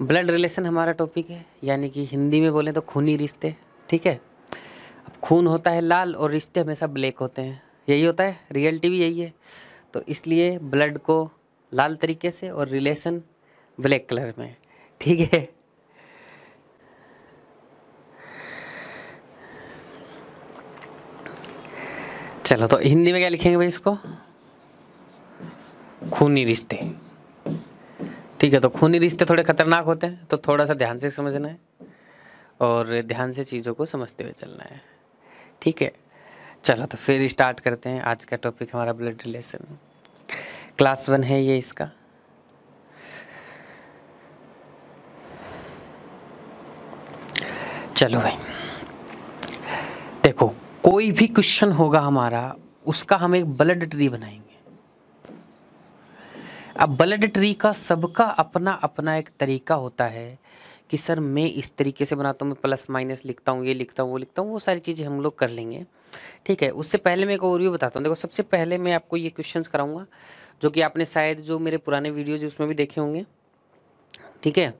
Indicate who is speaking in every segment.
Speaker 1: Blood relation हमारा topic है यानी कि हिंदी में बोलें तो खूनी रिश्ते ठीक है अब खून होता है लाल और रिश्ते हमेशा ब्लैक होते हैं यही होता है रियलिटी भी यही है तो इसलिए ब्लड को लाल तरीके से और रिलेशन ब्लैक कलर में ठीक है चलो तो हिंदी में क्या लिखेंगे भाई इसको खूनी रिश्ते ठीक है तो खूनी रिश्ते थोड़े खतरनाक होते हैं तो थोड़ा सा ध्यान से समझना है और ध्यान से चीज़ों को समझते हुए चलना है ठीक है चलो तो फिर स्टार्ट करते हैं आज का टॉपिक हमारा ब्लड रिलेशन क्लास वन है ये इसका चलो भाई देखो कोई भी क्वेश्चन होगा हमारा उसका हम एक ब्लड ट्री बनाएंगे अब ब्लड ट्री का सबका अपना अपना एक तरीका होता है कि सर मैं इस तरीके से बनाता हूँ मैं प्लस माइनस लिखता हूँ ये लिखता हूँ वो लिखता हूँ वो सारी चीज़ें हम लोग कर लेंगे ठीक है उससे पहले मैं एक और भी बताता हूँ देखो सबसे पहले मैं आपको ये क्वेश्चन कराऊँगा जो कि आपने शायद जो मेरे पुराने वीडियोज उसमें भी देखे होंगे ठीक है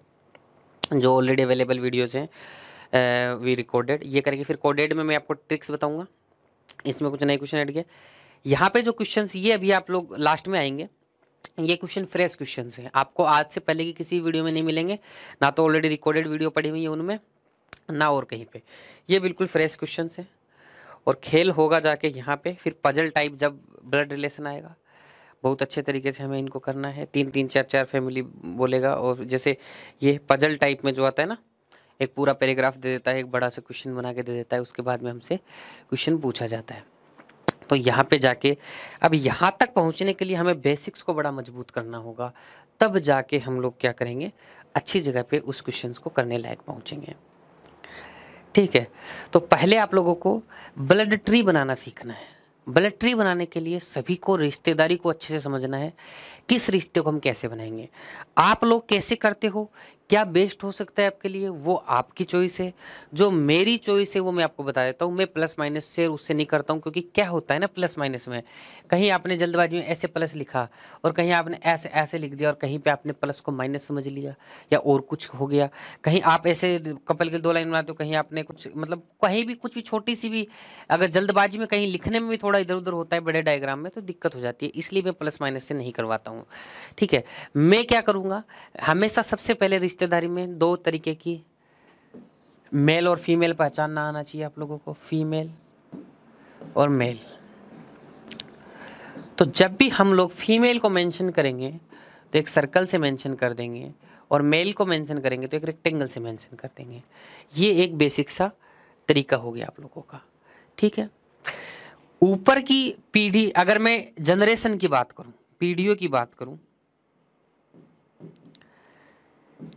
Speaker 1: जो ऑलरेडी अवेलेबल वीडियोज हैं वी रिकॉर्डेड ये करके फिर कोडेड में मैं आपको ट्रिक्स बताऊँगा इसमें कुछ नए क्वेश्चन ऐड किया यहाँ पे जो क्वेश्चंस ये अभी आप लोग लास्ट में आएंगे ये क्वेश्चन फ्रेश क्वेश्चन हैं आपको आज से पहले की किसी वीडियो में नहीं मिलेंगे ना तो ऑलरेडी रिकॉर्डेड वीडियो पड़ी हुई है उनमें ना और कहीं पे ये बिल्कुल फ्रेश क्वेश्चन हैं और खेल होगा जाके यहाँ पे फिर पजल टाइप जब ब्लड रिलेशन आएगा बहुत अच्छे तरीके से हमें इनको करना है तीन तीन चार चार फैमिली बोलेगा और जैसे ये पजल टाइप में जो आता है ना एक पूरा पैराग्राफ दे देता है एक बड़ा सा क्वेश्चन बना के दे देता है उसके बाद में हमसे क्वेश्चन पूछा जाता है तो यहाँ पे जाके अब यहाँ तक पहुँचने के लिए हमें बेसिक्स को बड़ा मजबूत करना होगा तब जाके हम लोग क्या करेंगे अच्छी जगह पे उस क्वेश्चन को करने लायक पहुँचेंगे ठीक है तो पहले आप लोगों को ब्लड ट्री बनाना सीखना है ब्लड ट्री बनाने के लिए सभी को रिश्तेदारी को अच्छे से समझना है किस रिश्ते को हम कैसे बनाएंगे आप लोग कैसे करते हो क्या बेस्ट हो सकता है आपके लिए वो आपकी चॉइस है जो मेरी चॉइस है वो मैं आपको बता देता हूँ मैं प्लस माइनस से उससे नहीं करता हूँ क्योंकि क्या होता है ना प्लस माइनस में कहीं आपने जल्दबाजी में ऐसे प्लस लिखा और कहीं आपने ऐसे ऐसे लिख दिया और कहीं पे आपने प्लस को माइनस समझ लिया या और कुछ हो गया कहीं आप ऐसे कपल के दो लाइन बनाते हो कहीं आपने कुछ मतलब कहीं भी कुछ भी छोटी सी भी अगर जल्दबाजी में कहीं लिखने में भी थोड़ा इधर उधर होता है बड़े डायग्राम में तो दिक्कत हो जाती है इसलिए मैं प्लस माइनस से नहीं करवाता हूँ ठीक है मैं क्या करूँगा हमेशा सबसे पहले रिश्तेदारी में दो तरीके की मेल और फीमेल पहचानना आना चाहिए आप लोगों को फीमेल और मेल तो जब भी हम लोग फीमेल को मेंशन करेंगे तो एक सर्कल से मेंशन कर देंगे और मेल को मेंशन करेंगे तो एक रेक्टेंगल से मेंशन कर देंगे ये एक बेसिक सा तरीका हो गया आप लोगों का ठीक है ऊपर की पीढ़ी अगर मैं जनरेशन की बात करूं पीढ़ियों की बात करूं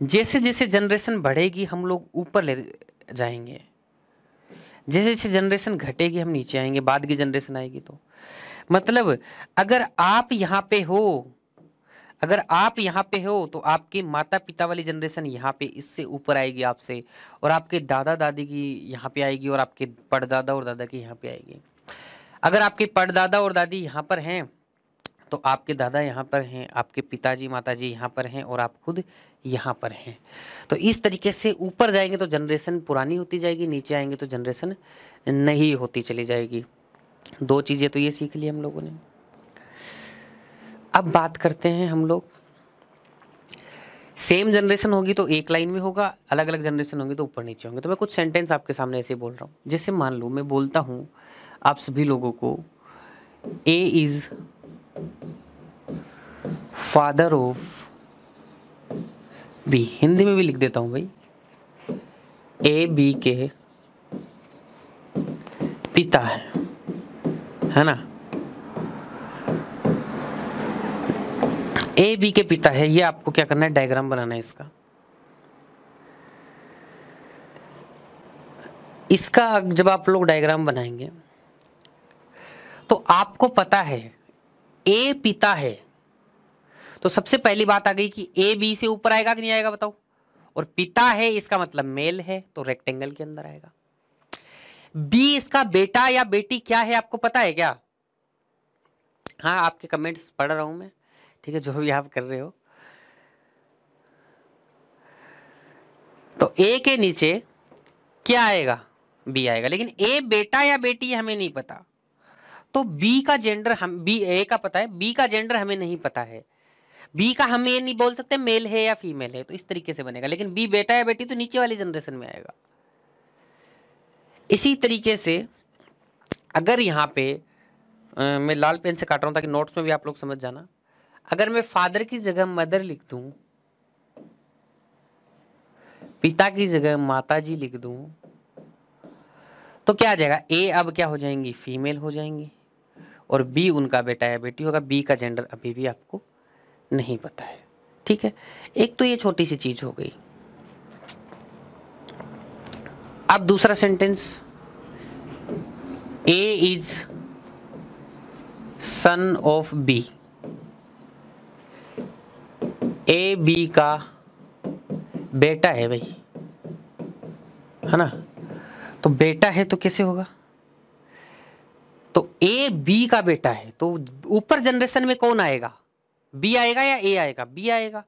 Speaker 1: जैसे जैसे जनरेशन बढ़ेगी हम लोग ऊपर ले जाएंगे जैसे जैसे जनरेशन घटेगी हम नीचे आएंगे बाद की जनरेशन आएगी तो मतलब अगर आप यहाँ पे हो अगर आप यहाँ पे हो तो आपके माता पिता वाली जनरेशन यहाँ पे इससे ऊपर आएगी आपसे और आपके दादा दादी की यहाँ पे आएगी और आपके पड़दादा और दादा की यहाँ पे आएगी अगर आपके पड़दादा और दादी यहाँ पर हैं तो आपके दादा यहाँ पर हैं आपके पिताजी माताजी यहाँ पर हैं और आप खुद यहाँ पर हैं तो इस तरीके से ऊपर जाएंगे तो जनरेशन पुरानी होती जाएगी नीचे आएंगे तो जनरेशन नहीं होती चली जाएगी दो चीज़ें तो ये सीख ली हम लोगों ने अब बात करते हैं हम लोग सेम जनरेशन होगी तो एक लाइन में होगा अलग अलग जनरेशन होगी तो ऊपर नीचे होंगे तो मैं कुछ सेंटेंस आपके सामने ऐसे बोल रहा हूँ जैसे मान लो मैं बोलता हूँ आप सभी लोगों को A is father of B Hindi में भी लिख देता हूँ भाई ए बी के पिता है है ना ए बी के पिता है ये आपको क्या करना है डायग्राम बनाना है इसका इसका जब आप लोग डायग्राम बनाएंगे तो आपको पता है ए पिता है तो सबसे पहली बात आ गई कि ए बी से ऊपर आएगा कि नहीं आएगा बताओ और पिता है इसका मतलब मेल है तो रेक्टेंगल के अंदर आएगा बी इसका बेटा या बेटी क्या है आपको पता है क्या हाँ आपके कमेंट्स पढ़ रहा हूं मैं ठीक है जो भी आप कर रहे हो तो ए के नीचे क्या आएगा बी आएगा लेकिन ए बेटा या बेटी हमें नहीं पता तो बी का जेंडर हम बी ए का पता है बी का जेंडर हमें नहीं पता है बी का हम ये नहीं बोल सकते मेल है या फीमेल है तो इस तरीके से बनेगा लेकिन बी बेटा या बेटी तो नीचे वाली जनरेशन में आएगा इसी तरीके से अगर यहाँ पे आ, मैं लाल पेन से काट रहा हूँ ताकि नोट्स में भी आप लोग समझ जाना अगर मैं फादर की जगह मदर लिख दूँ पिता की जगह माता जी लिख दूँ तो क्या आ जाएगा ए अब क्या हो जाएंगी फीमेल हो जाएंगी और बी उनका बेटा या बेटी होगा बी का जेंडर अभी भी आपको नहीं पता है ठीक है एक तो ये छोटी सी चीज़ हो गई अब दूसरा sentence A is son of B A B का बेटा है भाई है ना तो बेटा है तो कैसे होगा तो ए बी का बेटा है तो ऊपर जनरेशन में कौन आएगा बी आएगा या ए आएगा बी आएगा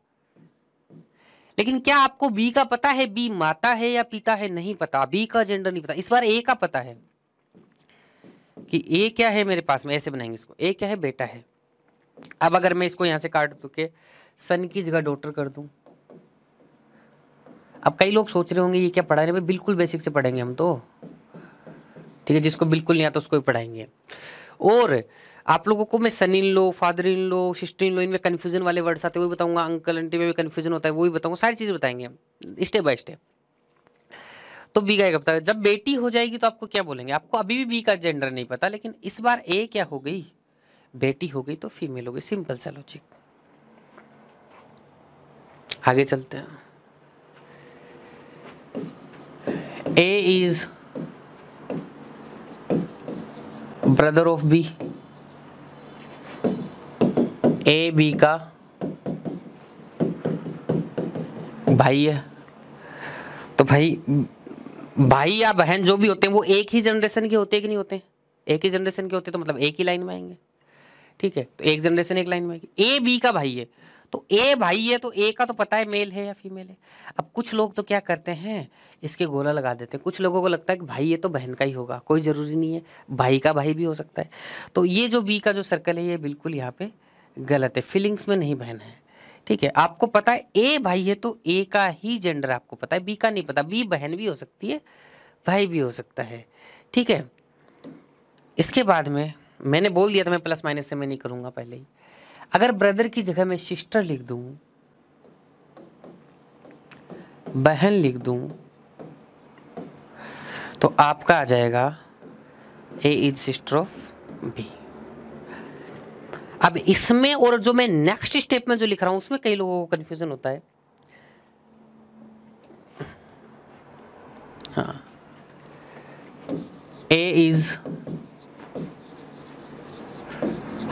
Speaker 1: लेकिन क्या आपको बी का पता है बी माता है या पिता है नहीं पता बी का जेंडर नहीं पता इस बार ए का पता है कि ए क्या है मेरे पास में ऐसे बनाएंगे इसको ए क्या है बेटा है अब अगर मैं इसको यहां से काट दू के सन की जगह डॉटर कर दू अब कई लोग सोच रहे होंगे ये क्या पढ़ा रहे भाई बिल्कुल बेसिक से पढ़ेंगे हम तो ठीक है जिसको बिल्कुल नहीं आता उसको भी पढ़ाएंगे और आप लोगों को मैं सन लो father in low sister in लो इनमें कन्फ्यूजन वाले वर्ड्स आते हैं वो भी बताऊंगा अंकल आंटी में भी कन्फ्यूजन होता है वो भी बताऊंगा सारी चीज़ें बताएंगे स्टेप बाय स्टेप तो बी का बताया जब बेटी हो जाएगी तो आपको क्या बोलेंगे आपको अभी भी बी का जेंडर नहीं पता लेकिन इस बार ए क्या हो गई बेटी हो गई तो फीमेल हो गई सिंपल सा लॉजिक आगे चलते हैं A is brother of B A B का भाई है तो भाई भाई या बहन जो भी होते हैं वो एक ही जनरेशन के होते कि नहीं होते एक ही जनरेशन के होते तो मतलब एक ही लाइन में आएंगे ठीक है तो एक जनरेशन एक लाइन में आएगी ए बी का भाई है तो ए भाई है तो ए का तो पता है मेल है या फीमेल है अब कुछ लोग तो क्या करते हैं इसके गोला लगा देते हैं कुछ लोगों को लगता है कि भाई ये तो बहन का ही होगा कोई ज़रूरी नहीं है भाई का भाई भी हो सकता है तो ये जो बी का जो सर्कल है ये बिल्कुल यहाँ पे गलत है फीलिंग्स में नहीं बहन है ठीक है आपको पता है ए भाई है तो ए का ही जेंडर आपको पता है बी का नहीं पता बी बहन भी हो सकती है भाई भी हो सकता है ठीक है इसके बाद में मैंने बोल दिया था मैं प्लस माइनस से मैं नहीं करूँगा पहले ही अगर ब्रदर की जगह मैं सिस्टर लिख दूँ बहन लिख दूँ तो आपका आ जाएगा A is sister of B अब इसमें और जो मैं नेक्स्ट स्टेप में जो लिख रहा हूं उसमें कई लोगों को कंफ्यूजन होता है A is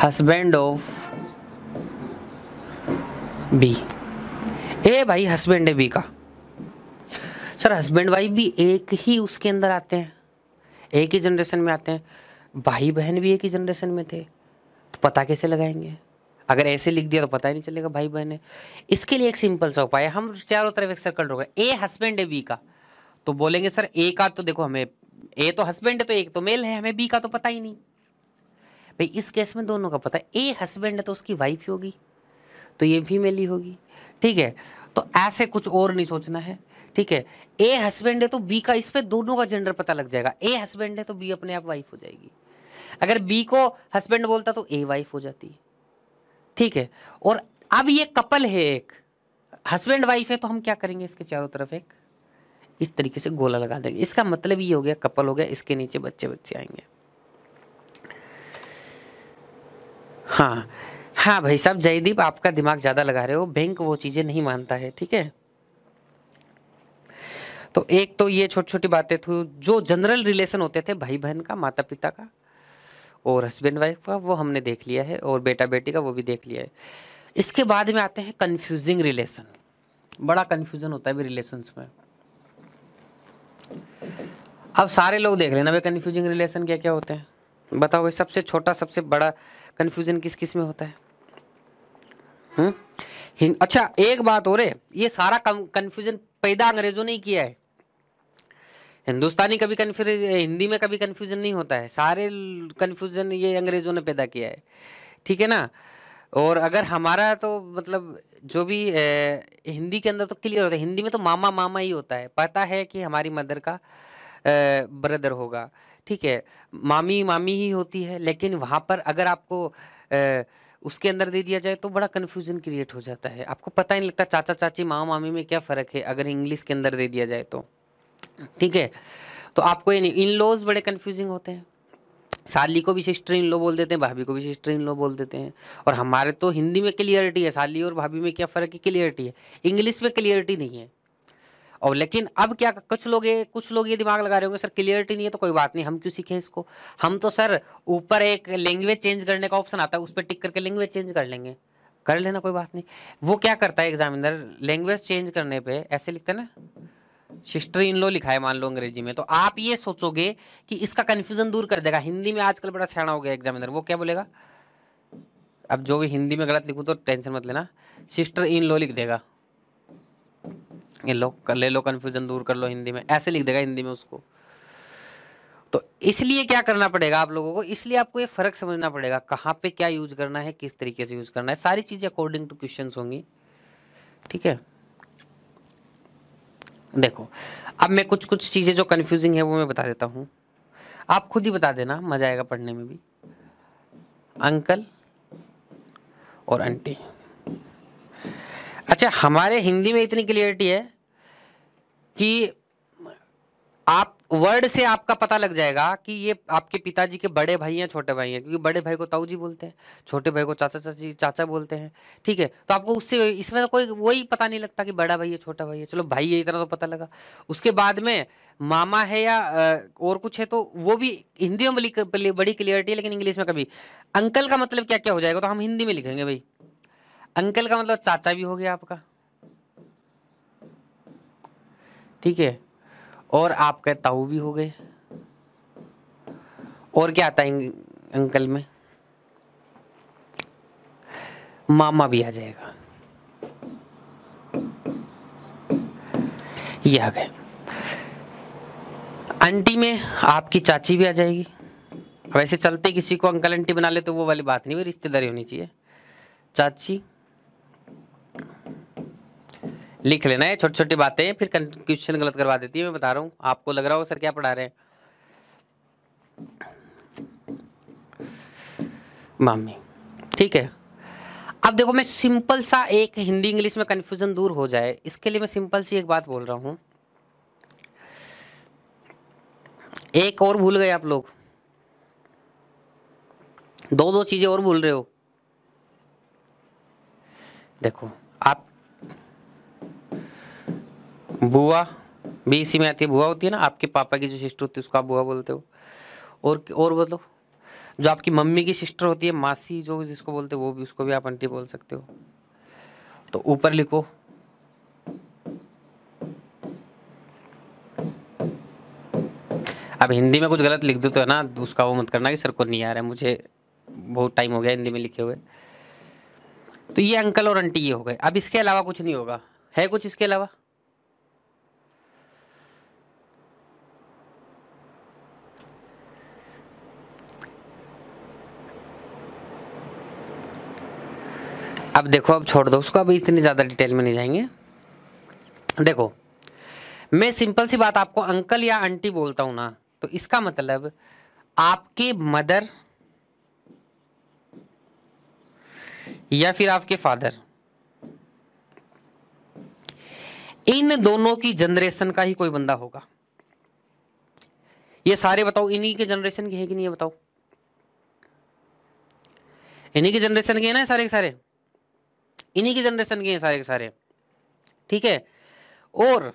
Speaker 1: husband of B A भाई हस्बैंड है बी का सर हस्बैंड वाइफ भी एक ही उसके अंदर आते हैं एक ही जनरेशन में आते हैं भाई बहन भी एक ही जनरेशन में थे तो पता कैसे लगाएंगे अगर ऐसे लिख दिया तो पता ही नहीं चलेगा भाई बहन है इसके लिए एक सिंपल सा उपाय हम चारों तरफ एक सर्कल रोक ए हस्बैंड है बी का तो बोलेंगे सर ए का तो देखो हमें ए तो हस्बैंड है तो एक तो मेल है हमें बी का तो पता ही नहीं भाई इस केस में दोनों का पता है ए हस्बैंड है तो उसकी वाइफ ही होगी तो ये भी मेली होगी ठीक है तो ऐसे कुछ और नहीं सोचना है ठीक है ए हस्बैंड है तो बी का इस पर दोनों का जेंडर पता लग जाएगा ए हस्बैंड है तो बी अपने आप वाइफ हो जाएगी अगर बी को हस्बैंड बोलता तो ए वाइफ हो जाती ठीक है और अब ये कपल है एक हस्बैंड वाइफ है तो हम क्या करेंगे इसके चारों तरफ एक इस तरीके से गोला लगा देंगे इसका मतलब ये हो गया कपल हो गया इसके नीचे बच्चे बच्चे आएंगे हाँ हाँ भाई साहब जयदीप आपका दिमाग ज़्यादा लगा रहे हो बैंक वो चीज़ें नहीं मानता है ठीक है तो एक तो ये छोटी छोटी बातें थी जो जनरल रिलेशन होते थे भाई बहन का माता पिता का और हस्बैंड वाइफ का वो हमने देख लिया है और बेटा बेटी का वो भी देख लिया है इसके बाद में आते हैं कन्फ्यूजिंग रिलेशन बड़ा कन्फ्यूज़न होता है भी में अब सारे लोग देख लेना भाई कन्फ्यूजिंग रिलेशन क्या क्या होते हैं बताओ भाई सबसे छोटा सबसे बड़ा कन्फ्यूज़न किस किस में होता है हुँ? हम्म? अच्छा एक बात हो रे ये सारा कन्फ्यूज़न पैदा अंग्रेज़ों ने ही किया है हिंदुस्तानी कभी कन्फ्यूज हिंदी में कभी कन्फ्यूजन नहीं होता है सारे कन्फ्यूजन ये अंग्रेज़ों ने पैदा किया है ठीक है ना और अगर हमारा तो मतलब जो भी ए, हिंदी के अंदर तो क्लियर होता है हिंदी में तो मामा मामा ही होता है पता है कि हमारी मदर का ए, ब्रदर होगा ठीक है मामी मामी ही होती है लेकिन वहाँ पर अगर आपको ए, उसके अंदर दे दिया जाए तो बड़ा कन्फ्यूजन क्रिएट हो जाता है आपको पता ही नहीं लगता चाचा चाची मामा मामी में क्या फ़र्क है अगर इंग्लिश के अंदर दे दिया जाए तो ठीक है तो आपको ये नहीं इन लॉज बड़े कन्फ्यूजिंग होते हैं साली को भी सिस्टर इन लो बोल देते हैं भाभी को भी सिस्टर इन लो बोल देते हैं और हमारे तो हिंदी में क्लियरिटी है साली और भाभी में क्या फ़र्क है क्लियरिटी है इंग्लिश में क्लियरिटी नहीं है और लेकिन अब क्या कुछ लोग ये कुछ लोग ये दिमाग लगा रहे होंगे सर क्लियरिटी नहीं है तो कोई बात नहीं हम क्यों सीखें इसको हम तो सर ऊपर एक लैंग्वेज चेंज करने का ऑप्शन आता है उस पर टिक करके लैंग्वेज चेंज कर लेंगे कर लेना कोई बात नहीं वो क्या करता है एग्जामिनर लैंग्वेज चेंज करने पर ऐसे लिखते ना सिस्टर इन लो लिखा है मान लो अंग्रेजी में तो आप ये सोचोगे कि इसका कन्फ्यूजन दूर कर देगा हिंदी में आजकल बड़ा छाना हो गया एग्जामिनर वो क्या बोलेगा अब जो भी हिंदी में गलत लिखूँ तो टेंशन मत लेना सिस्टर इन लो लिख देगा ये लो कर ले लो कन्फ्यूजन दूर कर लो हिंदी में ऐसे लिख देगा हिंदी में उसको तो इसलिए क्या करना पड़ेगा आप लोगों को इसलिए आपको ये फ़र्क समझना पड़ेगा कहाँ पे क्या यूज करना है किस तरीके से यूज करना है सारी चीज़ें अकॉर्डिंग टू क्वेश्चन होंगी ठीक है देखो अब मैं कुछ कुछ चीज़ें जो कन्फ्यूजिंग है वो मैं बता देता हूँ आप खुद ही बता देना मज़ा आएगा पढ़ने में भी अंकल और आंटी अच्छा हमारे हिंदी में इतनी क्लियरिटी है कि आप वर्ड से आपका पता लग जाएगा कि ये आपके पिताजी के बड़े भाई हैं छोटे भाई हैं क्योंकि बड़े भाई को ताऊ जी बोलते हैं छोटे भाई को चाचा चाची चाचा बोलते हैं ठीक है तो आपको उससे इसमें तो कोई वही पता नहीं लगता कि बड़ा भाई है छोटा भाई है चलो भाई है इतना तो पता लगा उसके बाद में मामा है या और कुछ है तो वो भी हिंदी में बड़ी बड़ी क्लियरिटी है लेकिन इंग्लिश में कभी अंकल का मतलब क्या क्या हो जाएगा तो हम हिंदी में लिखेंगे भाई अंकल का मतलब चाचा भी हो गया आपका ठीक है और आपके ताऊ भी हो गए और क्या आता है अंकल में मामा भी आ जाएगा ये आ गए आंटी में आपकी चाची भी आ जाएगी वैसे चलते किसी को अंकल आंटी बना ले तो वो वाली बात नहीं वो रिश्तेदारी होनी चाहिए चाची लिख लेना है छोटी छोटी बातें फिर क्वेश्चन गलत करवा देती है मैं बता रहा हूँ आपको लग रहा हो सर क्या पढ़ा रहे हैं मामी ठीक है अब देखो मैं सिंपल सा एक हिंदी इंग्लिश में कन्फ्यूज़न दूर हो जाए इसके लिए मैं सिंपल सी एक बात बोल रहा हूँ एक और भूल गए आप लोग दो दो चीज़ें और भूल रहे हो देखो बुआ भी इसी में आती है बुआ होती है ना आपके पापा की जो सिस्टर होती है उसको आप बुआ बोलते हो और और बोलो जो आपकी मम्मी की सिस्टर होती है मासी जो जिसको बोलते हो वो भी उसको भी आप आंटी बोल सकते हो तो ऊपर लिखो अब हिंदी में कुछ गलत लिख दो तो है ना उसका वो मत करना कि सर को नहीं आ रहा है मुझे बहुत टाइम हो गया हिंदी में लिखे हुए तो ये अंकल और आंटी ये हो गए अब इसके अलावा कुछ नहीं होगा है कुछ इसके अलावा अब देखो अब छोड़ दो उसको अब इतनी ज़्यादा डिटेल में नहीं जाएंगे देखो मैं सिंपल सी बात आपको अंकल या आंटी बोलता हूँ ना तो इसका मतलब आपके मदर या फिर आपके फादर इन दोनों की जनरेशन का ही कोई बंदा होगा ये सारे बताओ इन्हीं के जनरेशन के हैं कि नहीं है बताओ इन्हीं के जनरेशन के हैं ना सारे के सारे इन्हीं की जनरेशन के हैं सारे के सारे ठीक है और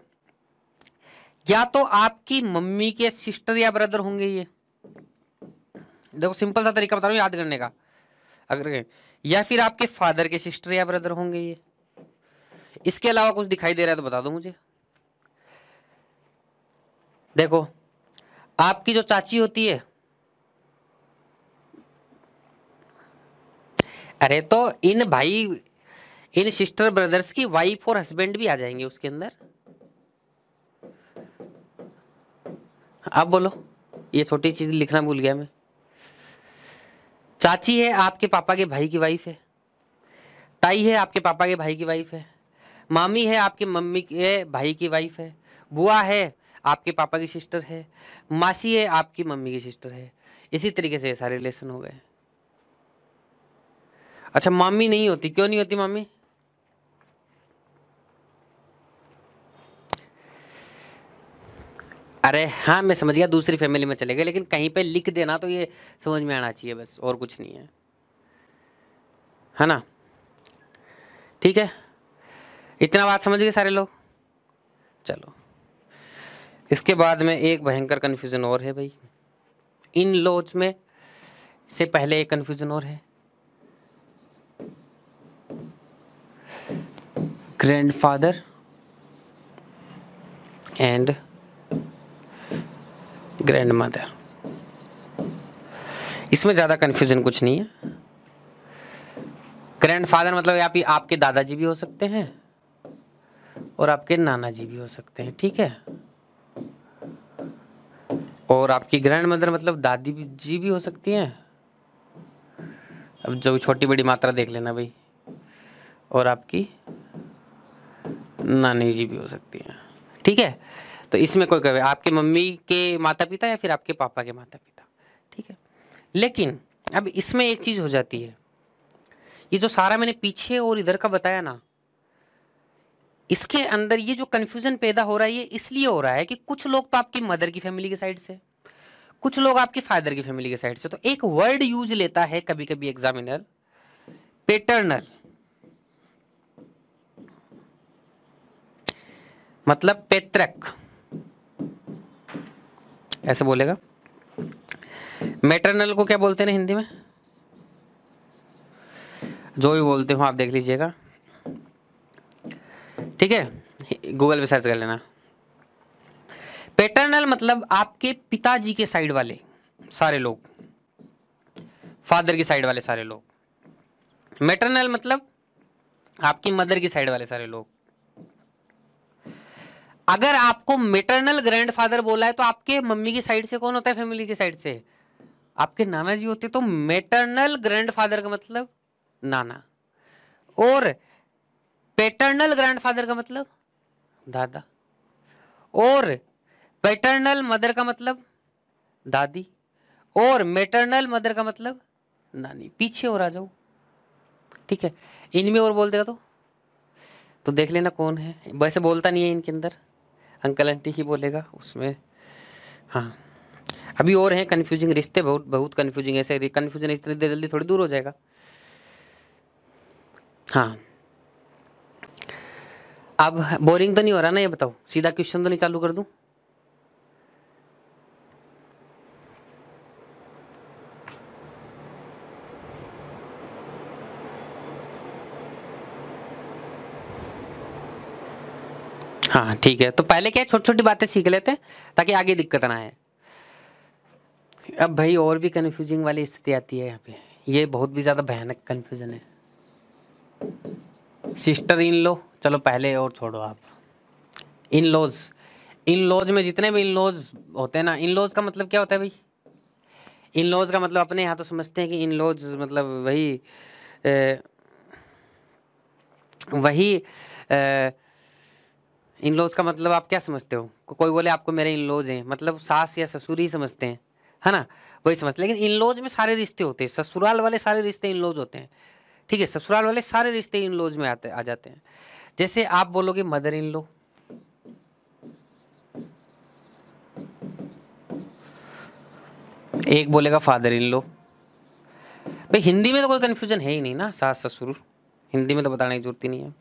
Speaker 1: या तो आपकी मम्मी के सिस्टर या ब्रदर होंगे ये देखो सिंपल सा तरीका बता रहा हूँ याद करने का अगर या फिर आपके फादर के सिस्टर या ब्रदर होंगे ये इसके अलावा कुछ दिखाई दे रहा है तो बता दो मुझे देखो आपकी जो चाची होती है अरे तो इन भाई इन सिस्टर ब्रदर्स की वाइफ और हस्बैंड भी आ जाएंगे उसके अंदर आप बोलो ये छोटी चीज लिखना भूल गया मैं चाची है आपके पापा के भाई की वाइफ है ताई है आपके पापा के भाई की वाइफ है मामी है आपके मम्मी के भाई की वाइफ है बुआ है आपके पापा की सिस्टर है मासी है आपकी मम्मी की सिस्टर है इसी तरीके से ये सारे रिलेशन हो गए अच्छा मामी नहीं होती क्यों नहीं होती मामी अरे हाँ मैं समझ गया दूसरी फैमिली में चले गए लेकिन कहीं पे लिख देना तो ये समझ में आना चाहिए बस और कुछ नहीं है है ना ठीक है इतना बात समझ गए सारे लोग चलो इसके बाद में एक भयंकर कन्फ्यूज़न और है भाई इन लॉज में से पहले एक कन्फ्यूज़न और है grandfather and ग्रैंड मदर इसमें ज़्यादा कन्फ्यूजन कुछ नहीं है फादर मतलब आप आपके दादाजी भी हो सकते हैं और आपके नाना जी भी हो सकते हैं ठीक है और आपकी ग्रैंड मदर मतलब दादी जी भी हो सकती हैं अब जो छोटी बड़ी मात्रा देख लेना भाई और आपकी नानी जी भी हो सकती हैं ठीक है तो इसमें कोई कभी आपके मम्मी के माता पिता या फिर आपके पापा के माता पिता ठीक है लेकिन अब इसमें एक चीज़ हो जाती है ये जो सारा मैंने पीछे और इधर का बताया ना इसके अंदर ये जो कन्फ्यूज़न पैदा हो रहा है ये इसलिए हो रहा है कि कुछ लोग तो आपकी मदर की फैमिली के साइड से कुछ लोग आपके फादर की फैमिली के साइड से तो एक वर्ड यूज लेता है कभी कभी एग्जामिनर पेटर्नल मतलब पेत्रक ऐसे बोलेगा मेटरनल को क्या बोलते हैं हिंदी में जो भी बोलते हो आप देख लीजिएगा ठीक है गूगल पे सर्च कर लेना पेटरनल मतलब आपके पिताजी के साइड वाले सारे लोग फादर की साइड वाले सारे लोग मेटरनल मतलब आपकी मदर की साइड वाले सारे लोग अगर आपको मेटरनल ग्रैंडफादर बोला है तो आपके मम्मी की साइड से कौन होता है फैमिली की साइड से आपके नाना जी होते तो मेटरनल ग्रैंडफादर का मतलब नाना और पेटर्नल ग्रैंडफादर का मतलब दादा और पेटर्नल मदर का मतलब दादी और मेटरनल मदर का मतलब नानी पीछे और आ जाओ ठीक है इनमें और बोल देगा तो तो देख लेना कौन है वैसे बोलता नहीं है इनके अंदर अंकल आंटी ही बोलेगा उसमें हाँ अभी और हैं कन्फ्यूजिंग रिश्ते बहुत बहुत कन्फ्यूजिंग ऐसे कन्फ्यूजन इतनी देर जल्दी थोड़ी दूर हो जाएगा हाँ अब बोरिंग तो नहीं हो रहा ना ये बताओ सीधा क्वेश्चन तो नहीं चालू कर दूँ हाँ ठीक है तो पहले क्या छोटी छोटी बातें सीख लेते हैं ताकि आगे दिक्कत ना आए अब भाई और भी कन्फ्यूजिंग वाली स्थिति आती है यहाँ पे ये बहुत भी ज़्यादा भयानक कन्फ्यूजन है सिस्टर इन लो चलो पहले और छोड़ो आप इन लॉज इन लॉज में जितने भी इन लॉज होते हैं ना इन लॉज का मतलब क्या होता है भाई इन लॉज का मतलब अपने यहाँ तो समझते हैं कि इन लॉज मतलब वही ए, वही ए, इन लॉज का मतलब आप क्या समझते हो को, कोई बोले आपको मेरे इन लॉज हैं मतलब सास या ससुर ही समझते हैं है ना वही समझते लेकिन इन लॉज में सारे रिश्ते होते हैं ससुराल वाले सारे रिश्ते इन लॉज होते हैं ठीक है ससुराल वाले सारे रिश्ते इन लॉज में आते आ जाते हैं जैसे आप बोलोगे मदर इन लो एक बोलेगा फादर इन लो भाई हिंदी में तो कोई कन्फ्यूजन है ही नहीं ना सास ससुर हिंदी में तो बताने की जरूरत ही नहीं है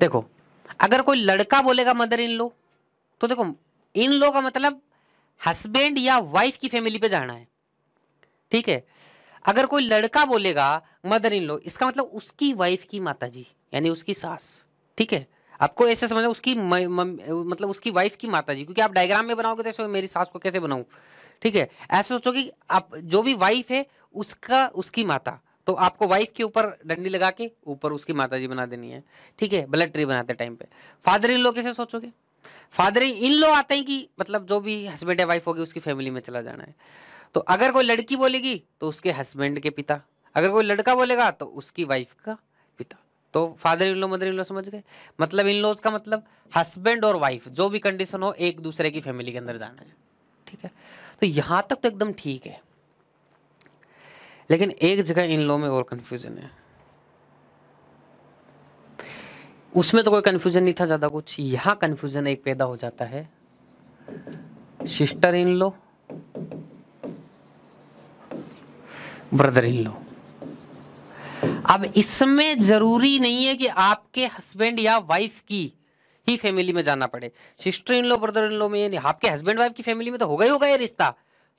Speaker 1: देखो अगर कोई लड़का बोलेगा मदर इन लो तो देखो इन लो का मतलब हस्बैंड या वाइफ की फैमिली पे जाना है ठीक है अगर कोई लड़का बोलेगा मदर इन लो इसका मतलब उसकी वाइफ की माता जी यानी उसकी सास ठीक है आपको ऐसे समझना उसकी म, म, मतलब उसकी वाइफ की माता जी क्योंकि आप डायग्राम में बनाओगे तो मेरी सास को कैसे बनाऊ ठीक है ऐसे सोचो कि आप जो भी वाइफ है उसका उसकी माता तो आपको वाइफ के ऊपर डंडी लगा के ऊपर उसकी माताजी बना देनी है ठीक है ब्लड ट्री बनाते टाइम पे फादर इन लो कैसे सोचोगे फादर इन लो आते हैं कि मतलब जो भी हस्बैंड या वाइफ होगी उसकी फैमिली में चला जाना है तो अगर कोई लड़की बोलेगी तो उसके हस्बैंड के पिता अगर कोई लड़का बोलेगा तो उसकी वाइफ का पिता तो father in low mother in लो समझ गए मतलब इन लोज का मतलब हस्बैंड और वाइफ जो भी कंडीशन हो एक दूसरे की फैमिली के अंदर जाना है ठीक है तो यहाँ तक तो एकदम ठीक है लेकिन एक जगह इन लॉ में और कन्फ्यूज़न है उसमें तो कोई कन्फ्यूज़न नहीं था ज़्यादा कुछ यहां कन्फ्यूज़न एक पैदा हो जाता है sister in low brother in law अब इसमें ज़रूरी नहीं है कि आपके हस्बैंड या वाइफ की ही फैमिली में जाना पड़े sister in low brother in लो में ये नहीं आपके हस्बैंड वाइफ की फैमिली में तो होगा ही होगा ये रिश्ता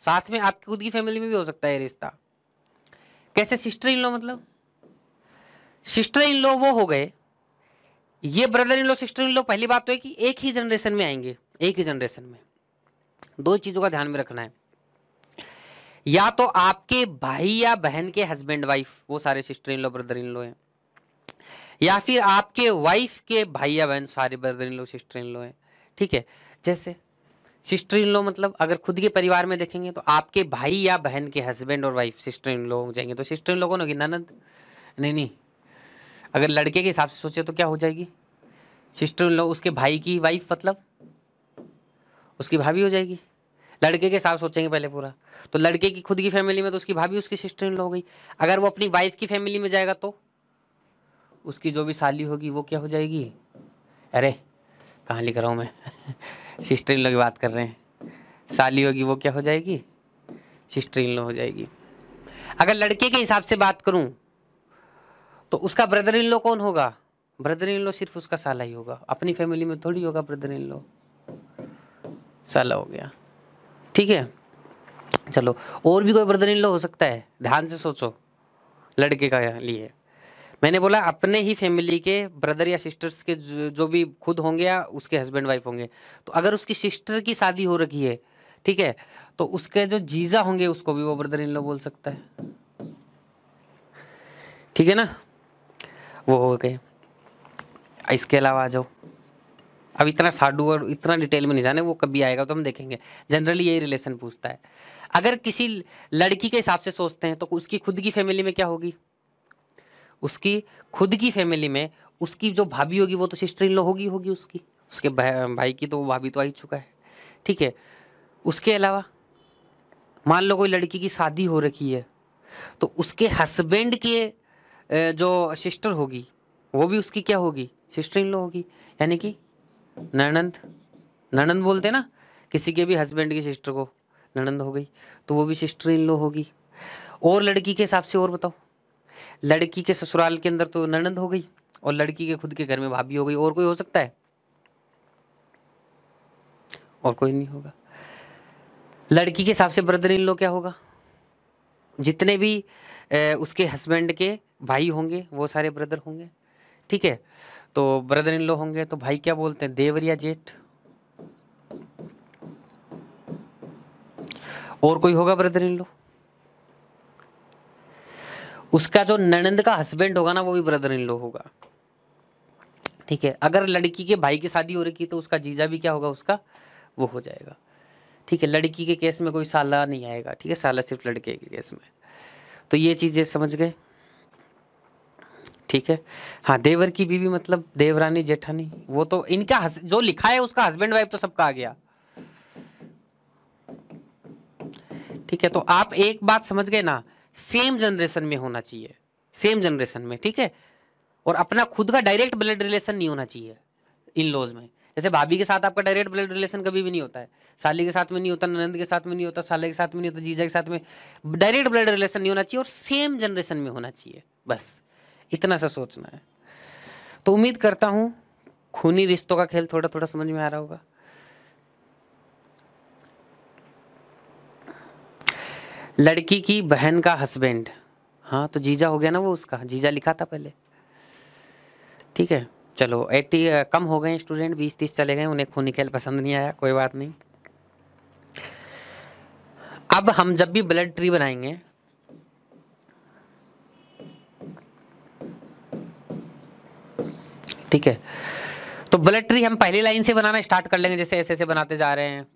Speaker 1: साथ में आपकी खुद की फैमिली में भी हो सकता है ये रिश्ता कैसे सिस्टर इन लो मतलब सिस्टर इन लो वो हो गए ये brother in low sister in लो पहली बात तो है कि एक ही जनरेशन में आएंगे एक ही जनरेशन में दो चीज़ों का ध्यान में रखना है या तो आपके भाई या बहन के हस्बैंड वाइफ वो सारे sister in low brother in law हैं या फिर आपके वाइफ के भाई या बहन सारे brother in low sister in law हैं ठीक है जैसे सिस्टर इन लो मतलब अगर खुद के परिवार में देखेंगे तो आपके भाई या बहन के हस्बैंड और वाइफ सिस्टर इन लो हो जाएंगे तो सिस्टर इन लोगों ने होगी ननद नहीं नहीं अगर लड़के के हिसाब से सोचे तो क्या हो जाएगी सिस्टर इन लो उसके भाई की वाइफ मतलब उसकी भाभी हो जाएगी लड़के के हिसाब सोचेंगे पहले पूरा तो लड़के की खुद की फैमिली में तो उसकी भाभी उसकी सिस्टर इन लो हो गई अगर वो अपनी वाइफ की फैमिली में जाएगा तो उसकी जो भी साली होगी वो क्या हो जाएगी अरे कहाँ लिख रहा हूँ मैं सिस्टर इन लोग की बात कर रहे हैं साली होगी वो क्या हो जाएगी सिस्टर इन लो हो जाएगी अगर लड़के के हिसाब से बात करूँ तो उसका ब्रदर इन लो कौन होगा ब्रदर इन लो सिर्फ उसका साला ही होगा अपनी फैमिली में थोड़ी होगा ब्रदर इन लो साला हो गया ठीक है चलो और भी कोई ब्रदर इन लो हो सकता है ध्यान से सोचो लड़के का लिए मैंने बोला अपने ही फैमिली के ब्रदर या सिस्टर्स के जो भी खुद होंगे या उसके हस्बैंड वाइफ होंगे तो अगर उसकी सिस्टर की शादी हो रखी है ठीक है तो उसके जो जीजा होंगे उसको भी वो ब्रदर इन लो बोल सकता है ठीक है ना वो हो गए इसके अलावा आ जाओ अब इतना साडू और इतना डिटेल में नहीं जाने वो कभी आएगा तो हम देखेंगे जनरली यही रिलेशन पूछता है अगर किसी लड़की के हिसाब से सोचते हैं तो उसकी खुद की फैमिली में क्या होगी उसकी खुद की फैमिली में उसकी जो भाभी होगी वो तो सिस्टर इन लॉ होगी होगी उसकी उसके भाई की तो वो भाभी तो आ ही चुका है ठीक है उसके अलावा मान लो कोई लड़की की शादी हो रखी है तो उसके हस्बैंड के जो सिस्टर होगी वो भी उसकी क्या होगी सिस्टर इन लॉ होगी यानी कि ननंद ननंद बोलते ना किसी के भी हस्बैंड की सिस्टर को ननंद हो गई तो वो भी सिस्टर इन लॉ होगी और लड़की के हिसाब से और बताओ लड़की के ससुराल के अंदर तो ननंद हो गई और लड़की के खुद के घर में भाभी हो गई और कोई हो सकता है और कोई नहीं होगा लड़की के हिसाब से ब्रदर इन लो क्या होगा जितने भी ए, उसके हस्बैंड के भाई होंगे वो सारे ब्रदर होंगे ठीक है तो ब्रदर इन लो होंगे तो भाई क्या बोलते हैं देवर या जेठ और कोई होगा ब्रदर इन लो उसका जो ननंद का हस्बैंड होगा ना वो भी ब्रदर इन लॉ होगा ठीक है अगर लड़की के भाई की शादी हो रही है तो उसका जीजा भी क्या होगा उसका वो हो जाएगा ठीक है लड़की के केस में कोई साला नहीं आएगा ठीक है साला सिर्फ लड़के के केस में तो ये चीज़ें समझ गए ठीक है हाँ देवर की बीवी मतलब देवरानी जेठानी वो तो इनका हस, जो लिखा है उसका हस्बैंड वाइफ तो सबका आ गया ठीक है तो आप एक बात समझ गए ना सेम जनरेशन में होना चाहिए सेम जनरेशन में ठीक है और अपना खुद का डायरेक्ट ब्लड रिलेशन नहीं होना चाहिए इन लॉज में जैसे भाभी के साथ आपका डायरेक्ट ब्लड रिलेशन कभी भी नहीं होता है साली के साथ में नहीं होता ननंद के साथ में नहीं होता साले के साथ में नहीं होता जीजा के साथ में डायरेक्ट ब्लड रिलेशन नहीं होना चाहिए और सेम जनरेशन में होना चाहिए बस इतना सा सोचना है तो उम्मीद करता हूँ खूनी रिश्तों का खेल थोड़ा थोड़ा समझ में आ रहा होगा लड़की की बहन का हस्बैंड हाँ तो जीजा हो गया ना वो उसका जीजा लिखा था पहले ठीक है चलो एट्टी कम हो गए स्टूडेंट बीस तीस चले गए उन्हें खूनी खेल पसंद नहीं आया कोई बात नहीं अब हम जब भी ब्लड ट्री बनाएंगे ठीक है तो ब्लड ट्री हम पहली लाइन से बनाना स्टार्ट कर लेंगे जैसे ऐसे ऐसे बनाते जा रहे हैं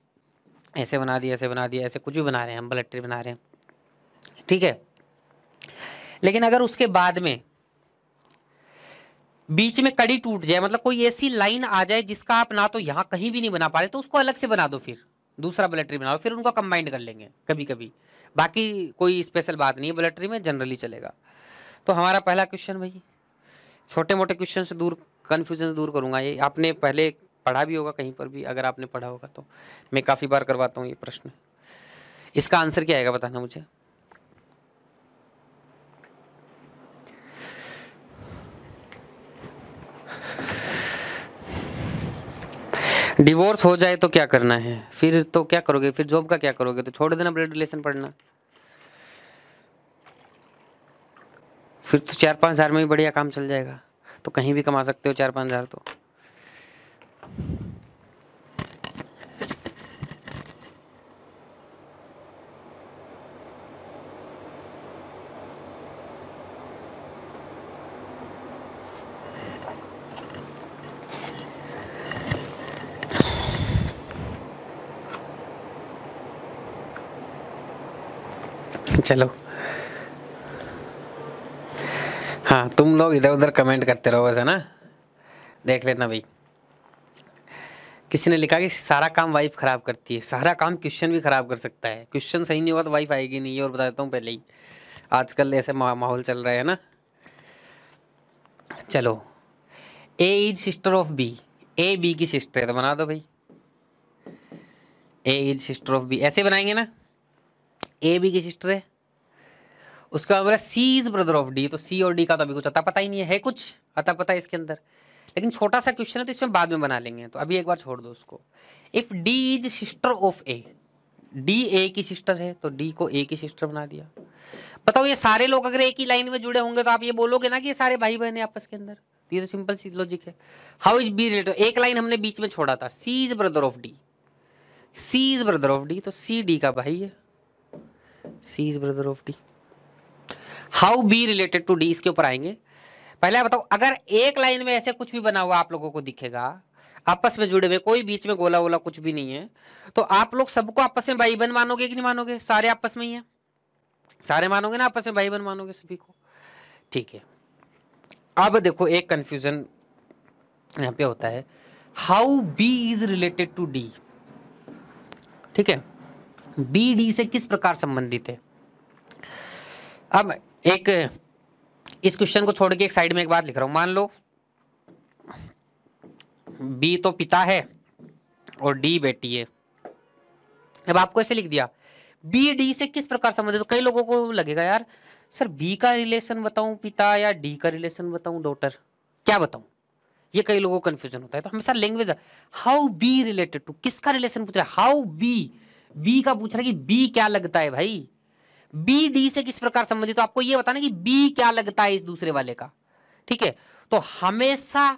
Speaker 1: ऐसे बना दिया ऐसे बना दिया ऐसे कुछ भी बना रहे हैं हम ब्लड ट्री बना रहे हैं ठीक है लेकिन अगर उसके बाद में बीच में कड़ी टूट जाए मतलब कोई ऐसी लाइन आ जाए जिसका आप ना तो यहां कहीं भी नहीं बना पा रहे तो उसको अलग से बना दो फिर दूसरा बना दो फिर उनको कंबाइंड कर लेंगे कभी कभी बाकी कोई स्पेशल बात नहीं है बलेटरी में जनरली चलेगा तो हमारा पहला क्वेश्चन भाई छोटे मोटे क्वेश्चन से दूर कन्फ्यूजन दूर करूंगा ये आपने पहले पढ़ा भी होगा कहीं पर भी अगर आपने पढ़ा होगा तो मैं काफ़ी बार करवाता हूँ ये प्रश्न इसका आंसर क्या आएगा बताना मुझे डिवोर्स हो जाए तो क्या करना है फिर तो क्या करोगे फिर जॉब का क्या करोगे तो छोड़ देना ब्लड रिलेशन पढ़ना फिर तो चार पाँच हज़ार में भी बढ़िया काम चल जाएगा तो कहीं भी कमा सकते हो चार पाँच हज़ार तो चलो हाँ तुम लोग इधर उधर कमेंट करते रहो वैसे ना देख लेना भाई किसी ने लिखा कि सारा काम वाइफ ख़राब करती है सारा काम क्वेश्चन भी ख़राब कर सकता है क्वेश्चन सही नहीं होगा तो वाइफ आएगी नहीं और बता देता हूँ पहले ही आजकल ऐसे माहौल चल रहा है ना चलो A is sister of B A B की सिस्टर है तो बना दो भाई A is sister of B ऐसे बनाएंगे ना ए बी की सिस्टर है उसके बाद बोला C is brother of D तो सी और डी का तो अभी कुछ अता पता ही नहीं है कुछ अता पता है इसके अंदर लेकिन छोटा सा क्वेश्चन है तो इसमें बाद में बना लेंगे तो अभी एक बार छोड़ दो उसको if D is sister of A D A की सिस्टर है तो डी को ए की सिस्टर बना दिया बताओ ये सारे लोग अगर एक ही लाइन में जुड़े होंगे तो आप ये बोलोगे ना कि ये सारे भाई बहन है आपस के अंदर तो ये तो सिंपल सी लॉजिक है हाउ इज बी रिलेटेड एक लाइन हमने बीच में छोड़ा था C is brother of D C is brother of D तो सी डी का भाई है C is brother of D how B related to D इसके ऊपर आएंगे पहले आप बताओ अगर एक लाइन में ऐसे कुछ भी बना हुआ आप लोगों को दिखेगा आपस में जुड़े हुए कोई बीच में गोला वोला कुछ भी नहीं है तो आप लोग सबको आपस में भाई बन मानोगे कि नहीं मानोगे सारे आपस में ही है सारे मानोगे ना आपस में भाई बन मानोगे सभी को ठीक है अब देखो एक कंफ्यूजन यहाँ पे होता है how B is related to D ठीक है बी डी से किस प्रकार संबंधित है अब एक इस क्वेश्चन को छोड़ के एक साइड में एक बात लिख रहा हूं मान लो बी तो पिता है और डी बेटी है अब आपको ऐसे लिख दिया बी डी से किस प्रकार संबंधित तो कई लोगों को लगेगा यार सर बी का रिलेशन बताऊं पिता या डी का रिलेशन बताऊं डॉटर क्या बताऊं ये कई लोगों को कंफ्यूजन होता है तो हमेशा language how B related to किसका रिलेशन पूछ रहा है हाउ बी बी का पूछ रहा है कि बी क्या लगता है भाई बी डी से किस प्रकार संबंधित तो आपको यह बताना कि बी क्या लगता है इस दूसरे वाले का ठीक है तो हमेशा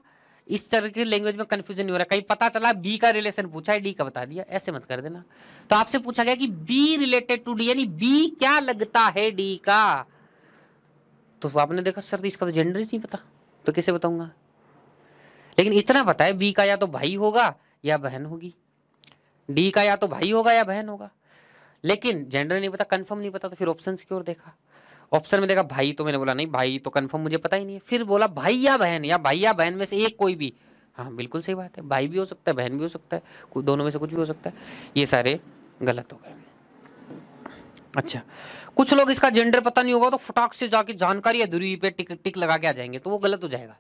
Speaker 1: इस तरह की लैंग्वेज में कंफ्यूजन नहीं हो रहा कहीं पता चला बी का रिलेशन पूछा है डी का बता दिया ऐसे मत कर देना तो आपसे पूछा गया कि बी रिलेटेड टू डी यानी बी क्या लगता है डी का तो आपने देखा सर तो इसका तो जेंडर ही नहीं पता तो कैसे बताऊंगा लेकिन इतना पता है बी का या तो भाई होगा या बहन होगी डी का या तो भाई होगा या बहन होगा लेकिन जेंडर नहीं पता कंफर्म नहीं पता तो फिर ऑप्शन की ओर देखा ऑप्शन में देखा भाई तो मैंने बोला नहीं भाई तो कंफर्म मुझे पता ही नहीं है फिर बोला भाई या बहन या भाई या बहन में से एक कोई भी हाँ बिल्कुल सही बात है भाई भी हो सकता है बहन भी हो सकता है दोनों में से कुछ भी हो सकता है ये सारे गलत हो गए अच्छा कुछ लोग इसका जेंडर पता नहीं होगा तो फटाक से जाके जानकारी अधूरी पे टिक टिक लगा के आ जाएंगे तो वो गलत हो जाएगा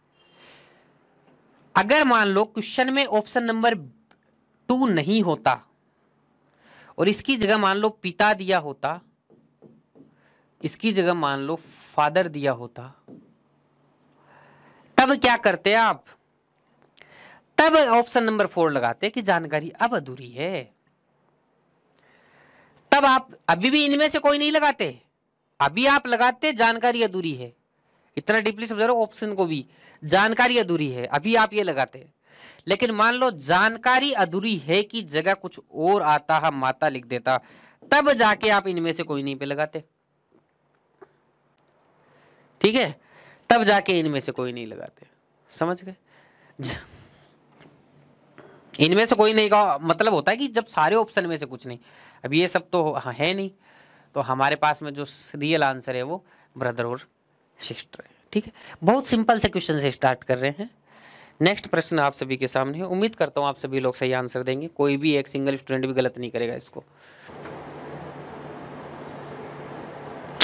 Speaker 1: अगर मान लो क्वेश्चन में ऑप्शन नंबर टू नहीं होता और इसकी जगह मान लो पिता दिया होता इसकी जगह मान लो फादर दिया होता तब क्या करते आप तब ऑप्शन नंबर फोर लगाते कि जानकारी अब अधूरी है तब आप अभी भी इनमें से कोई नहीं लगाते अभी आप लगाते जानकारी अधूरी है इतना डीपली समझा रहे ऑप्शन को भी जानकारी अधूरी है अभी आप ये लगाते लेकिन मान लो जानकारी अधूरी है कि जगह कुछ और आता है माता लिख देता तब जाके आप इनमें से कोई नहीं पे लगाते ठीक है तब जाके इनमें से कोई नहीं लगाते समझ गए इनमें से कोई नहीं का मतलब होता है कि जब सारे ऑप्शन में से कुछ नहीं अब ये सब तो है नहीं तो हमारे पास में जो रियल आंसर है वो ब्रदर और सिस्टर है ठीक है बहुत सिंपल से क्वेश्चन से स्टार्ट कर रहे हैं नेक्स्ट प्रश्न आप सभी के सामने है उम्मीद करता हूँ आप सभी लोग सही आंसर देंगे कोई भी एक सिंगल स्टूडेंट भी गलत नहीं करेगा इसको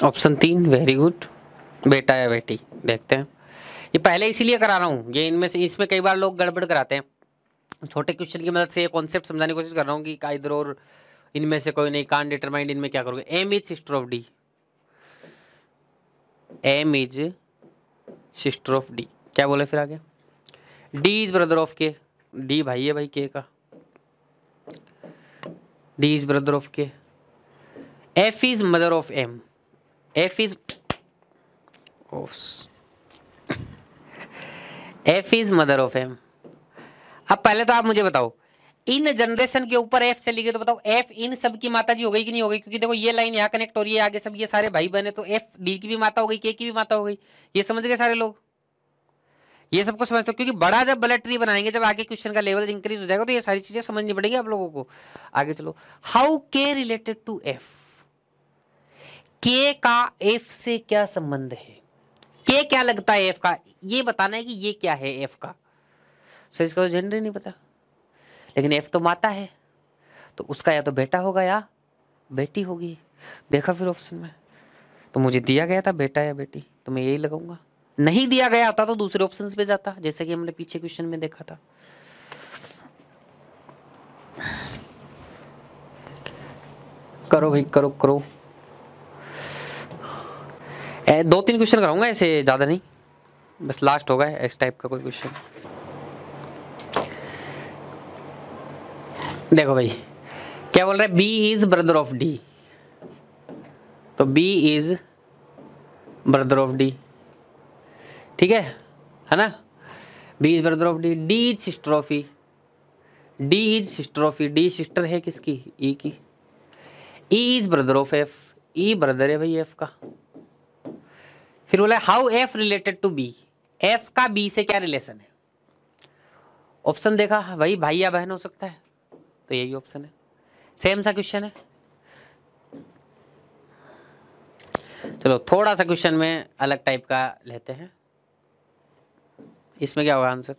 Speaker 1: ऑप्शन तीन वेरी गुड बेटा या बेटी देखते हैं ये पहले इसीलिए करा रहा हूँ ये इनमें से इसमें कई बार लोग गड़बड़ कराते हैं छोटे क्वेश्चन की मदद से ये कॉन्सेप्ट समझाने की कोशिश कर रहा हूँ कि का इधर और इनमें से कोई नहीं कान डिटरमाइंड इनमें क्या करोगे M is sister of D M is sister of D क्या बोले फिर आगे D is brother of K D भाई है भाई के का D is brother of K F is mother of M F is F is mother of M अब पहले तो आप मुझे बताओ इन जनरेशन के ऊपर एफ चली गई तो बताओ एफ इन सब की माता जी हो गई कि नहीं हो गई क्योंकि देखो ये लाइन यहाँ कनेक्ट हो रही है आगे सब ये सारे भाई बहन है तो एफ डी की भी माता हो गई के की भी माता हो गई ये समझ गए सारे लोग ये सबको समझ सकते क्योंकि बड़ा जब बलट ट्री बनाएंगे जब आगे क्वेश्चन का लेवल इंक्रीज हो जाएगा तो ये सारी चीज़ें समझनी पड़ेगी आप लोगों को आगे चलो how K related to F के का एफ से क्या संबंध है के क्या लगता है एफ का ये बताना है कि ये क्या है एफ का सर इसका तो जेंडर ही नहीं पता लेकिन एफ तो माता है तो उसका या तो बेटा होगा या बेटी होगी देखा फिर ऑप्शन में तो मुझे दिया गया था बेटा या बेटी तो मैं यही लगाऊंगा नहीं दिया गया होता तो दूसरे ऑप्शन पे जाता जैसे कि हमने पीछे क्वेश्चन में देखा था करो भाई करो करो ए, दो तीन क्वेश्चन कराऊंगा ऐसे ज़्यादा नहीं बस लास्ट होगा इस टाइप का कोई क्वेश्चन देखो भाई क्या बोल रहे B is brother of D तो B is brother of D ठीक है है ना B is brother of D D is sister of E D is sister of E D sister है किसकी ई e की E is brother of F E brother है भाई F का फिर बोला how F related to B F का B से क्या रिलेशन है ऑप्शन देखा भाई भाई या बहन हो सकता है तो यही ऑप्शन है सेम सा क्वेश्चन है चलो थोड़ा सा क्वेश्चन में अलग टाइप का लेते हैं इसमें क्या होगा आंसर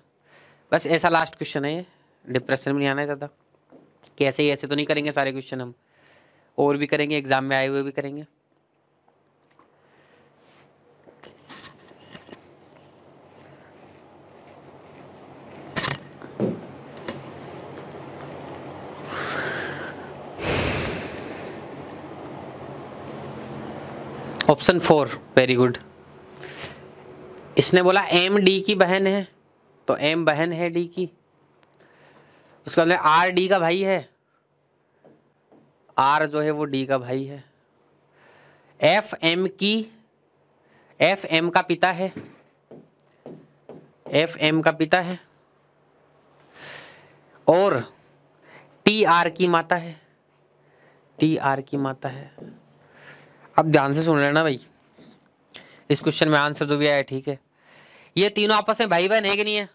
Speaker 1: बस ऐसा लास्ट क्वेश्चन है ये डिप्रेशन में नहीं आना है ज़्यादा कि ऐसे ही ऐसे तो नहीं करेंगे सारे क्वेश्चन हम और भी करेंगे एग्ज़ाम में आए हुए भी करेंगे ऑप्शन फोर वेरी गुड इसने बोला एम डी की बहन है तो एम बहन है डी की उसके बाद आर डी का भाई है आर जो है वो डी का भाई है एफ एम की एफ एम का पिता है एफ एम का पिता है और टी आर की माता है टी आर की माता है अब ध्यान से सुन लेना भाई इस क्वेश्चन में आंसर जो भी आया ठीक है ये तीनों आपस में भाई बहन है कि नहीं है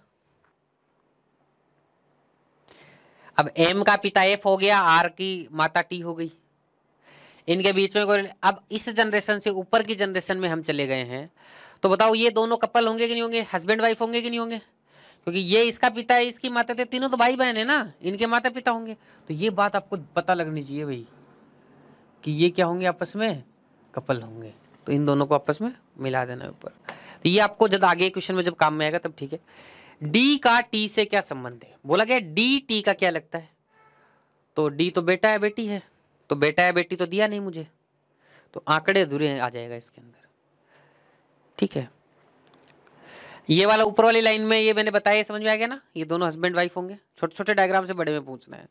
Speaker 1: अब एम का पिता एफ हो गया आर की माता टी हो गई इनके बीच में कोई अब इस जनरेशन से ऊपर की जनरेशन में हम चले गए हैं तो बताओ ये दोनों कपल होंगे कि नहीं होंगे हस्बैंड वाइफ होंगे कि नहीं होंगे क्योंकि ये इसका पिता है इसकी माता थे तो तीनों तो भाई बहन है ना इनके माता पिता होंगे तो ये बात आपको पता लगनी चाहिए भाई कि ये क्या होंगे आपस में कपल होंगे तो इन दोनों को आपस में मिला देना ऊपर ये आपको जब आगे क्वेश्चन में जब काम में आएगा तब ठीक है डी का टी से क्या संबंध है बोला गया डी टी का क्या लगता है तो डी तो बेटा है बेटी है तो बेटा है बेटी तो दिया नहीं मुझे तो आंकड़े अधूरे आ जाएगा इसके अंदर ठीक है ये वाला ऊपर वाली लाइन में ये मैंने बताया समझ में आ गया ना ये दोनों हस्बैंड वाइफ होंगे छोटे छोटे डायग्राम से बड़े में पूछना है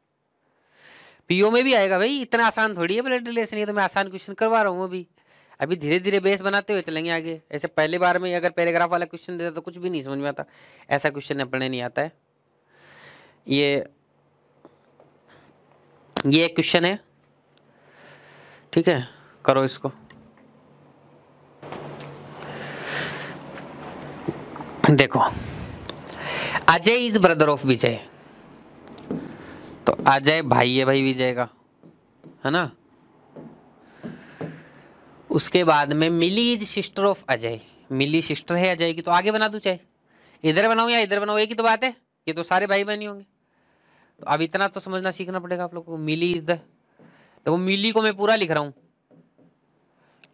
Speaker 1: पीओ में भी आएगा भाई इतना आसान थोड़ी है ब्लड रिलेशन ये तो मैं आसान क्वेश्चन करवा रहा हूँ अभी अभी धीरे धीरे बेस बनाते हुए चलेंगे आगे ऐसे पहली बार में अगर पैराग्राफ वाला क्वेश्चन देता तो कुछ भी नहीं समझ में आता ऐसा क्वेश्चन अपने नहीं आता है ये ये एक क्वेश्चन है ठीक है करो इसको देखो Ajay is brother of Vijay तो अजय भाई है भाई विजय का है ना उसके बाद में Mili is sister of Ajay Mili sister है अजय की तो आगे बना दूँ चाहे इधर बनाऊँ या इधर बनाऊँ एक ही तो बात है ये तो सारे भाई बहनी होंगे तो अब इतना तो समझना सीखना पड़ेगा आप लोग को मिली इज द तो वो मिली को मैं पूरा लिख रहा हूँ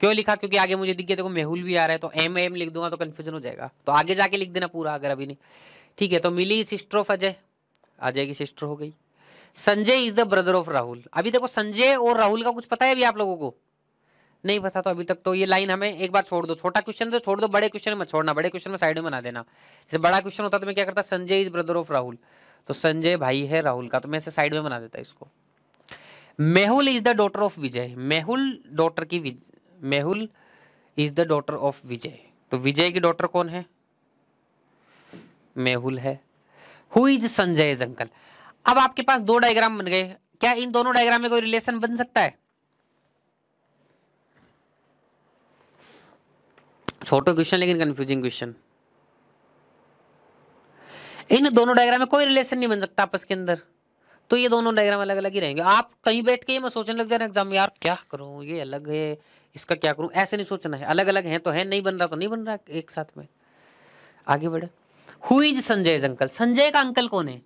Speaker 1: क्यों लिखा क्योंकि आगे मुझे दिख गया देखो मेहुल भी आ रहा है तो एम एम लिख दूंगा तो कन्फ्यूजन हो जाएगा तो आगे जाके लिख देना पूरा अगर अभी नहीं ठीक है तो मिली सिस्टर ऑफ अजय अजय की सिस्टर हो गई Sanjay is the brother of Rahul अभी देखो संजय और राहुल का कुछ पता है अभी आप लोगों को नहीं पता तो अभी तक तो ये लाइन हमें एक बार छोड़ दो छोटा क्वेश्चन तो छोड़ दो बड़े क्वेश्चन में छोड़ना बड़े क्वेश्चन में साइड में बना देना जैसे बड़ा क्वेश्चन होता तो मैं क्या करता Sanjay is brother of Rahul तो संजय भाई है राहुल का तो मैं इसे साइड में बना देता इसको Mehul is the daughter of Vijay Mehul daughter की Mehul is the daughter of Vijay तो विजय की डॉटर कौन है मेहुल है हु इज संजय अंकल अब आपके पास दो डायग्राम बन गए क्या इन दोनों डायग्राम में कोई रिलेशन बन सकता है छोटे क्वेश्चन लेकिन कंफ्यूजिंग क्वेश्चन इन दोनों डायग्राम में कोई रिलेशन नहीं बन सकता आपस के अंदर तो ये दोनों डायग्राम अलग अलग ही रहेंगे आप कहीं बैठ के मैं सोचने लग जा रहा एग्जाम यार क्या करूँ ये अलग है इसका क्या करूँ ऐसे नहीं सोचना है अलग अलग है तो है नहीं बन रहा तो नहीं बन रहा एक साथ में आगे बढ़े हु संजय अंकल संजय का अंकल कौन है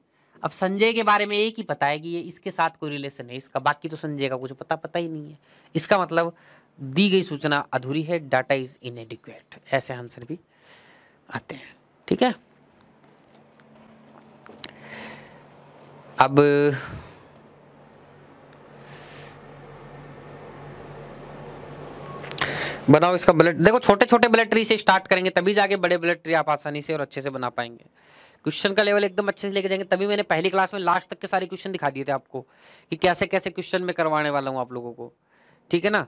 Speaker 1: अब संजय के बारे में एक ही पता है कि ये इसके साथ कोई रिलेशन है इसका बाकी तो संजय का कुछ पता पता ही नहीं है इसका मतलब दी गई सूचना अधूरी है डाटा इज इनएडिक्वेट ऐसे आंसर भी आते हैं ठीक है अब बनाओ इसका बुलेट देखो छोटे छोटे बुलेट ट्री से स्टार्ट करेंगे तभी जाके बड़े बुलेट ट्री आप आसानी से और अच्छे से बना पाएंगे क्वेश्चन का लेवल एकदम अच्छे से लेके जाएंगे तभी मैंने पहली क्लास में लास्ट तक के सारे क्वेश्चन दिखा दिए थे आपको कि कैसे कैसे क्वेश्चन में करवाने वाला हूँ आप लोगों को ठीक है ना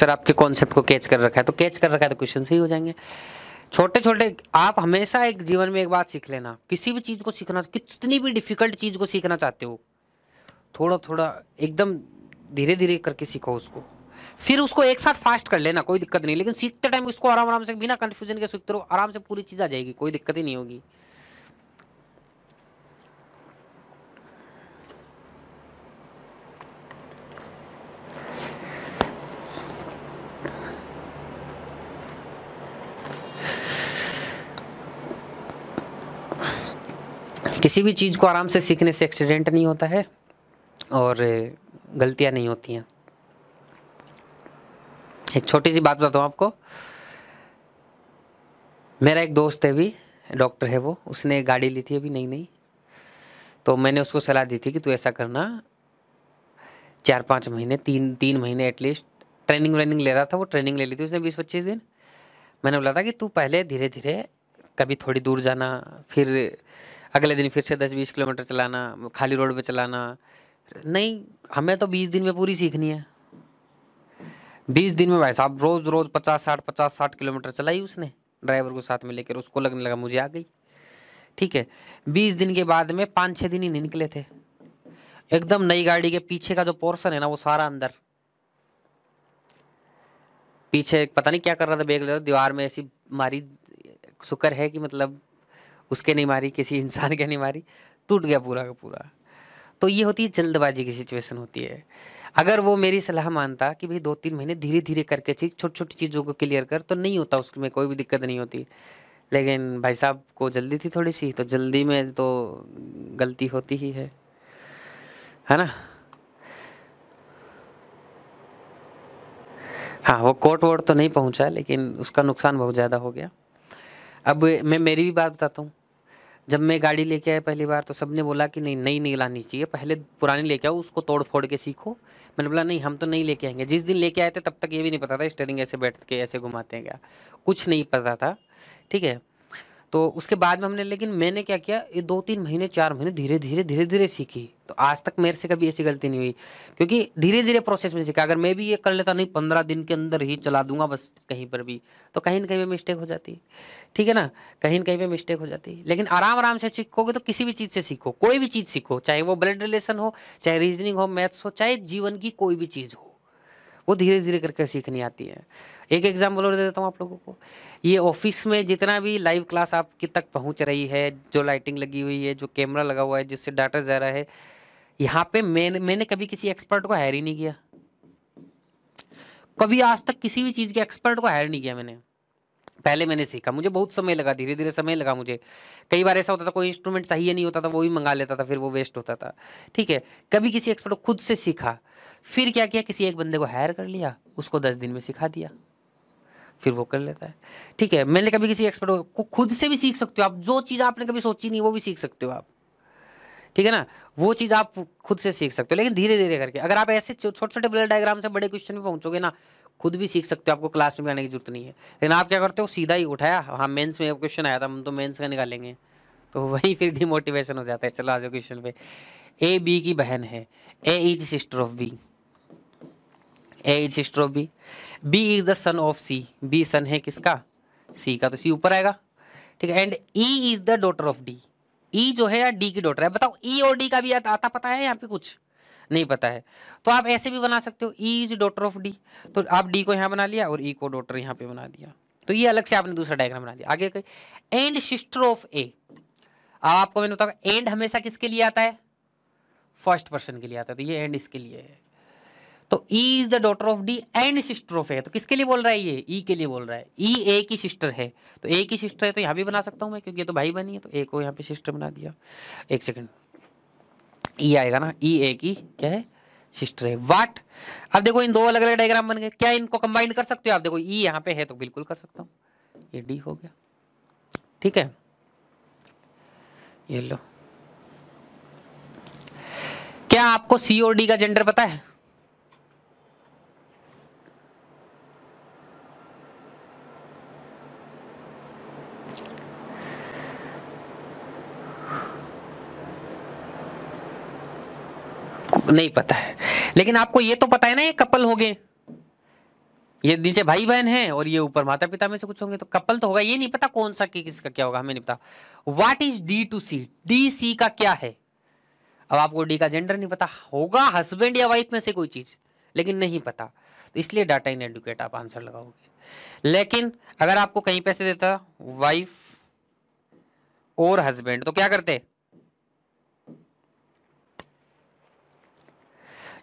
Speaker 1: सर आपके कॉन्सेप्ट को कैच कर रखा है तो कैच कर रखा है तो क्वेश्चन सही हो जाएंगे छोटे छोटे आप हमेशा एक जीवन में एक बात सीख लेना किसी भी चीज़ को सीखना कितनी भी डिफिकल्ट चीज़ को सीखना चाहते हो थोड़ा थोड़ा एकदम धीरे धीरे करके सीखो उसको फिर उसको एक साथ फास्ट कर लेना कोई दिक्कत नहीं लेकिन सीखते टाइम उसको आराम आराम से बिना कन्फ्यूजन के सीखते रहो आराम से पूरी चीज़ आ जाएगी कोई दिक्कत ही नहीं होगी किसी भी चीज़ को आराम से सीखने से एक्सीडेंट नहीं होता है और गलतियाँ नहीं होती हैं एक छोटी सी बात बताता हूँ आपको मेरा एक दोस्त है अभी डॉक्टर है वो उसने गाड़ी ली थी अभी नई नई तो मैंने उसको सलाह दी थी कि तू ऐसा करना चार पाँच महीने तीन तीन महीने एटलीस्ट ट्रेनिंग व्रेनिंग ले रहा था वो ट्रेनिंग ले ली थी उसने बीस पच्चीस दिन मैंने बोला था कि तू पहले धीरे धीरे कभी थोड़ी दूर जाना फिर अगले दिन फिर से दस बीस किलोमीटर चलाना खाली रोड पे चलाना नहीं हमें तो बीस दिन में पूरी सीखनी है बीस दिन में भाई साहब रोज़ रोज़ पचास साठ पचास साठ किलोमीटर चलाई उसने ड्राइवर को साथ में लेकर उसको लगने लगा मुझे आ गई ठीक है बीस दिन के बाद में पाँच छः दिन ही नहीं निकले थे एकदम नई गाड़ी के पीछे का जो पोर्सन है ना वो सारा अंदर पीछे पता नहीं क्या कर रहा था बेग ले दीवार में ऐसी मारी शुक्र है कि मतलब उसके नहीं मारी किसी इंसान के नहीं मारी टूट गया पूरा का पूरा तो ये होती है जल्दबाजी की सिचुएशन होती है अगर वो मेरी सलाह मानता कि भाई दो तीन महीने धीरे धीरे करके ठीक छोटी छोटी चीज़ों को क्लियर कर तो नहीं होता उसमें कोई भी दिक्कत नहीं होती लेकिन भाई साहब को जल्दी थी थोड़ी सी तो जल्दी में तो गलती होती ही है है ना हाँ वो कोर्ट वोट तो नहीं पहुंचा लेकिन उसका नुकसान बहुत ज़्यादा हो गया अब मैं मेरी भी बात बताता हूँ जब मैं गाड़ी लेके आया पहली बार तो सब ने बोला कि नहीं नई नहीं लानी चाहिए पहले पुरानी लेके आओ उसको तोड़ फोड़ के सीखो मैंने बोला नहीं हम तो नहीं लेके आएंगे जिस दिन लेके आए थे तब तक ये भी नहीं पता था स्टेयरिंग ऐसे बैठ के ऐसे घुमाते हैं क्या कुछ नहीं पता था ठीक है तो उसके बाद में हमने लेकिन मैंने क्या किया ये दो तीन महीने चार महीने धीरे धीरे धीरे धीरे सीखी तो आज तक मेरे से कभी ऐसी गलती नहीं हुई क्योंकि धीरे धीरे प्रोसेस में सीखा अगर मैं भी ये कर लेता नहीं पंद्रह दिन के अंदर ही चला दूंगा बस कहीं पर भी तो कहीं ना कहीं पर मिस्टेक हो जाती ठीक है ना कहीं ना कहीं पर मिस्टेक हो जाती लेकिन आराम आराम से सीखोगे तो किसी भी चीज़ से सीखो कोई भी चीज़ सीखो चाहे वो ब्लड रिलेशन हो चाहे रीजनिंग हो मैथ्स हो चाहे जीवन की कोई भी चीज़ हो वो धीरे धीरे करके सीखनी आती है एक एग्जाम्पल और दे देता हूँ आप लोगों को ये ऑफिस में जितना भी लाइव क्लास आपकी तक पहुँच रही है जो लाइटिंग लगी हुई है जो कैमरा लगा हुआ है जिससे डाटा जा रहा है यहाँ पे मैंने मैंने कभी किसी एक्सपर्ट को हायर ही नहीं किया कभी आज तक किसी भी चीज़ के एक्सपर्ट को हायर नहीं किया मैंने पहले मैंने सीखा मुझे बहुत समय लगा धीरे धीरे समय लगा मुझे कई बार ऐसा होता था कोई इंस्ट्रूमेंट चाहिए नहीं होता था वो भी मंगा लेता था फिर वो वेस्ट होता था ठीक है कभी किसी एक्सपर्ट को खुद से सीखा फिर क्या किया किसी एक बंदे को हायर कर लिया उसको दस दिन में सिखा दिया फिर वो कर लेता है ठीक है मैंने कभी किसी एक्सपर्ट को खुद से भी सीख सकते हो आप जो चीज़ आपने कभी सोची नहीं वो भी सीख सकते हो आप ठीक है ना वो चीज़ आप खुद से सीख सकते हो लेकिन धीरे धीरे करके अगर आप ऐसे छोटे छोटे ब्लड डायग्राम से बड़े क्वेश्चन में पहुंचोगे ना खुद भी सीख सकते हो आपको क्लास में आने की जरूरत नहीं है लेकिन आप क्या करते हो सीधा ही उठाया हाँ मेंस में क्वेश्चन आया था हम तो मेंस का निकालेंगे तो वही फिर डिमोटिवेशन हो जाता है चलो आज क्वेश्चन पे ए बी की बहन है A is sister of B A is sister of B B is the son of C B son है किसका सी का तो सी ऊपर आएगा ठीक है and E is the daughter of D E जो है डी की डॉटर है बताओ ई e और डी का भी आता पता है यहाँ पे कुछ नहीं पता है तो आप ऐसे भी बना सकते हो E is daughter of D तो आप डी को यहाँ बना लिया और ई e को डॉटर यहाँ पे बना दिया तो ये अलग से आपने दूसरा डायग्राम बना दिया आगे एंड सिस्टर ऑफ ए अब आपको मैंने बताया एंड हमेशा किसके लिए आता है फर्स्ट पर्सन के लिए आता है तो ये एंड इसके लिए है तो E is the daughter of D and sister of A तो किसके लिए बोल रहा है ये ई e के लिए बोल रहा है ई e, ए की सिस्टर है तो ए की सिस्टर है तो यहाँ भी बना सकता हूँ मैं क्योंकि ये तो भाई बनी है तो ए को यहाँ पे सिस्टर बना दिया एक सेकंड ई e आएगा ना ई e ए की क्या है सिस्टर है वाट अब देखो इन दो अलग अलग डायग्राम बन गए क्या इनको कंबाइन कर सकते हो आप देखो ई e यहाँ पे है तो बिल्कुल कर सकता हूँ ये डी हो गया ठीक है ये लो क्या आपको सी और डी का जेंडर पता है नहीं पता है लेकिन आपको ये तो पता है ना ये कपल हो गए ये नीचे भाई बहन है और ये ऊपर माता पिता में से कुछ होंगे तो कपल तो होगा ये नहीं पता कौन सा किसका क्या होगा हमें नहीं पता what is D to C D C का क्या है अब आपको डी का जेंडर नहीं पता होगा हस्बैंड या वाइफ में से कोई चीज़ लेकिन नहीं पता तो इसलिए डाटा इन एडुकेट आप आंसर लगाओगे लेकिन अगर आपको कहीं पैसे देता वाइफ और हस्बैंड तो क्या करते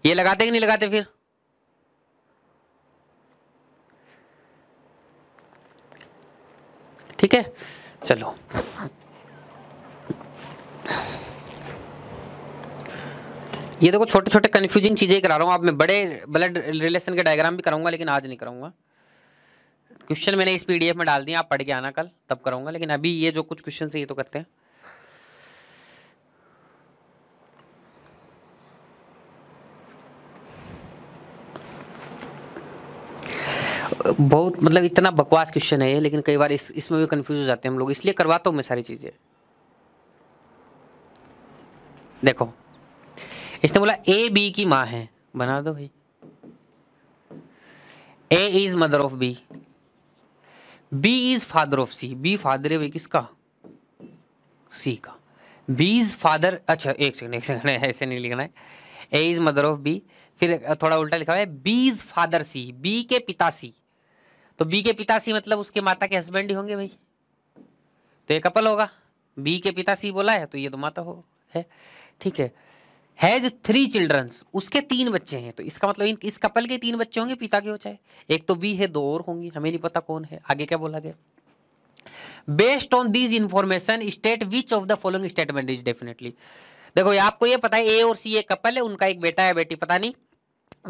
Speaker 1: ये लगाते कि नहीं लगाते फिर ठीक है चलो ये देखो छोटे छोटे कन्फ्यूजिंग चीज़ें करा रहा हूँ आप मैं बड़े ब्लड रिलेशन के डायग्राम भी कराऊंगा लेकिन आज नहीं कराऊंगा क्वेश्चन मैंने इस पीडीएफ में डाल दिया आप पढ़ के आना कल तब कराऊंगा लेकिन अभी ये जो कुछ क्वेश्चन है ये तो करते हैं बहुत मतलब इतना बकवास क्वेश्चन है लेकिन कई बार इस इसमें भी कंफ्यूज हो जाते हैं हम लोग इसलिए करवाता हूँ मैं सारी चीज़ें देखो इसने बोला ए बी की माँ है बना दो भाई A is mother of B B is father of C B father है भाई किसका सी का बी इज फादर अच्छा एक सेकंड एक सेकंड ऐसे नहीं लिखना है A is mother of B फिर थोड़ा उल्टा लिखा हुआ है B is father C B के पिता सी तो बी के पिता सी मतलब उसके माता के हस्बैंड ही होंगे भाई तो ये कपल होगा बी के पिता सी बोला है तो ये तो माता हो है ठीक है हैज थ्री चिल्ड्रंस उसके तीन बच्चे हैं तो इसका मतलब इन इस कपल के तीन बच्चे होंगे पिता के हो चाहे एक तो बी है दो और होंगी हमें नहीं पता कौन है आगे क्या बोला गया based on these information state which of the following statement is definitely देखो आपको ये पता है ए और सी एक कपल है उनका एक बेटा है बेटी पता नहीं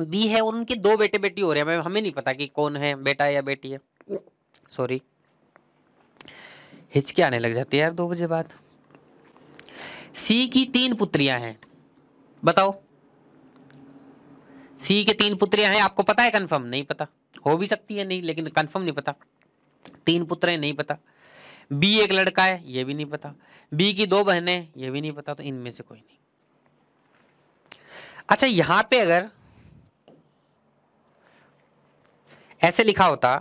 Speaker 1: बी है और उनके दो बेटे बेटी हो रहे हैं हमें नहीं पता कि कौन है बेटा या बेटी है सॉरी हिचके आने लग जाती है यार दो बजे बाद सी की तीन पुत्रियां हैं बताओ सी के तीन पुत्रियां हैं आपको पता है कंफर्म नहीं पता हो भी सकती है नहीं लेकिन कंफर्म नहीं पता तीन पुत्र हैं नहीं पता बी एक लड़का है ये भी नहीं पता बी की दो बहनें ये भी नहीं पता तो इनमें से कोई नहीं अच्छा यहां पे अगर ऐसे लिखा होता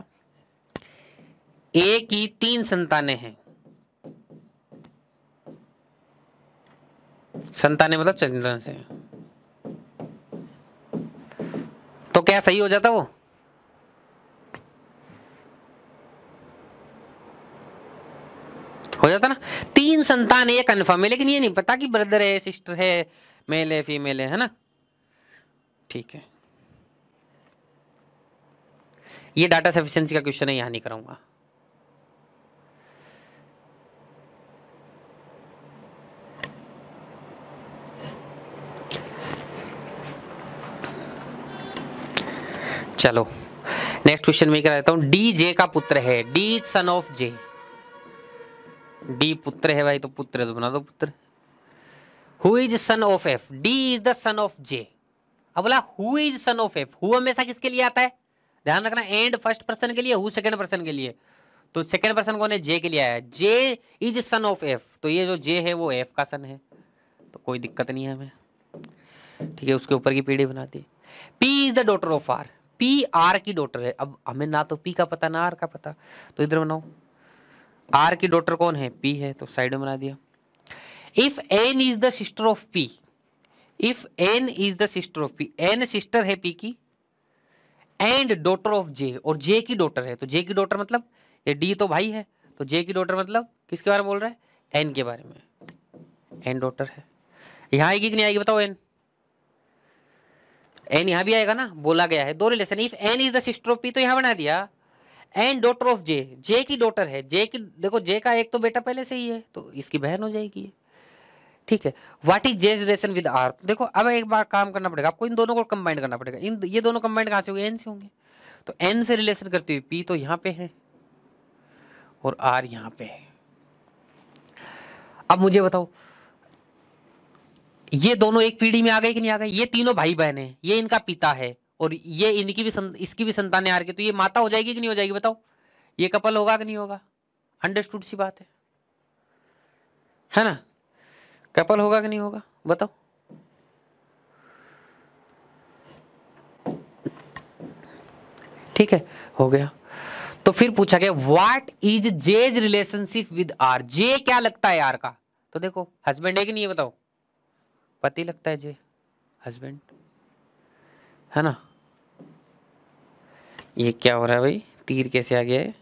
Speaker 1: ए की तीन संतानें हैं संतानें मतलब चंद्रन से तो क्या सही हो जाता वो हो जाता ना तीन संतान ये कन्फर्म है लेकिन ये नहीं पता कि ब्रदर है सिस्टर है मेल है फीमेल है है ना ठीक है ये डाटा सफिशियंसी का क्वेश्चन है यहाँ नहीं कराऊंगा चलो नेक्स्ट क्वेश्चन में करा देता हूँ डी जे का पुत्र है D son of J D पुत्र है भाई तो पुत्र है तो बना दो पुत्र who is son of F D is the son of J अब बोला who is son of F who हमेशा किसके लिए आता है ध्यान रखना एंड फर्स्ट पर्सन के लिए हु सेकेंड पर्सन के लिए तो सेकेंड पर्सन कौन है जे के लिए आया J is son of F तो ये जो जे है वो एफ का सन है तो कोई दिक्कत नहीं है हमें ठीक है उसके ऊपर की पीढ़ी बनाती P is the daughter of R P R की डॉटर है अब हमें ना तो पी का पता ना आर का पता तो इधर बनाओ आर की डॉटर कौन है पी है तो साइड में बना दिया if N is the sister of P if N is the sister of P N sister है पी की एंड डॉटर ऑफ जे और जे की डॉटर है तो जे की डॉटर मतलब ये डी तो भाई है तो जे की डॉटर मतलब किसके बारे में बोल रहा है एन के बारे में एन डॉटर है यहाँ आएगी कि नहीं आएगी बताओ एन एन यहाँ भी आएगा ना बोला गया है दो relation if N is the sister of P तो यहाँ बना दिया N daughter of J J की डॉटर है जे की देखो जे का एक तो बेटा पहले से ही है तो इसकी बहन हो जाएगी ठीक है what is J's relation with R देखो अब एक बार काम करना पड़ेगा आपको इन दोनों को कंबाइंड करना पड़ेगा इन ये दोनों कंबाइंड कहाँ से होंगे एन से होंगे तो एन से रिलेशन करते हुए पी तो यहाँ पे है और आर यहाँ पे है अब मुझे बताओ ये दोनों एक पीढ़ी में आ गए कि नहीं आ गए ये तीनों भाई बहन है ये इनका पिता है और ये इनकी भी संत इसकी भी संतान आ रही तो ये माता हो जाएगी कि नहीं हो जाएगी बताओ ये कपल होगा कि नहीं होगा अंडरस्टूड सी बात है है ना कपल होगा कि नहीं होगा बताओ ठीक है हो गया तो फिर पूछा गया what is J's relationship with R J क्या लगता है आर का तो देखो हस्बैंड है कि नहीं है बताओ पति लगता है जे हस्बैंड है ना ये क्या हो रहा है भाई तीर कैसे आ गया है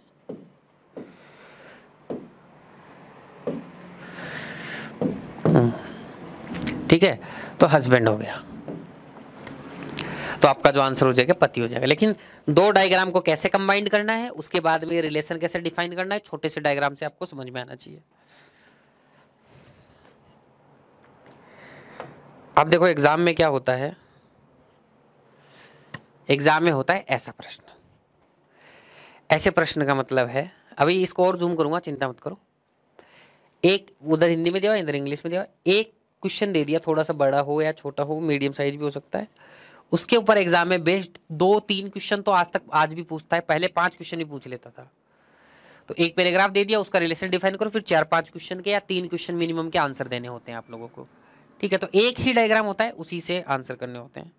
Speaker 1: ठीक है तो हस्बैंड हो गया तो आपका जो आंसर हो जाएगा पति हो जाएगा लेकिन दो डायग्राम को कैसे कंबाइंड करना है उसके बाद में रिलेशन कैसे डिफाइन करना है छोटे से डायग्राम से आपको समझ में आना चाहिए अब देखो एग्जाम में क्या होता है एग्जाम में होता है ऐसा प्रश्न ऐसे प्रश्न का मतलब है अभी इसको और जूम करूंगा चिंता मत करो एक उधर हिंदी में दिया इधर इंग्लिश में दिया एक क्वेश्चन दे दिया थोड़ा सा बड़ा हो या छोटा हो मीडियम साइज भी हो सकता है उसके ऊपर एग्जाम में बेस्ट दो तीन क्वेश्चन तो आज तक आज भी पूछता है पहले पांच क्वेश्चन ही पूछ लेता था तो एक पैराग्राफ दे दिया उसका रिलेशन डिफाइन करो फिर चार पांच क्वेश्चन के या तीन क्वेश्चन मिनिमम के आंसर देने होते हैं आप लोगों को ठीक है तो एक ही डायग्राम होता है उसी से आंसर करने होते हैं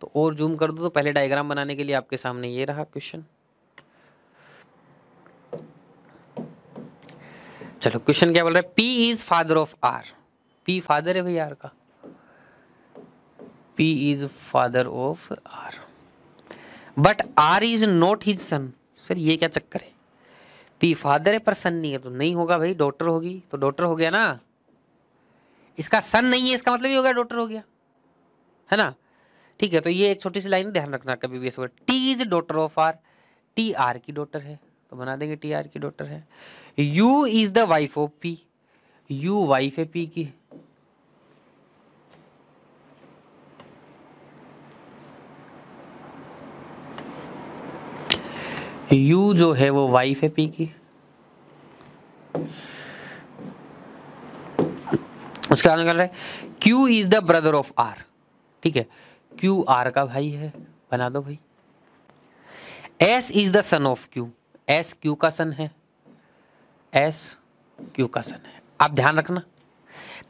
Speaker 1: तो और जूम कर दो तो पहले डायग्राम बनाने के लिए आपके सामने ये रहा क्वेश्चन चलो क्वेश्चन क्या बोल रहे है P is father of R P father है भाई आर का P is father of R but R is not his son sir ये क्या चक्कर है पी फादर है पर सन नहीं है तो नहीं होगा भाई डॉटर होगी तो डॉटर हो गया ना इसका सन नहीं है इसका मतलब ही हो गया डॉटर हो गया है ना ठीक है तो ये एक छोटी सी लाइन ध्यान रखना कभी भी इस T is daughter of R T R की डॉटर है तो बना देंगे टी आर की डॉटर है U is the wife of P U wife है पी की यू जो है वो वाइफ है पी की उसके बाद निकल रहा है Q is the brother of R ठीक है क्यू आर का भाई है बना दो भाई S is the son of Q S Q का सन है एस क्यू का सन है आप ध्यान रखना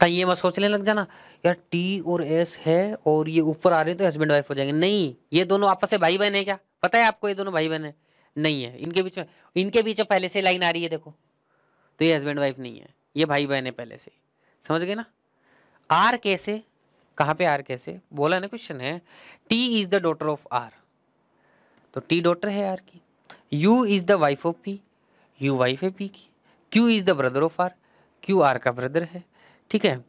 Speaker 1: कहीं ये मत सोचने लग जाना यार टी और एस है और ये ऊपर आ रहे हैं तो हस्बैंड वाइफ हो जाएंगे नहीं ये दोनों आपस में भाई बहन है क्या पता है आपको ये दोनों भाई बहन है नहीं है इनके बीच में इनके बीच में पहले से लाइन आ रही है देखो तो ये हस्बैंड वाइफ नहीं है ये भाई बहन है पहले से समझ गए ना आर कैसे कहाँ पे आर कैसे बोला ना क्वेश्चन है T is the daughter of R तो टी डॉटर है आर की U is the wife of P U wife है पी की Q is the brother of R Q R का ब्रदर है ठीक है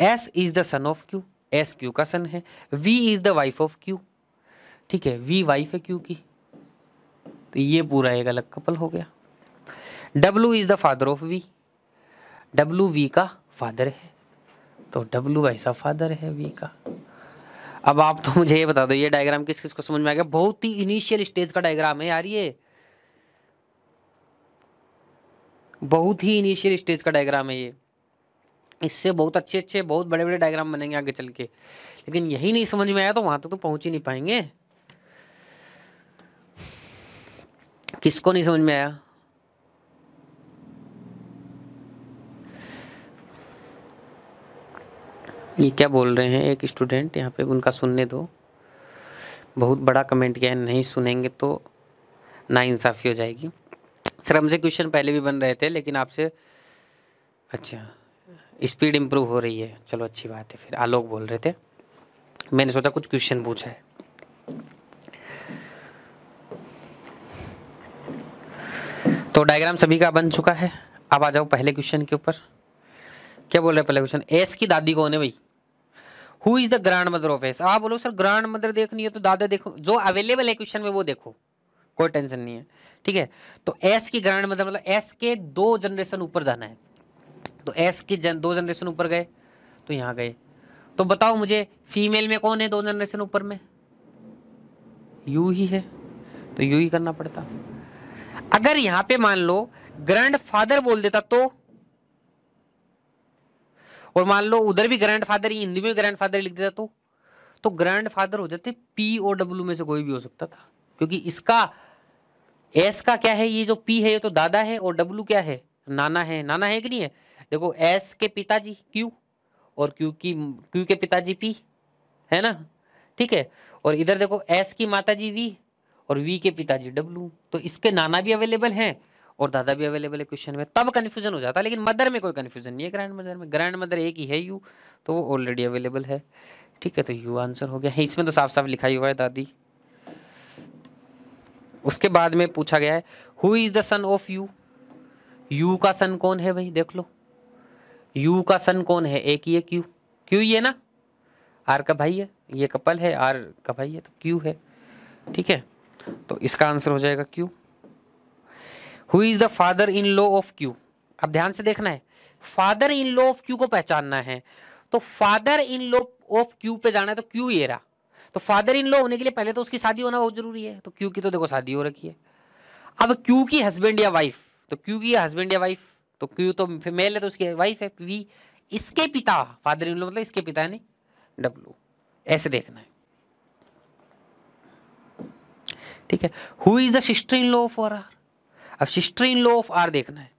Speaker 1: S is the son of Q S Q का सन है V is the wife of Q ठीक है वी वाइफ है क्यू की तो ये पूरा एक अलग कपल हो गया W is the father of V W V का फादर है तो डब्लू ऐसा फादर है V का अब आप तो मुझे ये बता दो ये डायग्राम किस किस को समझ में आ गया बहुत ही इनिशियल स्टेज का डायग्राम है यार ये बहुत ही इनिशियल स्टेज का डायग्राम है ये इससे बहुत अच्छे अच्छे बहुत बड़े बड़े डायग्राम बनेंगे आगे चल के लेकिन यही नहीं समझ में आया तो वहाँ तक तो, तो पहुँच ही नहीं पाएंगे किसको नहीं समझ में आया ये क्या बोल रहे हैं एक स्टूडेंट यहाँ पे उनका सुनने दो बहुत बड़ा कमेंट किया है नहीं सुनेंगे तो नाइंसाफ़ी हो जाएगी सर हमसे क्वेश्चन पहले भी बन रहे थे लेकिन आपसे अच्छा स्पीड इम्प्रूव हो रही है चलो अच्छी बात है फिर आलोक बोल रहे थे मैंने सोचा कुछ क्वेश्चन पूछा है तो डायग्राम सभी का बन चुका है अब आ जाओ पहले क्वेश्चन के ऊपर क्या बोल रहे हैं पहले क्वेश्चन एस की दादी कौन है भाई who is the grandmother of S आप बोलो सर ग्रांड मदर देखनी है तो दादा देखो जो अवेलेबल है क्वेश्चन में वो देखो कोई टेंशन नहीं है ठीक है तो एस की ग्रांड मदर मतलब एस के दो जनरेशन ऊपर जाना है तो एस के जन दो जनरेशन ऊपर गए तो यहाँ गए तो बताओ मुझे फीमेल में कौन है दो जनरेशन ऊपर में यू ही है तो यू ही करना पड़ता अगर यहां पे मान लो ग्रैंडफादर बोल देता तो और मान लो उधर भी ग्रैंडफादर ही हिंदी में ग्रैंडफादर लिख देता तो तो ग्रैंडफादर हो जाते पी ओ डब्ल्यू में से कोई भी हो सकता था क्योंकि इसका एस का क्या है ये जो पी है ये तो दादा है और डब्ल्यू क्या है नाना है नाना है कि नहीं है देखो एस के पिताजी क्यू और क्यू की क्यू के पिताजी पी है ना ठीक है और इधर देखो एस की माताजी वी और वी के पिताजी डब्लू तो इसके नाना भी अवेलेबल हैं और दादा भी अवेलेबल है क्वेश्चन में तब कन्फ्यूजन हो जाता है लेकिन मदर में कोई कन्फ्यूजन नहीं है ग्रैंड मदर में ग्रैंड मदर एक ही है यू तो वो ऑलरेडी अवेलेबल है ठीक है तो यू आंसर हो गया है इसमें तो साफ साफ लिखा ही हुआ है दादी उसके बाद में पूछा गया है who is the son of U U का सन कौन है भाई देख लो यू का सन कौन है एक ही है क्यू क्यू ये ना आर का भाई है ये कपल है आर का भाई है तो क्यू है ठीक है तो इसका आंसर हो जाएगा Q who is the father in law of Q अब ध्यान से देखना है father in law of Q को पहचानना है तो father in law of Q पे जाना है तो क्यू ये रहा तो फादर इन लॉ होने के लिए पहले तो उसकी शादी होना बहुत जरूरी है तो क्यू की तो देखो शादी हो रखी है अब क्यू की हस्बैंड या वाइफ तो क्यू की हस्बैंड या वाइफ तो क्यू तो मेल है तो उसकी वाइफ है वी इसके पिता फादर इन लॉ मतलब इसके पिता है नहीं डब्लू ऐसे देखना है ठीक है who is the sister in law of R R अब sister in law of R देखना है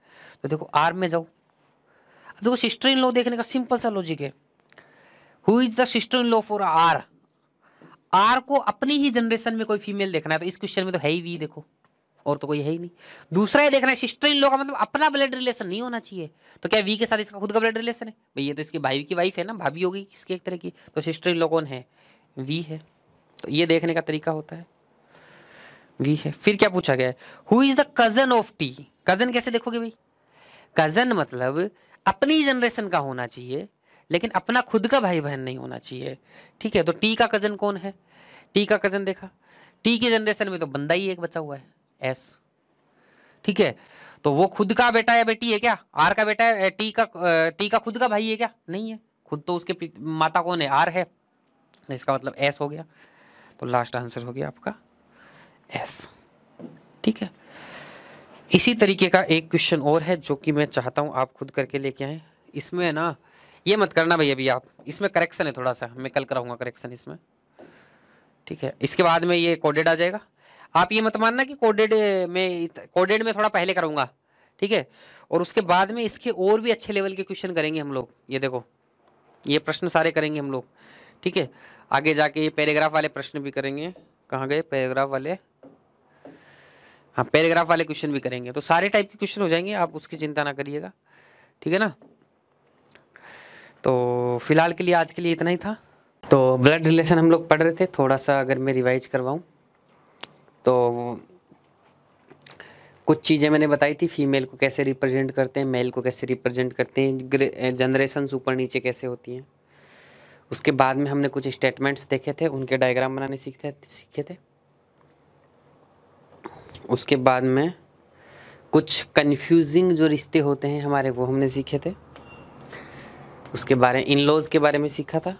Speaker 1: तो देखो आर में जाओ अब देखो सिस्टर इन लो देखने का सिंपल सा लॉजिक है who is the sister in law for R R को अपनी ही जनरेशन में कोई फीमेल देखना है तो इस क्वेश्चन में तो है ही वी देखो और तो कोई है ही नहीं दूसरा ये देखना है सिस्टर इन लो का मतलब अपना ब्लड रिलेशन नहीं होना चाहिए तो क्या वी के साथ इसका खुद का ब्लड रिलेशन है भाई ये तो इसकी भाई की वाइफ है ना भाभी होगी इसके एक तरह की तो सिस्टर इन लो कौन है वी है तो ये देखने का तरीका होता है वी है फिर क्या पूछा गया है who is the cousin of T cousin कैसे देखोगे भाई कज़न मतलब अपनी जनरेशन का होना चाहिए लेकिन अपना खुद का भाई बहन नहीं होना चाहिए ठीक है तो टी का कज़न कौन है टी का कज़न देखा टी के जनरेशन में तो बंदा ही एक बचा हुआ है एस ठीक है तो वो खुद का बेटा या बेटी है क्या आर का बेटा है टी का टी का खुद का भाई है क्या नहीं है खुद तो उसके माता कौन है आर है तो इसका मतलब एस हो गया तो लास्ट आंसर हो गया आपका एस ठीक है इसी तरीके का एक क्वेश्चन और है जो कि मैं चाहता हूँ आप खुद करके लेके आए इसमें ना ये मत करना भाई अभी आप इसमें करेक्शन है थोड़ा सा मैं कल कराऊंगा करेक्शन इसमें ठीक है इसके बाद में ये कोडेड आ जाएगा आप ये मत मानना कि कोडेड में कोडेड में थोड़ा पहले कराऊंगा ठीक है और उसके बाद में इसके और भी अच्छे लेवल के क्वेश्चन करेंगे हम लोग ये देखो ये प्रश्न सारे करेंगे हम लोग ठीक है आगे जाके ये पैराग्राफ वाले प्रश्न भी करेंगे कहाँ गए पैराग्राफ वाले हाँ पैराग्राफ वाले क्वेश्चन भी करेंगे तो सारे टाइप के क्वेश्चन हो जाएंगे आप उसकी चिंता ना करिएगा ठीक है ना तो फिलहाल के लिए आज के लिए इतना ही था तो ब्लड रिलेशन हम लोग पढ़ रहे थे थोड़ा सा अगर मैं रिवाइज करवाऊँ तो कुछ चीज़ें मैंने बताई थी फीमेल को कैसे रिप्रेजेंट करते हैं मेल को कैसे रिप्रेजेंट करते हैं जनरेशन ऊपर नीचे कैसे होती हैं उसके बाद में हमने कुछ स्टेटमेंट्स देखे थे उनके डायग्राम बनाने सीखते सीखे थे उसके बाद में कुछ कन्फ्यूजिंग जो रिश्ते होते हैं हमारे वो हमने सीखे थे उसके बारे में इन लॉज के बारे में सीखा था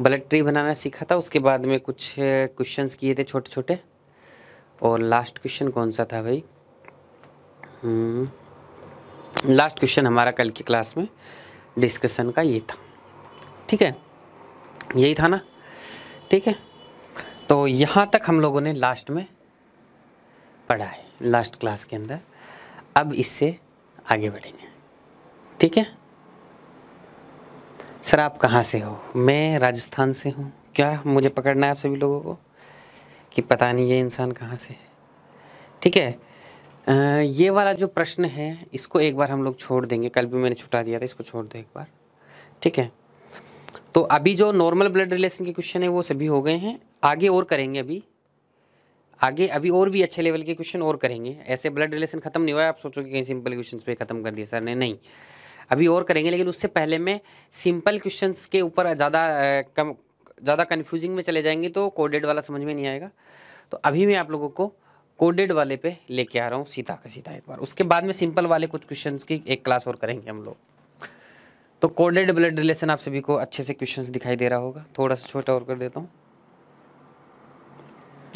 Speaker 1: ब्लड ट्री बनाना सीखा था उसके बाद में कुछ क्वेश्चन किए थे छोटे छोटे और लास्ट क्वेश्चन कौन सा था भाई लास्ट हम्म, क्वेश्चन हमारा कल की क्लास में डिस्कशन का ये था ठीक है यही था ना ठीक है तो यहाँ तक हम लोगों ने लास्ट में पढ़ा है लास्ट क्लास के अंदर अब इससे आगे बढ़ेंगे ठीक है सर आप कहाँ से हो मैं राजस्थान से हूँ क्या मुझे पकड़ना है आप सभी लोगों को कि पता नहीं ये इंसान कहाँ से है ठीक है ये वाला जो प्रश्न है इसको एक बार हम लोग छोड़ देंगे कल भी मैंने छुटा दिया था इसको छोड़ दो एक बार ठीक है तो अभी जो नॉर्मल ब्लड रिलेशन के क्वेश्चन है वो सभी हो गए हैं आगे और करेंगे अभी आगे अभी और भी अच्छे लेवल के क्वेश्चन और करेंगे ऐसे ब्लड रिलेशन खत्म नहीं हुआ है आप सोचोगे कहीं सिंपल क्वेश्चन पे खत्म कर दिया सर ने नहीं अभी और करेंगे लेकिन उससे पहले मैं सिंपल क्वेश्चन के ऊपर ज़्यादा कम ज़्यादा कन्फ्यूजिंग में चले जाएंगे तो कोडेड वाला समझ में नहीं आएगा तो अभी मैं आप लोगों को कोडेड वाले पे लेके आ रहा हूँ सीधा का सीधा एक बार उसके बाद में सिंपल वाले कुछ क्वेश्चंस की एक क्लास और करेंगे हम लोग तो कोडेड ब्लड रिलेशन आप सभी को अच्छे से क्वेश्चंस दिखाई दे रहा होगा थोड़ा सा छोटा और कर देता हूँ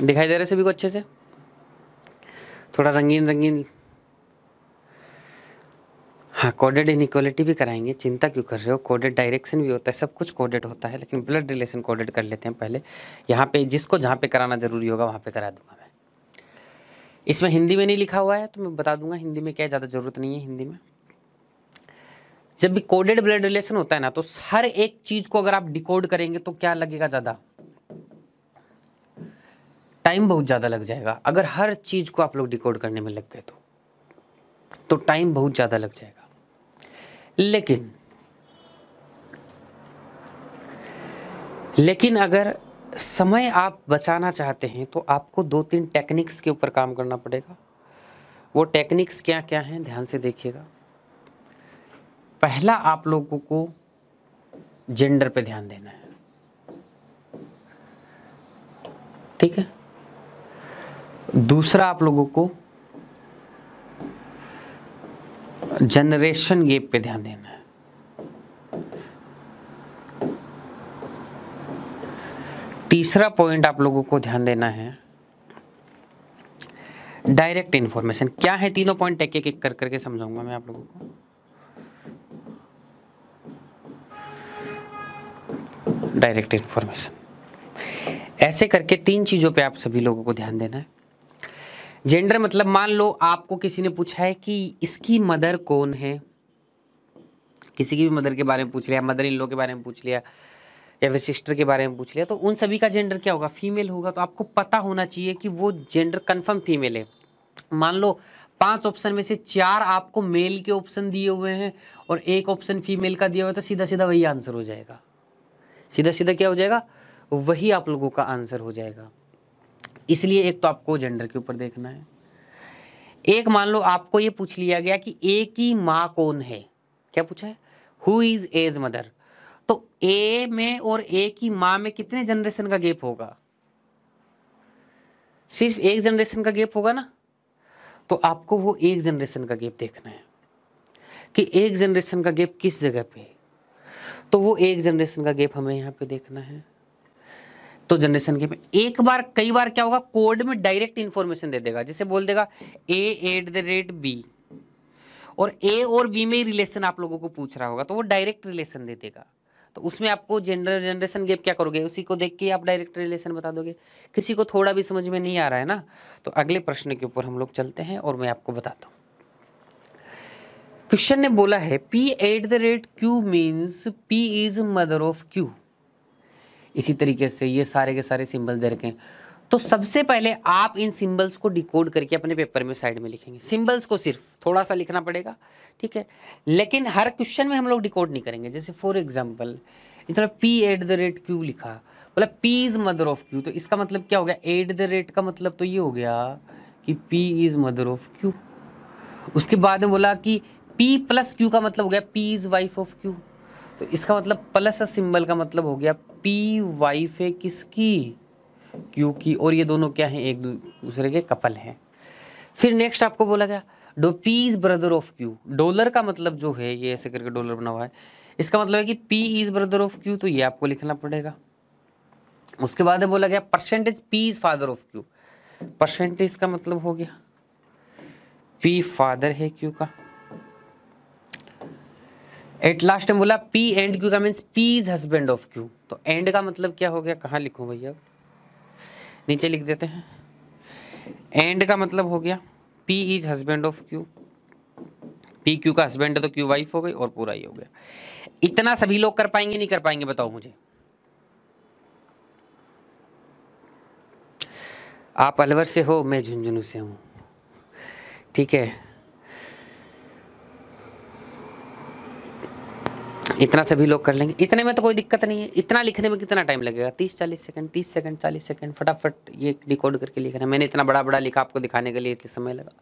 Speaker 1: दिखाई दे रहे सभी को अच्छे से थोड़ा रंगीन रंगीन हाँ कोडेड इनिक्वालिटी भी कराएंगे चिंता क्यों कर रहे हो कोडेड डायरेक्शन भी होता है सब कुछ कोडेड होता है लेकिन ब्लड रिलेशन कोडेड कर लेते हैं पहले यहाँ पे जिसको जहाँ पे कराना ज़रूरी होगा वहाँ पे करा दूंगा मैं इसमें हिंदी में नहीं लिखा हुआ है तो मैं बता दूंगा हिंदी में क्या ज़्यादा ज़रूरत नहीं है हिंदी में जब भी कोडेड ब्लड रिलेशन होता है ना तो हर एक चीज़ को अगर आप डिकोड करेंगे तो क्या लगेगा ज़्यादा टाइम बहुत ज़्यादा लग जाएगा अगर हर चीज़ को आप लोग डिकोड करने में लग गए तो तो टाइम बहुत ज़्यादा लग जाएगा लेकिन लेकिन अगर समय आप बचाना चाहते हैं तो आपको दो तीन टेक्निक्स के ऊपर काम करना पड़ेगा वो टेक्निक्स क्या क्या हैं ध्यान से देखिएगा पहला आप लोगों को जेंडर पे ध्यान देना है ठीक है दूसरा आप लोगों को जनरेशन गेप पे ध्यान देना है तीसरा पॉइंट आप लोगों को ध्यान देना है डायरेक्ट इन्फॉर्मेशन क्या है तीनों पॉइंट एक एक कर करके समझाऊंगा मैं आप लोगों को डायरेक्ट इन्फॉर्मेशन ऐसे करके तीन चीज़ों पे आप सभी लोगों को ध्यान देना है जेंडर मतलब मान लो आपको किसी ने पूछा है कि इसकी मदर कौन है किसी की भी मदर के बारे में पूछ लिया मदर इन लो के बारे में पूछ लिया या फिर सिस्टर के बारे में पूछ लिया तो उन सभी का जेंडर क्या होगा फीमेल होगा तो आपको पता होना चाहिए कि वो जेंडर कन्फर्म फीमेल है मान लो पांच ऑप्शन में से चार आपको मेल के ऑप्शन दिए हुए हैं और एक ऑप्शन फीमेल का दिया हुआ है तो सीधा सीधा वही आंसर हो जाएगा सीधा सीधा क्या हो जाएगा वही आप लोगों का आंसर हो जाएगा इसलिए एक तो आपको जेंडर के ऊपर देखना है एक मान लो आपको ये पूछ लिया गया कि ए की माँ कौन है क्या पूछा है हु इज एज मदर तो ए में और ए की माँ में कितने जनरेशन का गैप होगा सिर्फ एक जनरेशन का गैप होगा ना तो आपको वो एक जनरेशन का गैप देखना है कि एक जनरेशन का गैप किस जगह पे तो वो एक जनरेशन का गैप हमें यहाँ पे देखना है तो जनरेशन के में एक बार कई बार क्या होगा कोड में डायरेक्ट इंफॉर्मेशन दे देगा जैसे बोल देगा A at the rate B और ए और बी में रिलेशन आप लोगों को पूछ रहा होगा तो वो डायरेक्ट रिलेशन दे देगा तो उसमें आपको जेंडर जनरेशन गैप क्या करोगे उसी को देख के आप डायरेक्ट रिलेशन बता दोगे किसी को थोड़ा भी समझ में नहीं आ रहा है ना तो अगले प्रश्न के ऊपर हम लोग चलते हैं और मैं आपको बताता हूँ क्वेश्चन ने बोला है P at the rate Q means P is mother of Q इसी तरीके से ये सारे के सारे सिम्बल्स दे रखे हैं तो सबसे पहले आप इन सिंबल्स को डिकोड करके अपने पेपर में साइड में लिखेंगे सिंबल्स को सिर्फ थोड़ा सा लिखना पड़ेगा ठीक है लेकिन हर क्वेश्चन में हम लोग डिकोड नहीं करेंगे जैसे फॉर एग्जाम्पल इसमें P at the rate Q लिखा मतलब P is mother of Q तो इसका मतलब क्या हो गया एट द रेट का मतलब तो ये हो गया कि P is mother of Q उसके बाद में बोला कि पी प्लस क्यू का मतलब हो गया P is wife of Q तो इसका मतलब प्लस सिंबल का मतलब हो गया पी वाइफ है किसकी क्यू की और ये दोनों क्या हैं एक दूसरे के कपल हैं फिर नेक्स्ट आपको बोला गया डो P is brother of Q dollar का मतलब जो है ये ऐसे करके डॉलर बना हुआ है इसका मतलब है कि P is brother of Q तो ये आपको लिखना पड़ेगा उसके बाद बोला गया percentage P is father of Q percentage का मतलब हो गया पी फादर है क्यू का एट लास्ट में बोला पी एंड क्यू का means P is husband of Q तो एंड का मतलब क्या हो गया कहाँ लिखूँ भैया नीचे लिख देते हैं एंड का मतलब हो गया P is husband of Q P Q का हस्बैंड है तो क्यू वाइफ हो गई और पूरा ही हो गया इतना सभी लोग कर पाएंगे नहीं कर पाएंगे बताओ मुझे आप अलवर से हो मैं झुंझुनू से हूँ ठीक है इतना सभी लोग कर लेंगे इतने में तो कोई दिक्कत नहीं है इतना लिखने में कितना टाइम लगेगा तीस चालीस सेकंड तीस सेकंड चालीस सेकंड फटाफट ये डिकोड करके लिखना मैंने इतना बड़ा बड़ा लिखा आपको दिखाने के लिए इसलिए समय लगा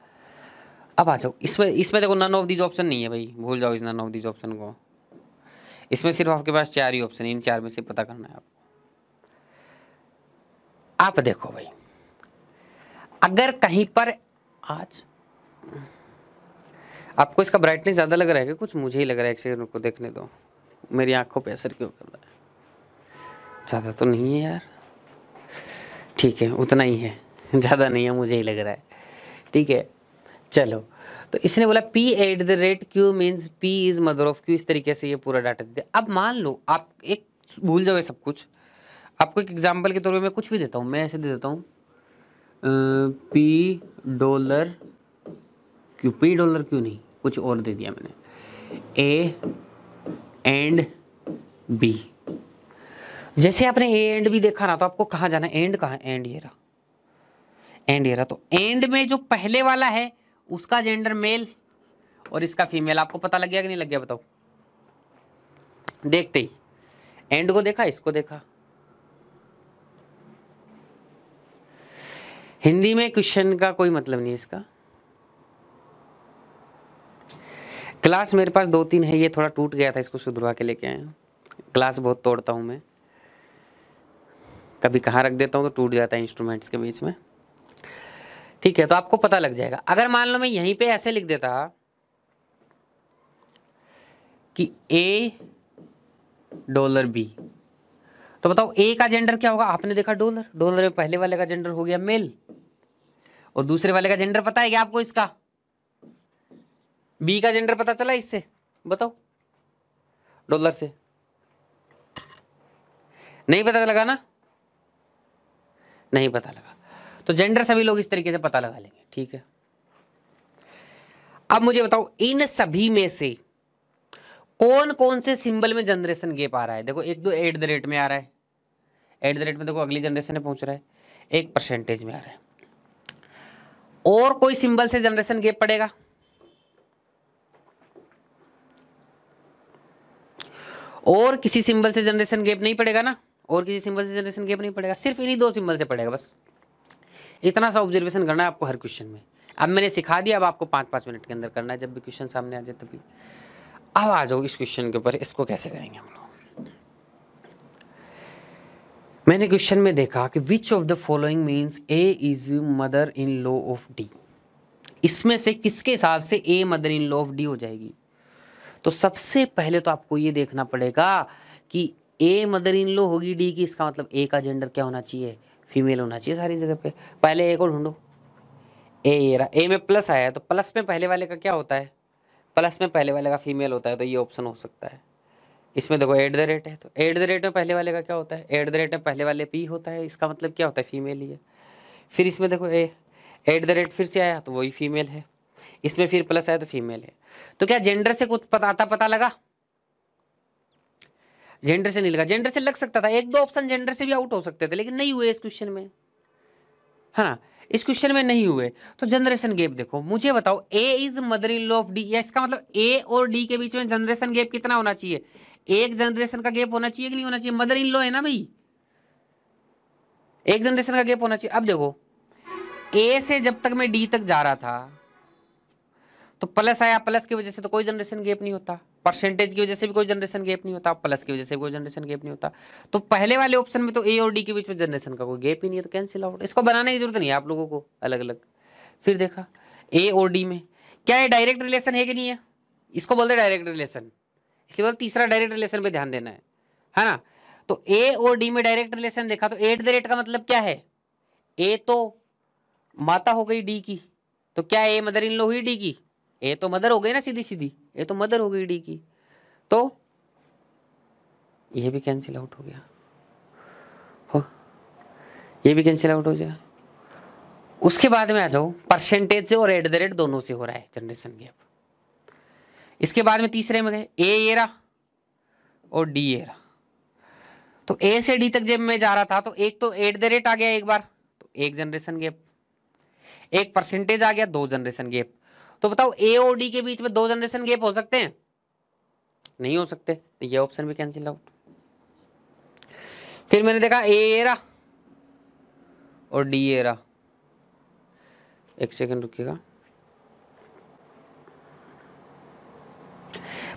Speaker 1: अब आ जाओ इसमें इसमें देखो नन ऑफ दीज ऑप्शन नहीं है भाई भूल जाओ इस नन ऑफ दीज ऑप्शन को इसमें सिर्फ आपके पास चार ही ऑप्शन है इन चार में से पता करना है आपको आप देखो भाई अगर कहीं पर आज आपको इसका ब्राइटनेस ज़्यादा लग रहा है कि कुछ मुझे ही लग रहा है एक सेकंड को देखने दो मेरी आंखों पे असर क्यों कर रहा है ज़्यादा तो नहीं है यार ठीक है उतना ही है ज़्यादा नहीं है मुझे ही लग रहा है ठीक है चलो तो इसने बोला P at the rate Q means P is mother of Q इस तरीके से ये पूरा डाटा दिया अब मान लो आप एक भूल जाओ सब कुछ आपको एक एग्जाम्पल के तौर पर मैं कुछ भी देता हूँ मैं ऐसे दे देता हूँ P dollar Q P dollar क्यों नहीं कुछ और दे दिया मैंने ए एंड बी जैसे आपने ए एंड बी देखा ना तो आपको कहा जाना एंड कहा एंड ये रहा एंड ये रहा तो एंड में जो पहले वाला है उसका जेंडर मेल और इसका फीमेल आपको पता लग गया कि नहीं लग गया बताओ देखते ही एंड को देखा इसको देखा हिंदी में क्वेश्चन का कोई मतलब नहीं इसका ग्लास मेरे पास दो तीन है ये थोड़ा टूट गया था इसको सुधरवा के लेके आए क्लास बहुत तोड़ता हूँ मैं कभी कहाँ रख देता हूँ तो टूट जाता है इंस्ट्रूमेंट्स के बीच में ठीक है तो आपको पता लग जाएगा अगर मान लो मैं यहीं पे ऐसे लिख देता कि ए डॉलर बी तो बताओ ए का जेंडर क्या होगा आपने देखा डॉलर डॉलर में पहले वाले का जेंडर हो गया मेल और दूसरे वाले का जेंडर पता है क्या आपको इसका बी का जेंडर पता चला इससे बताओ डॉलर से नहीं पता लगा ना नहीं पता लगा तो जेंडर सभी लोग इस तरीके से पता लगा लेंगे ठीक है अब मुझे बताओ इन सभी में से कौन कौन से सिंबल में जनरेशन गेप आ रहा है देखो एक दो एट द रेट में आ रहा है एट द रेट में देखो अगली जनरेशन में पहुंच रहा है एक परसेंटेज में आ रहा है और कोई सिंबल से जनरेशन गेप पड़ेगा और किसी सिंबल से जनरेशन गैप नहीं पड़ेगा ना और किसी सिंबल से जनरेशन गैप नहीं पड़ेगा सिर्फ इन्हीं दो सिंबल से पड़ेगा बस इतना सा ऑब्जर्वेशन करना है आपको हर क्वेश्चन में अब मैंने सिखा दिया अब आपको पाँच पाँच मिनट के अंदर करना है जब भी क्वेश्चन सामने आ जाए तभी अब आ जाओ इस क्वेश्चन के ऊपर इसको कैसे करेंगे हम लोग मैंने क्वेश्चन में देखा कि which of the following means A is mother in law of D इसमें से किसके हिसाब से A mother in law of D हो जाएगी तो सबसे पहले तो आपको ये देखना पड़ेगा कि ए मदर इन लो होगी डी की इसका मतलब ए का जेंडर क्या होना चाहिए फीमेल होना चाहिए सारी जगह पे पहले ए को ढूंढो ए ये रहा ए में प्लस आया तो प्लस में पहले वाले का क्या होता है प्लस में पहले वाले का फीमेल होता है तो ये ऑप्शन हो सकता है इसमें देखो एट द रेट है तो एट द रेट में पहले वाले का क्या होता है एट द रेट में पहले वाले पी होता है इसका मतलब क्या होता है फीमेल ही है फिर इसमें देखो ए एट द रेट फिर से आया तो वही फीमेल है इसमें फिर प्लस है तो फीमेल है तो क्या जेंडर से कुछ पता आता पता लगा जेंडर से नहीं लगा जेंडर से लग सकता था एक दो ऑप्शन जेंडर से भी आउट हो सकते थे लेकिन नहीं हुए इस क्वेश्चन में है ना इस क्वेश्चन में नहीं हुए तो जनरेशन गैप देखो मुझे बताओ A is mother in law of D या इसका मतलब ए और डी के बीच में जनरेशन गैप कितना होना चाहिए एक जनरेशन का गैप होना चाहिए कि नहीं होना चाहिए मदर इन लॉ है ना भाई एक जनरेशन का गैप होना चाहिए अब देखो ए से जब तक मैं डी तक जा रहा था तो प्लस आया प्लस की वजह से तो कोई जनरेशन गैप नहीं होता परसेंटेज की वजह से भी कोई जनरेशन गैप नहीं होता प्लस की वजह से कोई जनरेशन गैप नहीं होता तो पहले वाले ऑप्शन में तो ए और डी के बीच में जनरेशन का कोई गैप ही नहीं है तो कैंसिल आउट इसको बनाने की जरूरत नहीं है आप लोगों को अलग अलग फिर देखा ए और डी में क्या ये डायरेक्ट रिलेशन है कि नहीं है इसको बोलते डायरेक्ट रिलेशन इसलिए बोलते तीसरा डायरेक्ट रिलेशन पर ध्यान देना है है ना तो ए और डी में डायरेक्ट रिलेशन देखा तो एट द रेट का मतलब क्या है ए तो माता हो गई डी की तो क्या ए मदर इन लो हुई डी की ए तो मदर हो गई ना सीधी सीधी ए तो मदर हो गई डी की तो ये भी कैंसिल आउट हो गया हो ये भी कैंसिल आउट हो गया उसके बाद में आ जाओ परसेंटेज से और एट द रेट दोनों से हो रहा है जनरेशन गैप इसके बाद में तीसरे में गए ए रहा और डी एरा रहा तो ए से डी तक जब मैं जा रहा था तो एक तो एट द रेट आ गया एक बार तो एक जनरेशन गैप एक परसेंटेज आ गया दो जनरेशन गैप तो बताओ ए और डी के बीच में दो जनरेशन गैप हो सकते हैं नहीं हो सकते तो ये ऑप्शन भी कैंसिल आउट फिर मैंने देखा ए एरा और डी एरा एक सेकंड रुकिएगा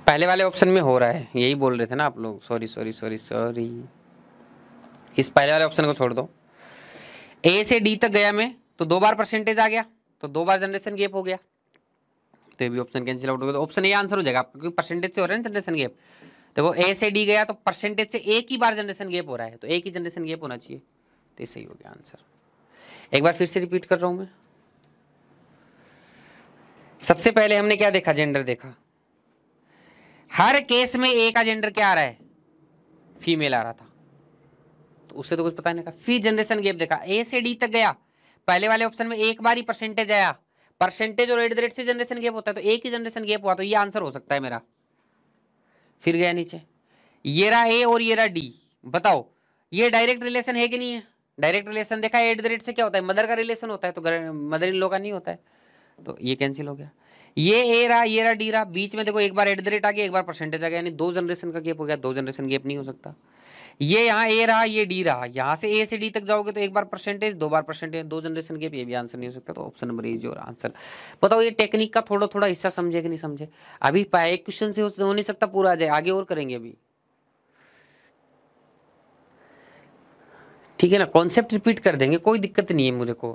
Speaker 1: पहले वाले ऑप्शन में हो रहा है यही बोल रहे थे ना आप लोग सॉरी सॉरी सॉरी सॉरी इस पहले वाले ऑप्शन को छोड़ दो ए से डी तक गया मैं तो दो बार परसेंटेज आ गया तो दो बार जनरेशन गैप हो गया सकते हो भी ऑप्शन कैंसिल आउट हो गया तो ऑप्शन ए आंसर हो जाएगा आपका क्योंकि परसेंटेज से हो रहा है जनरेशन गैप देखो ए से डी गया तो परसेंटेज से एक ही बार जनरेशन गैप हो रहा है तो एक ही जनरेशन गैप होना चाहिए तो सही हो गया आंसर एक बार फिर से रिपीट कर रहा हूँ मैं सबसे पहले हमने क्या देखा जेंडर देखा हर केस में ए का जेंडर क्या आ रहा है फीमेल आ रहा था तो उससे तो कुछ पता नहीं था फिर जनरेशन गैप देखा ए से डी तक गया पहले वाले ऑप्शन में एक बार ही परसेंटेज आया परसेंटेज और एट द रेट से जनरेशन गैप होता है तो एक ही जनरेशन गैप हुआ तो ये आंसर हो सकता है मेरा फिर गया नीचे ये रहा ए और ये रहा डी बताओ ये डायरेक्ट रिलेशन है कि नहीं है डायरेक्ट रिलेशन देखा एट द रेट से क्या होता है मदर का रिलेशन होता है तो मदर इन लो का नहीं होता है तो ये कैंसिल हो गया ये ए रहा ये रहा डी रहा बीच में देखो एक बार एट द रेट आ गया एक बार परसेंटेज आ गया यानी दो जनरेशन का गैप हो गया दो जनरेशन गैप नहीं हो सकता ये यहाँ ए रहा ये डी रहा यहाँ से ए से डी तक जाओगे तो एक बार परसेंटेज दो बार परसेंटेज दो जनरेशन के भी आंसर नहीं हो सकता तो option number is your answer बताओ ये टेक्निक का थोड़ा थोड़ा हिस्सा समझे कि नहीं समझे अभी एक क्वेश्चन से हो नहीं सकता पूरा आ जाए आगे और करेंगे अभी ठीक है ना कॉन्सेप्ट रिपीट कर देंगे कोई दिक्कत नहीं है मुझे को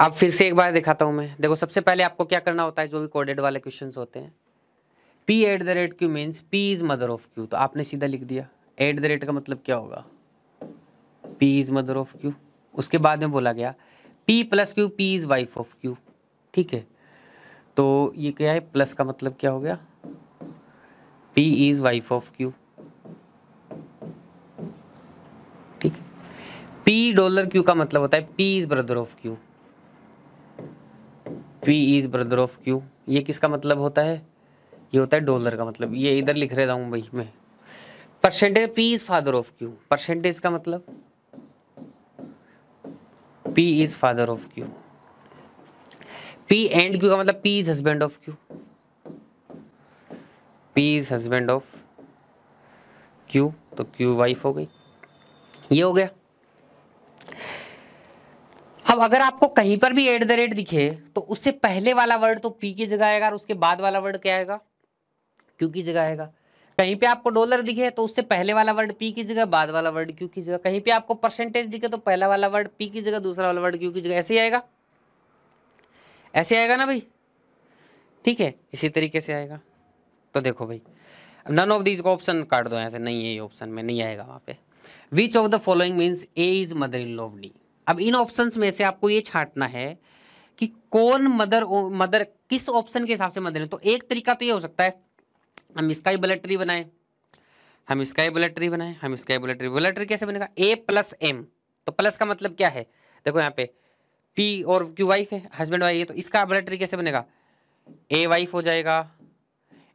Speaker 1: अब फिर से एक बार दिखाता हूँ मैं देखो सबसे पहले आपको क्या करना होता है जो भी कोडेड वाले क्वेश्चन होते हैं P at the rate Q means P is mother of Q तो आपने सीधा लिख दिया एट द रेट का मतलब क्या होगा P is mother of Q उसके बाद में बोला गया P plus Q P is wife of Q ठीक है तो ये क्या है प्लस का मतलब क्या हो गया P is wife of Q ठीक पी डॉलर क्यू का मतलब होता है P is brother of Q P is brother of Q ये किसका मतलब होता है ये होता है डॉलर का मतलब ये इधर लिख रहे हूं भाई मैं percentage P is father of Q percentage का मतलब P is father of Q P and Q का मतलब P is husband of Q P is husband of Q तो क्यू वाइफ हो गई ये हो गया अब अगर आपको कहीं पर भी एट द रेट दिखे तो उससे पहले वाला वर्ड तो पी की जगह आएगा और उसके बाद वाला वर्ड क्या आएगा क्यू की जगह आएगा कहीं पे आपको डॉलर दिखे तो उससे पहले वाला वर्ड पी की जगह बाद वाला वर्ड क्यू की जगह कहीं पे आपको परसेंटेज दिखे तो पहला वाला वर्ड पी की जगह दूसरा वाला वर्ड क्यू की जगह ऐसे ही आएगा ऐसे आएगा ना भाई ठीक है इसी तरीके से आएगा तो देखो भाई नन ऑफ दीज का ऑप्शन काट दो ऐसे नहीं है ये ऑप्शन में नहीं आएगा वहाँ पे which of the following means A is mother in law D अब इन ऑप्शन में से आपको ये छाटना है कि कौन मदर मदर किस ऑप्शन के हिसाब से मदर है तो एक तरीका तो ये हो सकता है हम इसका ही ट्री बनाए हम इसका ही ट्री बनाए हम इसका ही बुलेट ट्री कैसे बनेगा ए प्लस एम तो प्लस का मतलब क्या है देखो यहाँ पे पी और क्यू वाइफ है हस्बैंड वाइफ है तो इसका ट्री कैसे बनेगा ए वाइफ हो जाएगा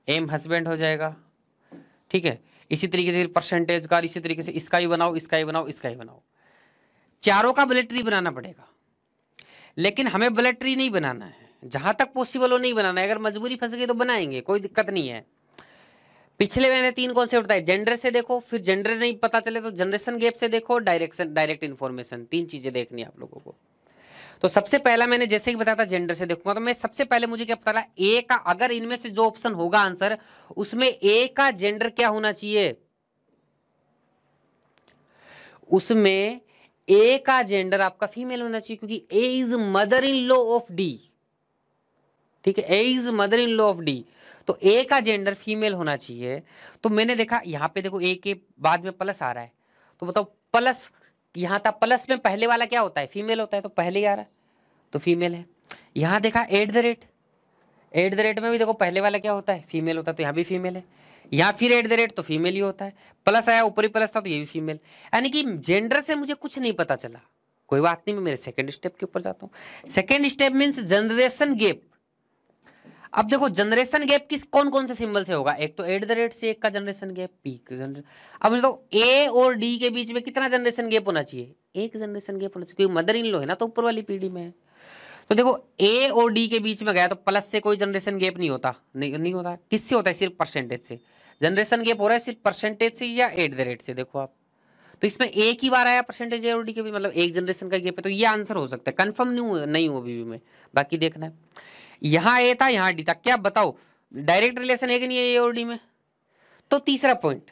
Speaker 1: एम हस्बैंड हो जाएगा ठीक है इसी तरीके से परसेंटेज का इसी तरीके से इसका ही बनाओ इसका ही बनाओ इसका ही बनाओ चारों का ट्री बनाना पड़ेगा लेकिन हमें ट्री नहीं बनाना है जहाँ तक पॉसिबल हो नहीं बनाना है अगर मजबूरी फंस गई तो बनाएंगे कोई दिक्कत नहीं है पिछले मैंने तीन कौन से बताए जेंडर से देखो फिर जेंडर नहीं पता चले तो जनरेशन गैप से देखो डायरेक्शन डायरेक्ट इन्फॉर्मेशन तीन चीज़ें देखनी आप लोगों को तो सबसे पहला मैंने जैसे ही बताया था जेंडर से देखूंगा तो मैं सबसे पहले मुझे क्या पता ए का अगर इनमें से जो ऑप्शन होगा आंसर उसमें ए का जेंडर क्या होना चाहिए उसमें ए का जेंडर आपका फीमेल होना चाहिए क्योंकि A is mother in law of D ठीक है A is mother in law of D तो ए का जेंडर फीमेल होना चाहिए तो मैंने देखा यहाँ पे देखो ए के बाद में प्लस आ रहा है तो बताओ प्लस यहाँ था प्लस में पहले वाला क्या होता है फीमेल होता है तो पहले ही आ रहा है तो फीमेल है यहाँ देखा at the rate at the rate में भी देखो पहले वाला क्या होता है फीमेल होता है तो यहाँ भी फीमेल है यहाँ फिर एट द रेट तो फीमेल ही होता है प्लस आया ऊपर ही प्लस था तो ये भी फीमेल यानी कि जेंडर से मुझे कुछ नहीं पता चला कोई बात नहीं मैं मेरे सेकेंड स्टेप के ऊपर जाता हूँ second step means generation gap अब देखो जनरेशन गैप किस कौन कौन से सिंबल से होगा एक तो एट द रेट से एक का जनरेशन गैप पी अब मुझे तो ए और डी के बीच में कितना जनरेशन गैप होना चाहिए एक जनरेशन गैप होना चाहिए क्योंकि मदर इन लो है ना तो ऊपर वाली पीढ़ी में है तो देखो ए और डी के बीच में गया तो प्लस से कोई जनरेशन गैप नहीं होता नहीं नहीं होता किससे होता है सिर्फ परसेंटेज से जनरेशन गैप हो रहा है सिर्फ परसेंटेज से या एट द रेट से देखो आप तो इसमें एक ही बार आया परसेंटेज ए और डी के बीच मतलब एक जनरेशन का गैप है तो ये आंसर हो सकता है कन्फर्म नहीं हुआ नहीं हुआ अभी भी मैं बाकी देखना है यहां ए था यहां डी था क्या बताओ डायरेक्ट रिलेशन है कि नहीं है ए और डी में तो तीसरा पॉइंट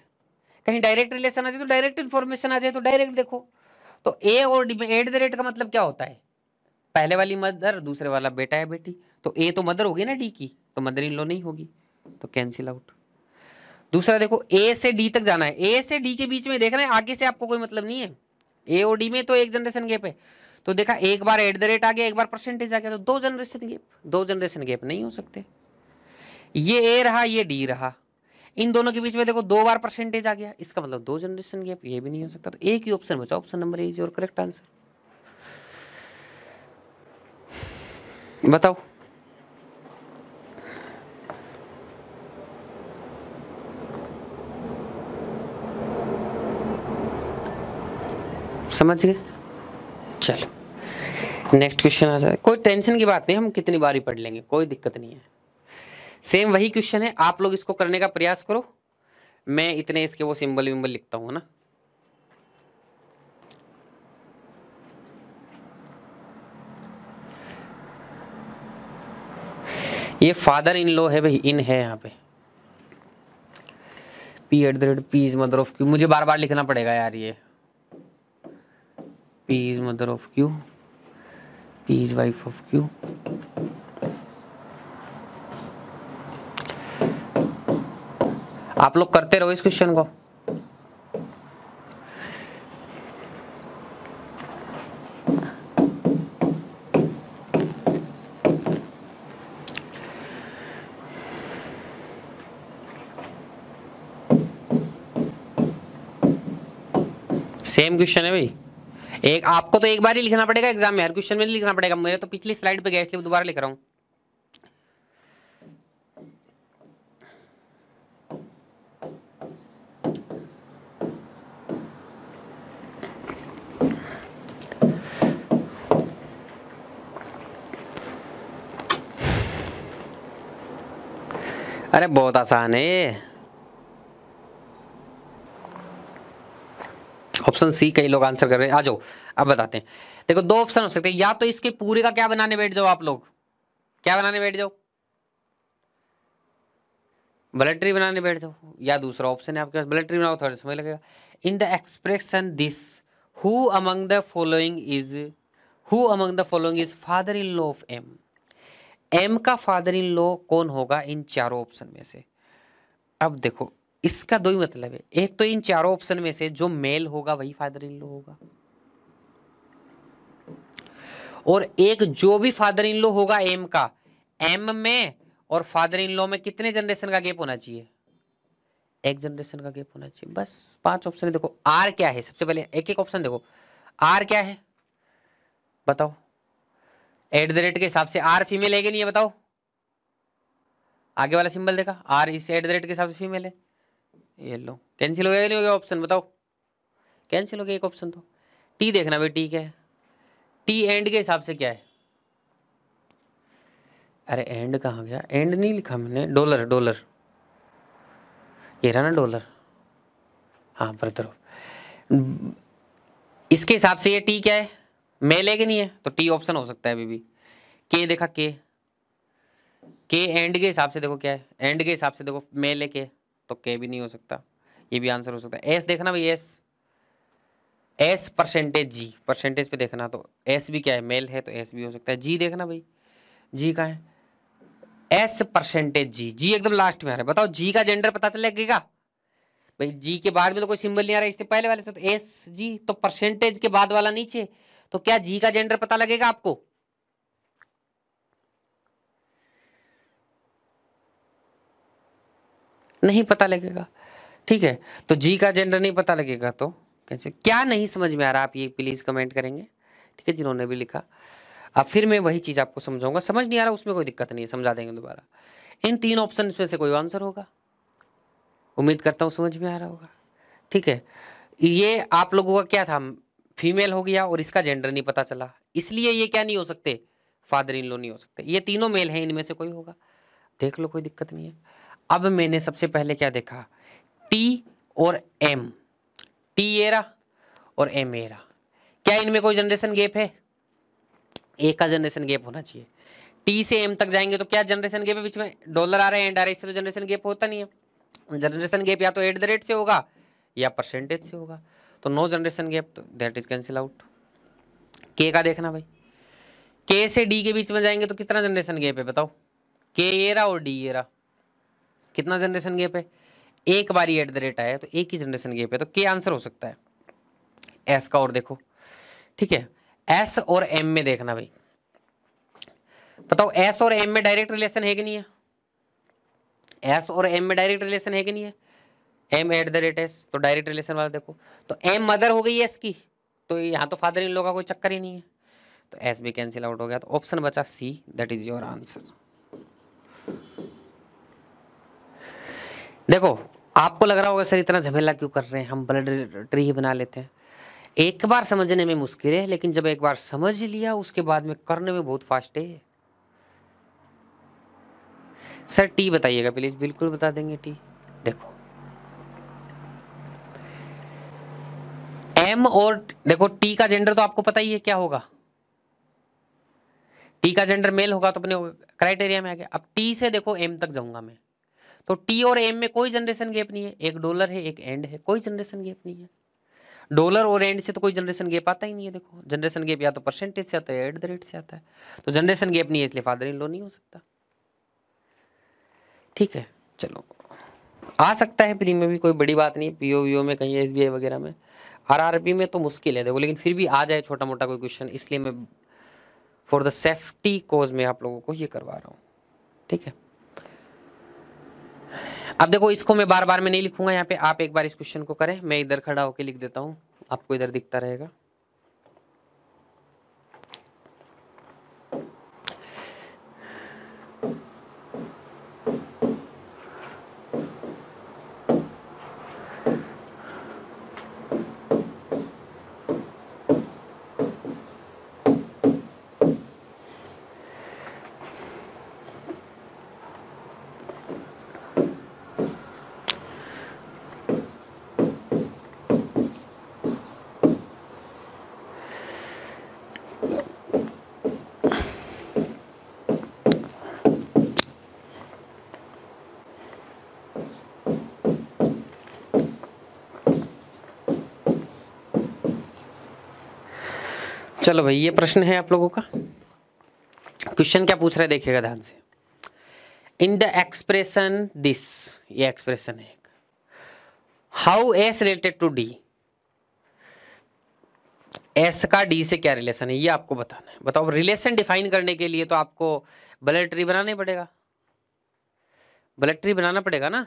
Speaker 1: कहीं डायरेक्ट रिलेशन आ जाए तो डायरेक्ट इन्फॉर्मेशन आ जाए तो डायरेक्ट देखो तो ए और डी में एट द रेट का मतलब क्या होता है पहले वाली मदर दूसरे वाला बेटा है बेटी तो ए तो मदर होगी ना डी की तो मदर इन लो नहीं होगी तो कैंसिल आउट दूसरा देखो ए से डी तक जाना है ए से डी के बीच में देख रहे हैं आगे से आपको कोई मतलब नहीं है ए और डी में तो एक जनरेशन गैप है तो देखा एक बार एट द रेट आ गया एक बार परसेंटेज आ गया तो दो जनरेशन गैप दो जनरेशन गैप नहीं हो सकते ये ए रहा ये डी रहा इन दोनों के बीच में देखो दो बार परसेंटेज आ गया इसका मतलब दो जनरेशन गैप ये भी नहीं हो सकता तो एक ही ऑप्शन बचा option number A is your correct answer बताओ समझ गए चलो नेक्स्ट क्वेश्चन आ जाए कोई टेंशन की बात नहीं हम कितनी बार ही पढ़ लेंगे कोई दिक्कत नहीं है सेम वही क्वेश्चन है आप लोग इसको करने का प्रयास करो मैं इतने इसके वो सिंबल विम्बल लिखता हूँ ना ये फादर इन लो है भाई इन है यहाँ पे P at the rate P is mother of Q मुझे बार बार लिखना पड़ेगा यार ये p is mother of q p is wife of q आप लोग करते रहो इस क्वेश्चन को सेम क्वेश्चन है भाई एक आपको तो एक बार ही लिखना पड़ेगा एग्जाम में हर क्वेश्चन में लिखना पड़ेगा मेरे तो पिछली स्लाइड पे गया इसलिए दोबारा लिख रहा हूँ अरे बहुत आसान है ऑप्शन सी कई लोग आंसर कर रहे हैं आ जाओ अब बताते हैं देखो दो ऑप्शन हो सकते हैं या तो इसके पूरे का क्या बनाने बैठ जाओ आप लोग क्या बनाने बैठ जाओ बलेट्री बनाने बैठ जाओ या दूसरा ऑप्शन है आपके पास बलेट्री बनाओ थोड़ा समय लगेगा in the expression this who among the following is who among the following is father in law of M M का फादर इन लॉ कौन होगा इन चारों ऑप्शन में से अब देखो इसका दो ही मतलब है एक तो इन चारों ऑप्शन में से जो मेल होगा वही फादर इन लॉ होगा और एक जो भी फादर इन लॉ होगा एम का एम में और फादर इन लॉ में कितने जनरेशन का गैप होना चाहिए एक जनरेशन का गैप होना चाहिए बस पांच ऑप्शन देखो आर क्या है सबसे पहले एक एक ऑप्शन देखो आर क्या है बताओ एट द रेट के हिसाब से आर फीमेल है कि नहीं है बताओ आगे वाला सिंबल देखा आर इस एट द रेट के हिसाब से फीमेल है ये लो कैंसिल हो गया नहीं हो गया ऑप्शन बताओ कैंसिल हो गया एक ऑप्शन तो टी देखना भाई टी क्या है टी एंड के हिसाब से क्या है अरे एंड कहाँ गया एंड नहीं लिखा मैंने डॉलर डॉलर ये रहा ना डॉलर हाँ ब्रदर इसके हिसाब से ये टी क्या है मेल है कि नहीं है तो टी ऑप्शन हो सकता है अभी भी के देखा के के एंड के हिसाब से देखो क्या है एंड के हिसाब से देखो मेल है के तो के भी नहीं हो सकता ये भी आंसर हो सकता है एस देखना भाई S S percentage G percentage पे देखना तो एस भी क्या है मेल है तो एस भी हो सकता है जी देखना भाई जी का है एस परसेंटेज जी जी एकदम लास्ट में आ रहा है बताओ जी का जेंडर पता चल लगेगा भाई जी के बाद में तो कोई सिंबल नहीं आ रहा है इससे पहले वाले से तो एस जी तो परसेंटेज के बाद वाला नीचे तो क्या जी का जेंडर पता लगेगा आपको नहीं पता लगेगा ठीक है तो जी का जेंडर नहीं पता लगेगा तो कैसे क्या नहीं समझ में आ रहा आप ये प्लीज़ कमेंट करेंगे ठीक है जिन्होंने भी लिखा अब फिर मैं वही चीज़ आपको समझाऊंगा समझ नहीं आ रहा उसमें कोई दिक्कत नहीं है समझा देंगे दोबारा इन तीन ऑप्शन में से कोई आंसर होगा उम्मीद करता हूँ समझ में आ रहा होगा ठीक है ये आप लोगों का क्या था फीमेल हो गया और इसका जेंडर नहीं पता चला इसलिए ये क्या नहीं हो सकते फादर इन लो नहीं हो सकते ये तीनों मेल हैं इनमें से कोई होगा देख लो कोई दिक्कत नहीं है अब मैंने सबसे पहले क्या देखा टी और एम टी एरा और एम एरा क्या इनमें कोई जनरेशन गैप है एक का जनरेशन गैप होना चाहिए टी से एम तक जाएंगे तो क्या जनरेशन गैप है बीच में डॉलर आ रहे हैं एंड आ रहे हैं इससे तो जनरेशन गैप होता नहीं है जनरेशन गैप या तो एट द रेट से होगा या परसेंटेज से होगा तो नो जनरेशन गैप तो that is cancel out K का देखना भाई के से डी के बीच में जाएंगे तो कितना जनरेशन गैप है बताओ के एरा और डी एरा कितना जनरेशन गैप है एक बार एट द रेट आया तो एक ही जनरेशन गैप है तो के आंसर हो सकता है एस का और देखो ठीक है एस और एम में देखना भाई बताओ एस और एम में डायरेक्ट रिलेशन है कि नहीं है एस और एम में डायरेक्ट रिलेशन है कि नहीं है M at the rate S तो डायरेक्ट रिलेशन वाला देखो तो एम मदर हो गई एस की तो यहाँ तो फादर इन लोगों का कोई चक्कर ही नहीं है तो एस भी कैंसिल आउट हो गया तो ऑप्शन बचा C that is your answer देखो आपको लग रहा होगा सर इतना झमेला क्यों कर रहे हैं हम ब्लड ट्री ही बना लेते हैं एक बार समझने में मुश्किल है लेकिन जब एक बार समझ लिया उसके बाद में करने में बहुत फास्ट है सर टी बताइएगा प्लीज बिल्कुल बता देंगे टी देखो एम और देखो टी का जेंडर तो आपको पता ही है क्या होगा टी का जेंडर मेल होगा तो अपने क्राइटेरिया में आ गया अब टी से देखो एम तक जाऊंगा मैं तो टी और एम में कोई जनरेशन गैप नहीं है एक डॉलर है एक एंड है कोई जनरेशन गैप नहीं है डॉलर और एंड से तो कोई जनरेशन गैप आता ही नहीं है देखो जनरेशन गैप या तो परसेंटेज से आता है एट द रेट से आता है तो जनरेशन गैप नहीं है इसलिए फादर इन लो नहीं हो सकता ठीक है चलो आ सकता है प्रीमियम भी कोई बड़ी बात नहीं पीओ वीओ में कहीं एस वगैरह में आरआरबी में तो मुश्किल है देखो लेकिन फिर भी आ जाए छोटा मोटा कोई क्वेश्चन इसलिए मैं फॉर द सेफ्टी कोज में आप लोगों को ये करवा रहा हूँ ठीक है अब देखो इसको मैं बार बार में नहीं लिखूंगा यहाँ पे आप एक बार इस क्वेश्चन को करें मैं इधर खड़ा होकर लिख देता हूँ आपको इधर दिखता रहेगा चलो भाई ये प्रश्न है आप लोगों का क्वेश्चन क्या पूछ रहे हैं देखिएगा ध्यान से इन द एक्सप्रेशन दिस ये एक्सप्रेशन है एक how S related to D S का डी से क्या रिलेशन है ये आपको बताना है बताओ रिलेशन डिफाइन करने के लिए तो आपको बलेट्री ट्री बनाना ही पड़ेगा बलेट्री ट्री बनाना पड़ेगा ना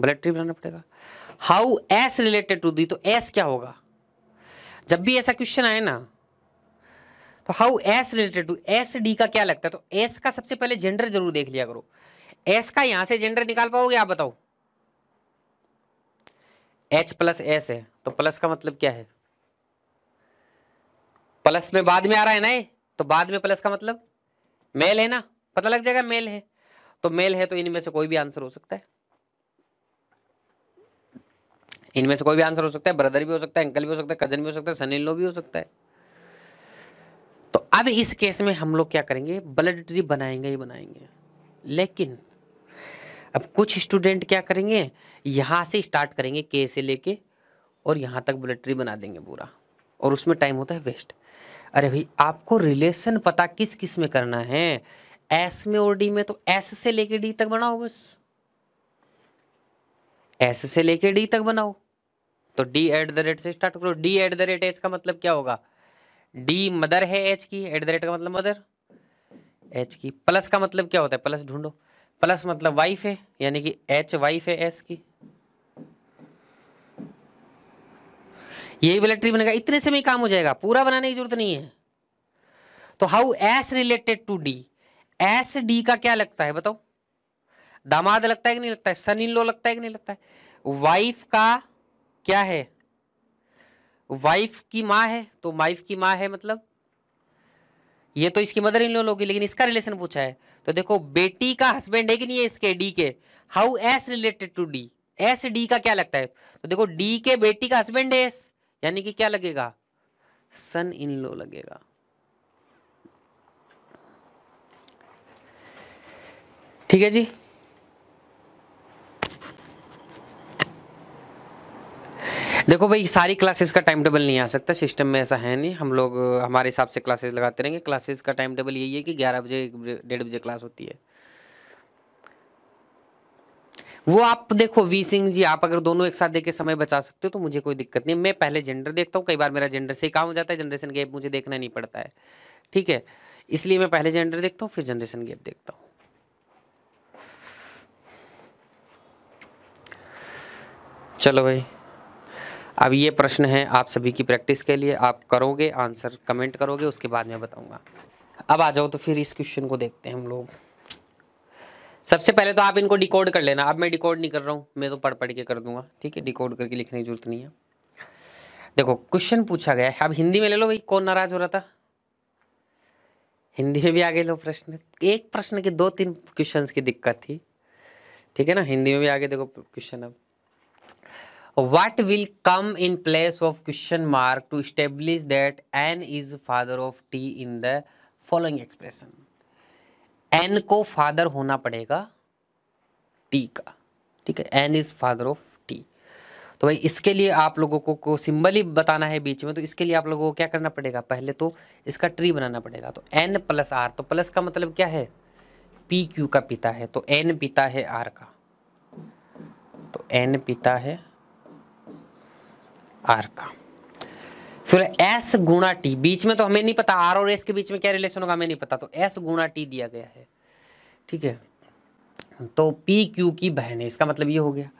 Speaker 1: बलेट्री ट्री बनाना पड़ेगा how S related to D तो एस क्या होगा जब भी ऐसा क्वेश्चन आए ना तो how S related to S D का क्या लगता है तो एस का सबसे पहले जेंडर जरूर देख लिया करो एस का यहां से जेंडर निकाल पाओगे आप बताओ एच प्लस एस है तो प्लस का मतलब क्या है प्लस में बाद में आ रहा है ना ये तो बाद में प्लस का मतलब मेल है ना पता लग जाएगा मेल है तो मेल है तो इनमें से कोई भी आंसर हो सकता है इनमें से कोई भी आंसर हो सकता है ब्रदर भी हो सकता है अंकल भी हो सकता है कजन भी हो सकता है सनी लो भी हो सकता है तो अब इस केस में हम लोग क्या करेंगे ब्लड ट्री बनाएंगे ही बनाएंगे लेकिन अब कुछ स्टूडेंट क्या करेंगे यहाँ से स्टार्ट करेंगे के से लेके और यहाँ तक ब्लड ट्री बना देंगे पूरा और उसमें टाइम होता है वेस्ट अरे भाई आपको रिलेशन पता किस किस में करना है एस में और डी में तो एस से लेके डी तक बनाओ बस एस से लेके डी तक बनाओ तो डी एट द रेट से स्टार्ट करो D at the rate H का मतलब क्या होगा डी मदर है एच की एट द रेट का मतलब मदर एच की प्लस का मतलब क्या होता है प्लस ढूंढो प्लस मतलब वाइफ है यानी कि एच वाइफ है एस की यही वाला ट्री बनेगा इतने से में काम हो जाएगा पूरा बनाने की जरूरत नहीं है तो how S related to D S D का क्या लगता है बताओ दामाद लगता है कि नहीं लगता है सन इन लो लगता है कि नहीं लगता है वाइफ का क्या है वाइफ की माँ है तो वाइफ की माँ है मतलब ये तो इसकी मदर इन लो होगी लेकिन इसका रिलेशन पूछा है तो देखो बेटी का हस्बैंड है कि नहीं है इसके डी के how S related to D S D का क्या लगता है तो देखो डी के बेटी का हस्बैंड है यानी कि क्या लगेगा सन इन लो लगेगा ठीक है जी देखो भाई सारी क्लासेस का टाइम टेबल नहीं आ सकता सिस्टम में ऐसा है नहीं हम लोग हमारे हिसाब से क्लासेस लगाते रहेंगे क्लासेस का टाइम टेबल यही है कि ग्यारह बजे डेढ़ बजे क्लास होती है वो आप देखो वी सिंह जी आप अगर दोनों एक साथ के समय बचा सकते हो तो मुझे कोई दिक्कत नहीं मैं पहले जेंडर देखता हूँ कई बार मेरा जेंडर से काम हो जाता है जनरेशन गैप मुझे देखना नहीं पड़ता है ठीक है इसलिए मैं पहले जेंडर देखता हूँ फिर जनरेशन गैप देखता हूँ चलो भाई अब ये प्रश्न है आप सभी की प्रैक्टिस के लिए आप करोगे आंसर कमेंट करोगे उसके बाद में बताऊँगा अब आ जाओ तो फिर इस क्वेश्चन को देखते हैं हम लोग सबसे पहले तो आप इनको डिकोड कर लेना अब मैं डिकोड नहीं कर रहा हूँ मैं तो पढ़ पढ़ के कर दूंगा ठीक है डिकोड करके लिखने की जरूरत नहीं है देखो क्वेश्चन पूछा गया है अब हिंदी में ले लो भाई कौन नाराज हो रहा था हिंदी में भी आ गए लो प्रश्न एक प्रश्न के दो तीन क्वेश्चंस की दिक्कत थी ठीक है ना हिंदी में भी आगे देखो क्वेश्चन अब what will come in place of question mark to establish that N is father of T in the following expression N को फादर होना पड़ेगा टी का ठीक है N is father of T तो भाई इसके लिए आप लोगों को को सिंबल ही बताना है बीच में तो इसके लिए आप लोगों को क्या करना पड़ेगा पहले तो इसका ट्री बनाना पड़ेगा तो एन प्लस आर तो प्लस का मतलब क्या है पी क्यू का पिता है तो एन पिता है आर का तो एन पिता है आर का फिर एस गुणा टी बीच में तो हमें नहीं पता आर और एस के बीच में क्या रिलेशन होगा हमें नहीं पता तो एस गुणा टी दिया गया है ठीक है तो पी क्यू की बहन है इसका मतलब ये हो गया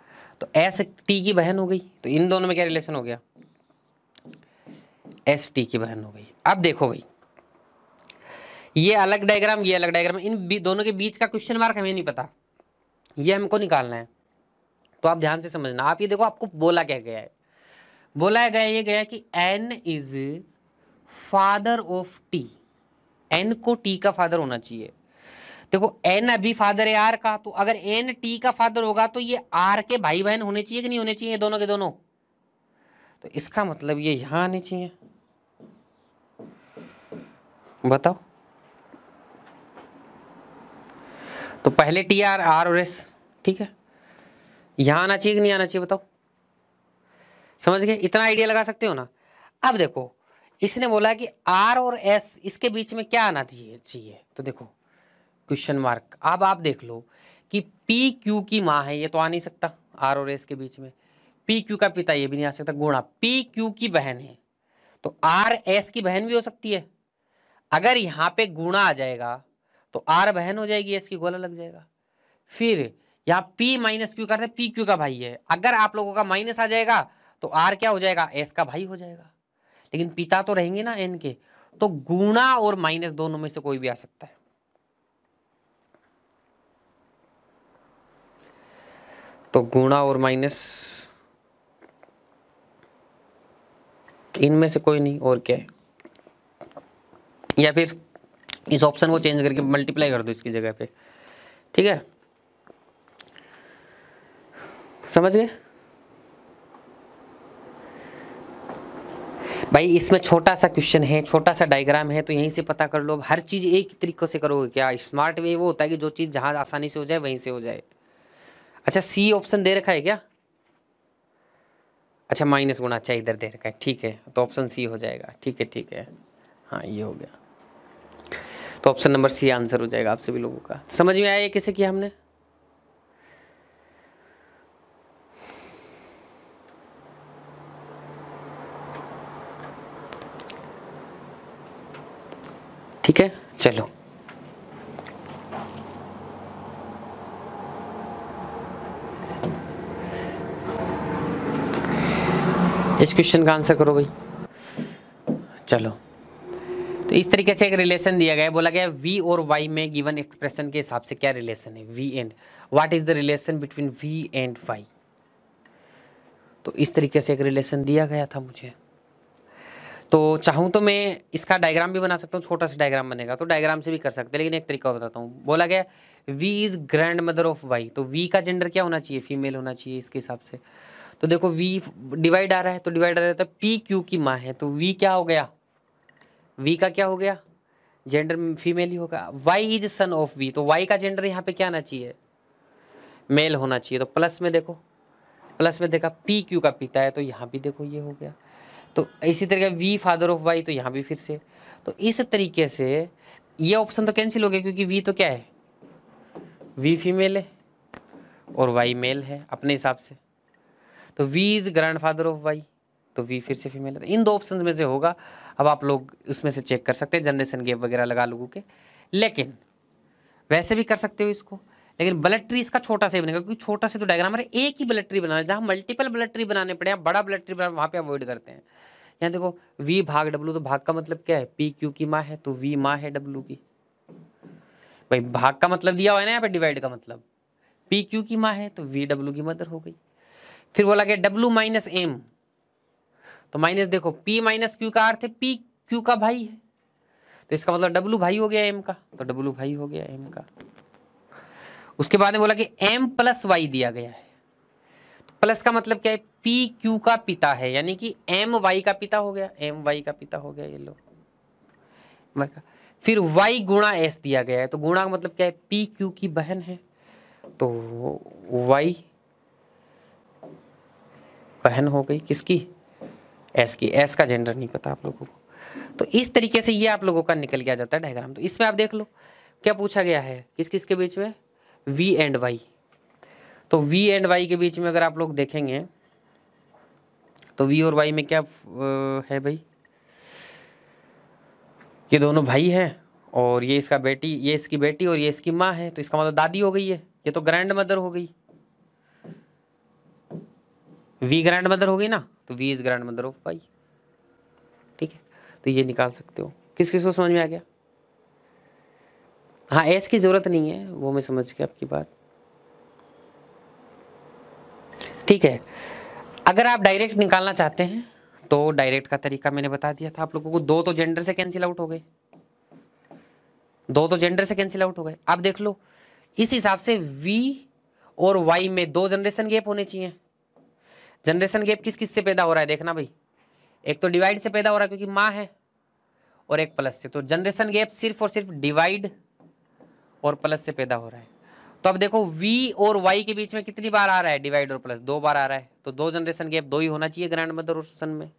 Speaker 1: तो एस टी की बहन हो गई तो इन दोनों में क्या रिलेशन हो गया एस टी की बहन हो गई अब देखो भाई ये अलग डायग्राम ये अलग डायग्राम इन दोनों के बीच का क्वेश्चन मार्क हमें नहीं पता ये हमको निकालना है तो आप ध्यान से समझना आप ये देखो आपको बोला क्या गया है बोला गया ये गया कि N is father of T N को टी का फादर होना चाहिए देखो एन अभी फादर है आर का तो अगर एन टी का फादर होगा तो ये आर के भाई बहन होने चाहिए कि नहीं होने चाहिए दोनों के दोनों तो इसका मतलब ये यहां आने चाहिए बताओ तो पहले टी आर आर और एस ठीक है यहां आना चाहिए कि नहीं आना चाहिए बताओ समझ गए इतना आइडिया लगा सकते हो ना अब देखो इसने बोला कि आर और एस इसके बीच में क्या आना चाहिए चाहिए तो देखो क्वेश्चन मार्क अब आप देख लो कि पी क्यू की माँ है ये तो आ नहीं सकता आर और एस के बीच में पी क्यू का पिता ये भी नहीं आ सकता गुणा पी क्यू की बहन है तो आर एस की बहन भी हो सकती है अगर यहाँ पे गुणा आ जाएगा तो आर बहन हो जाएगी एस की गोला लग जाएगा फिर यहाँ पी माइनस क्यू करते पी क्यू का भाई है अगर आप लोगों का माइनस आ जाएगा तो आर क्या हो जाएगा एस का भाई हो जाएगा लेकिन पिता तो रहेंगे ना एन के तो गुणा और माइनस दोनों में से कोई भी आ सकता है तो गुणा और माइनस इनमें से कोई नहीं और क्या है या फिर इस ऑप्शन को चेंज करके मल्टीप्लाई कर दो इसकी जगह पे ठीक है समझ गए भाई इसमें छोटा सा क्वेश्चन है छोटा सा डायग्राम है तो यहीं से पता कर लो हर चीज़ एक ही से करोगे क्या स्मार्ट वे वो होता है कि जो चीज़ जहाँ आसानी से हो जाए वहीं से हो जाए अच्छा सी ऑप्शन दे रखा है क्या अच्छा माइनस गुना अच्छा इधर दे रखा है ठीक है तो ऑप्शन सी हो जाएगा ठीक है ठीक है हाँ ये हो गया तो ऑप्शन नंबर सी आंसर हो जाएगा आप सभी लोगों का समझ में आया कैसे किया हमने चलो इस क्वेश्चन का आंसर करो भाई चलो तो इस तरीके से एक रिलेशन दिया गया है बोला गया वी और वाई में गिवन एक्सप्रेशन के हिसाब से क्या रिलेशन है V and what is the relation between V and Y तो इस तरीके से एक रिलेशन दिया गया था मुझे तो चाहूँ तो मैं इसका डायग्राम भी बना सकता हूँ छोटा सा डायग्राम बनेगा तो डायग्राम से भी कर सकते हैं लेकिन एक तरीका बताता हूँ बोला गया V is grandmother of Y तो वी का जेंडर क्या होना चाहिए फीमेल होना चाहिए इसके हिसाब से तो देखो वी डिवाइड आ रहा है तो डिवाइड आ रहा है पी तो क्यू की माँ है तो वी क्या हो गया वी का क्या हो गया जेंडर फीमेल ही होगा Y is son of V तो वाई का जेंडर यहाँ पे क्या आना चाहिए मेल होना चाहिए तो प्लस में देखो प्लस में देखा पी क्यू का पिता है तो यहाँ भी देखो ये हो गया तो इसी तरीके वी फादर ऑफ वाई तो यहाँ भी फिर से तो इस तरीके से ये ऑप्शन तो कैंसिल हो गया क्योंकि वी तो क्या है वी फीमेल है और वाई मेल है अपने हिसाब से तो V is grandfather of Y तो वी फिर से फीमेल है तो इन दो ऑप्शन में से होगा अब आप लोग उसमें से चेक कर सकते हैं जनरेशन गेप वगैरह लगा लोगों के लेकिन वैसे भी कर सकते हो इसको लेकिन ब्लड ट्री इसका छोटा सा बनेगा क्योंकि छोटा से तो डायग्राम है एक ही ब्लड ट्री बनाना है जहाँ मल्टीपल ब्लड ट्री बनाने पड़े हैं बड़ा ब्लड ट्री वहाँ पे अवॉइड करते हैं यहाँ देखो वी भाग डब्लू तो भाग का मतलब क्या है पी क्यू की माँ है तो वी माँ है डब्लू की भाई भाग का मतलब दिया हुआ है ना यहाँ पे डिवाइड का मतलब पी क्यू की माँ है तो वी डब्लू की मदर हो गई फिर बोला गया डब्लू माइनस एम तो माइनस देखो पी माइनस क्यू का अर्थ है पी क्यू का भाई है तो इसका मतलब डब्लू भाई हो गया एम का तो डब्ल्यू भाई हो गया एम का उसके बाद में बोला कि एम प्लस वाई दिया गया है तो प्लस का मतलब क्या है पी क्यू का पिता है यानी कि एम वाई का पिता हो गया एम वाई का पिता हो गया ये लो फिर वाई गुणा एस दिया गया है तो गुणा का मतलब क्या है पी क्यू की बहन है तो वाई बहन हो गई किसकी एस की एस का जेंडर नहीं पता आप लोगों को तो इस तरीके से ये आप लोगों का निकल गया जाता है डायग्राम तो इसमें आप देख लो क्या पूछा गया है किस किसके बीच में वी एंड वाई तो वी एंड वाई के बीच में अगर आप लोग देखेंगे तो वी और वाई में क्या है भाई ये दोनों भाई हैं और ये इसका बेटी ये इसकी बेटी और ये इसकी माँ है तो इसका मतलब दादी हो गई है ये तो ग्रैंड मदर हो गई वी ग्रैंड मदर हो गई ना तो V is grandmother of Y ठीक है तो ये निकाल सकते हो किस किस को समझ में आ गया हाँ एस की ज़रूरत नहीं है वो मैं समझ गया आपकी बात ठीक है अगर आप डायरेक्ट निकालना चाहते हैं तो डायरेक्ट का तरीका मैंने बता दिया था आप लोगों को दो तो जेंडर से कैंसिल आउट हो गए दो तो जेंडर से कैंसिल आउट हो गए आप देख लो इस हिसाब से वी और वाई में दो जनरेशन गैप होने चाहिए जनरेशन गैप किस किस से पैदा हो रहा है देखना भाई एक तो डिवाइड से पैदा हो रहा है क्योंकि माँ है और एक प्लस से तो जनरेशन गैप सिर्फ और सिर्फ डिवाइड और प्लस से पैदा हो रहा है तो अब देखो वी और वाई के बीच में कितनी बार आ रहा है डिवाइड और प्लस दो बार आ रहा है तो दो जनरेशन गैप दो ही होना चाहिए ग्रैंड मदर और सन में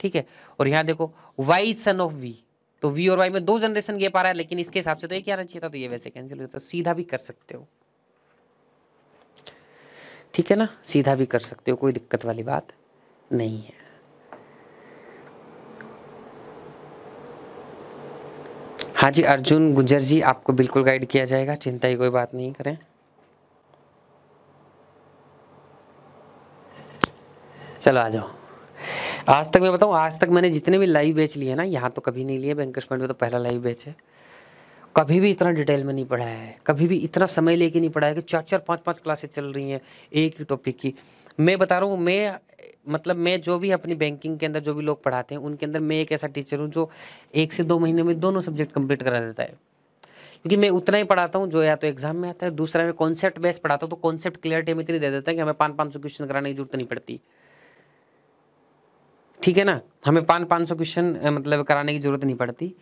Speaker 1: ठीक है और यहाँ देखो वाई सन ऑफ वी तो वी और वाई में दो जनरेशन गैप आ रहा है लेकिन इसके हिसाब से तो ये क्या आना चाहिए था तो ये वैसे कैंसिल हो जाता तो सीधा भी कर सकते हो ठीक है ना सीधा भी कर सकते हो कोई दिक्कत वाली बात नहीं है हाँ जी अर्जुन गुजर जी आपको बिल्कुल गाइड किया जाएगा चिंता की कोई बात नहीं करें चलो आ जाओ आज तक मैं बताऊँ आज तक मैंने जितने भी लाइव बेच लिए ना यहाँ तो कभी नहीं लिए बैंकर्स पॉइंट में तो पहला लाइव बेच है कभी भी इतना डिटेल में नहीं पढ़ा है कभी भी इतना समय लेके नहीं पढ़ा है कि चार चार पाँच पाँच क्लासेस चल रही हैं एक ही टॉपिक की मैं बता रहा हूँ मैं मतलब मैं जो भी अपनी बैंकिंग के अंदर जो भी लोग पढ़ाते हैं उनके अंदर मैं एक ऐसा टीचर हूँ जो एक से दो महीने में दोनों सब्जेक्ट कंप्लीट करा देता है क्योंकि मैं उतना ही पढ़ाता हूँ जो या तो एग्जाम में आता है दूसरा मैं कॉन्सेप्ट बेस पढ़ाता हूँ तो कॉन्सेप्ट क्लियरिटी में इतनी दे देता है कि हमें पाँच पाँच सौ क्वेश्चन कराने की जरूरत नहीं पड़ती ठीक है ना हमें पाँच पाँच सौ क्वेश्चन मतलब कराने की जरूरत नहीं पड़ती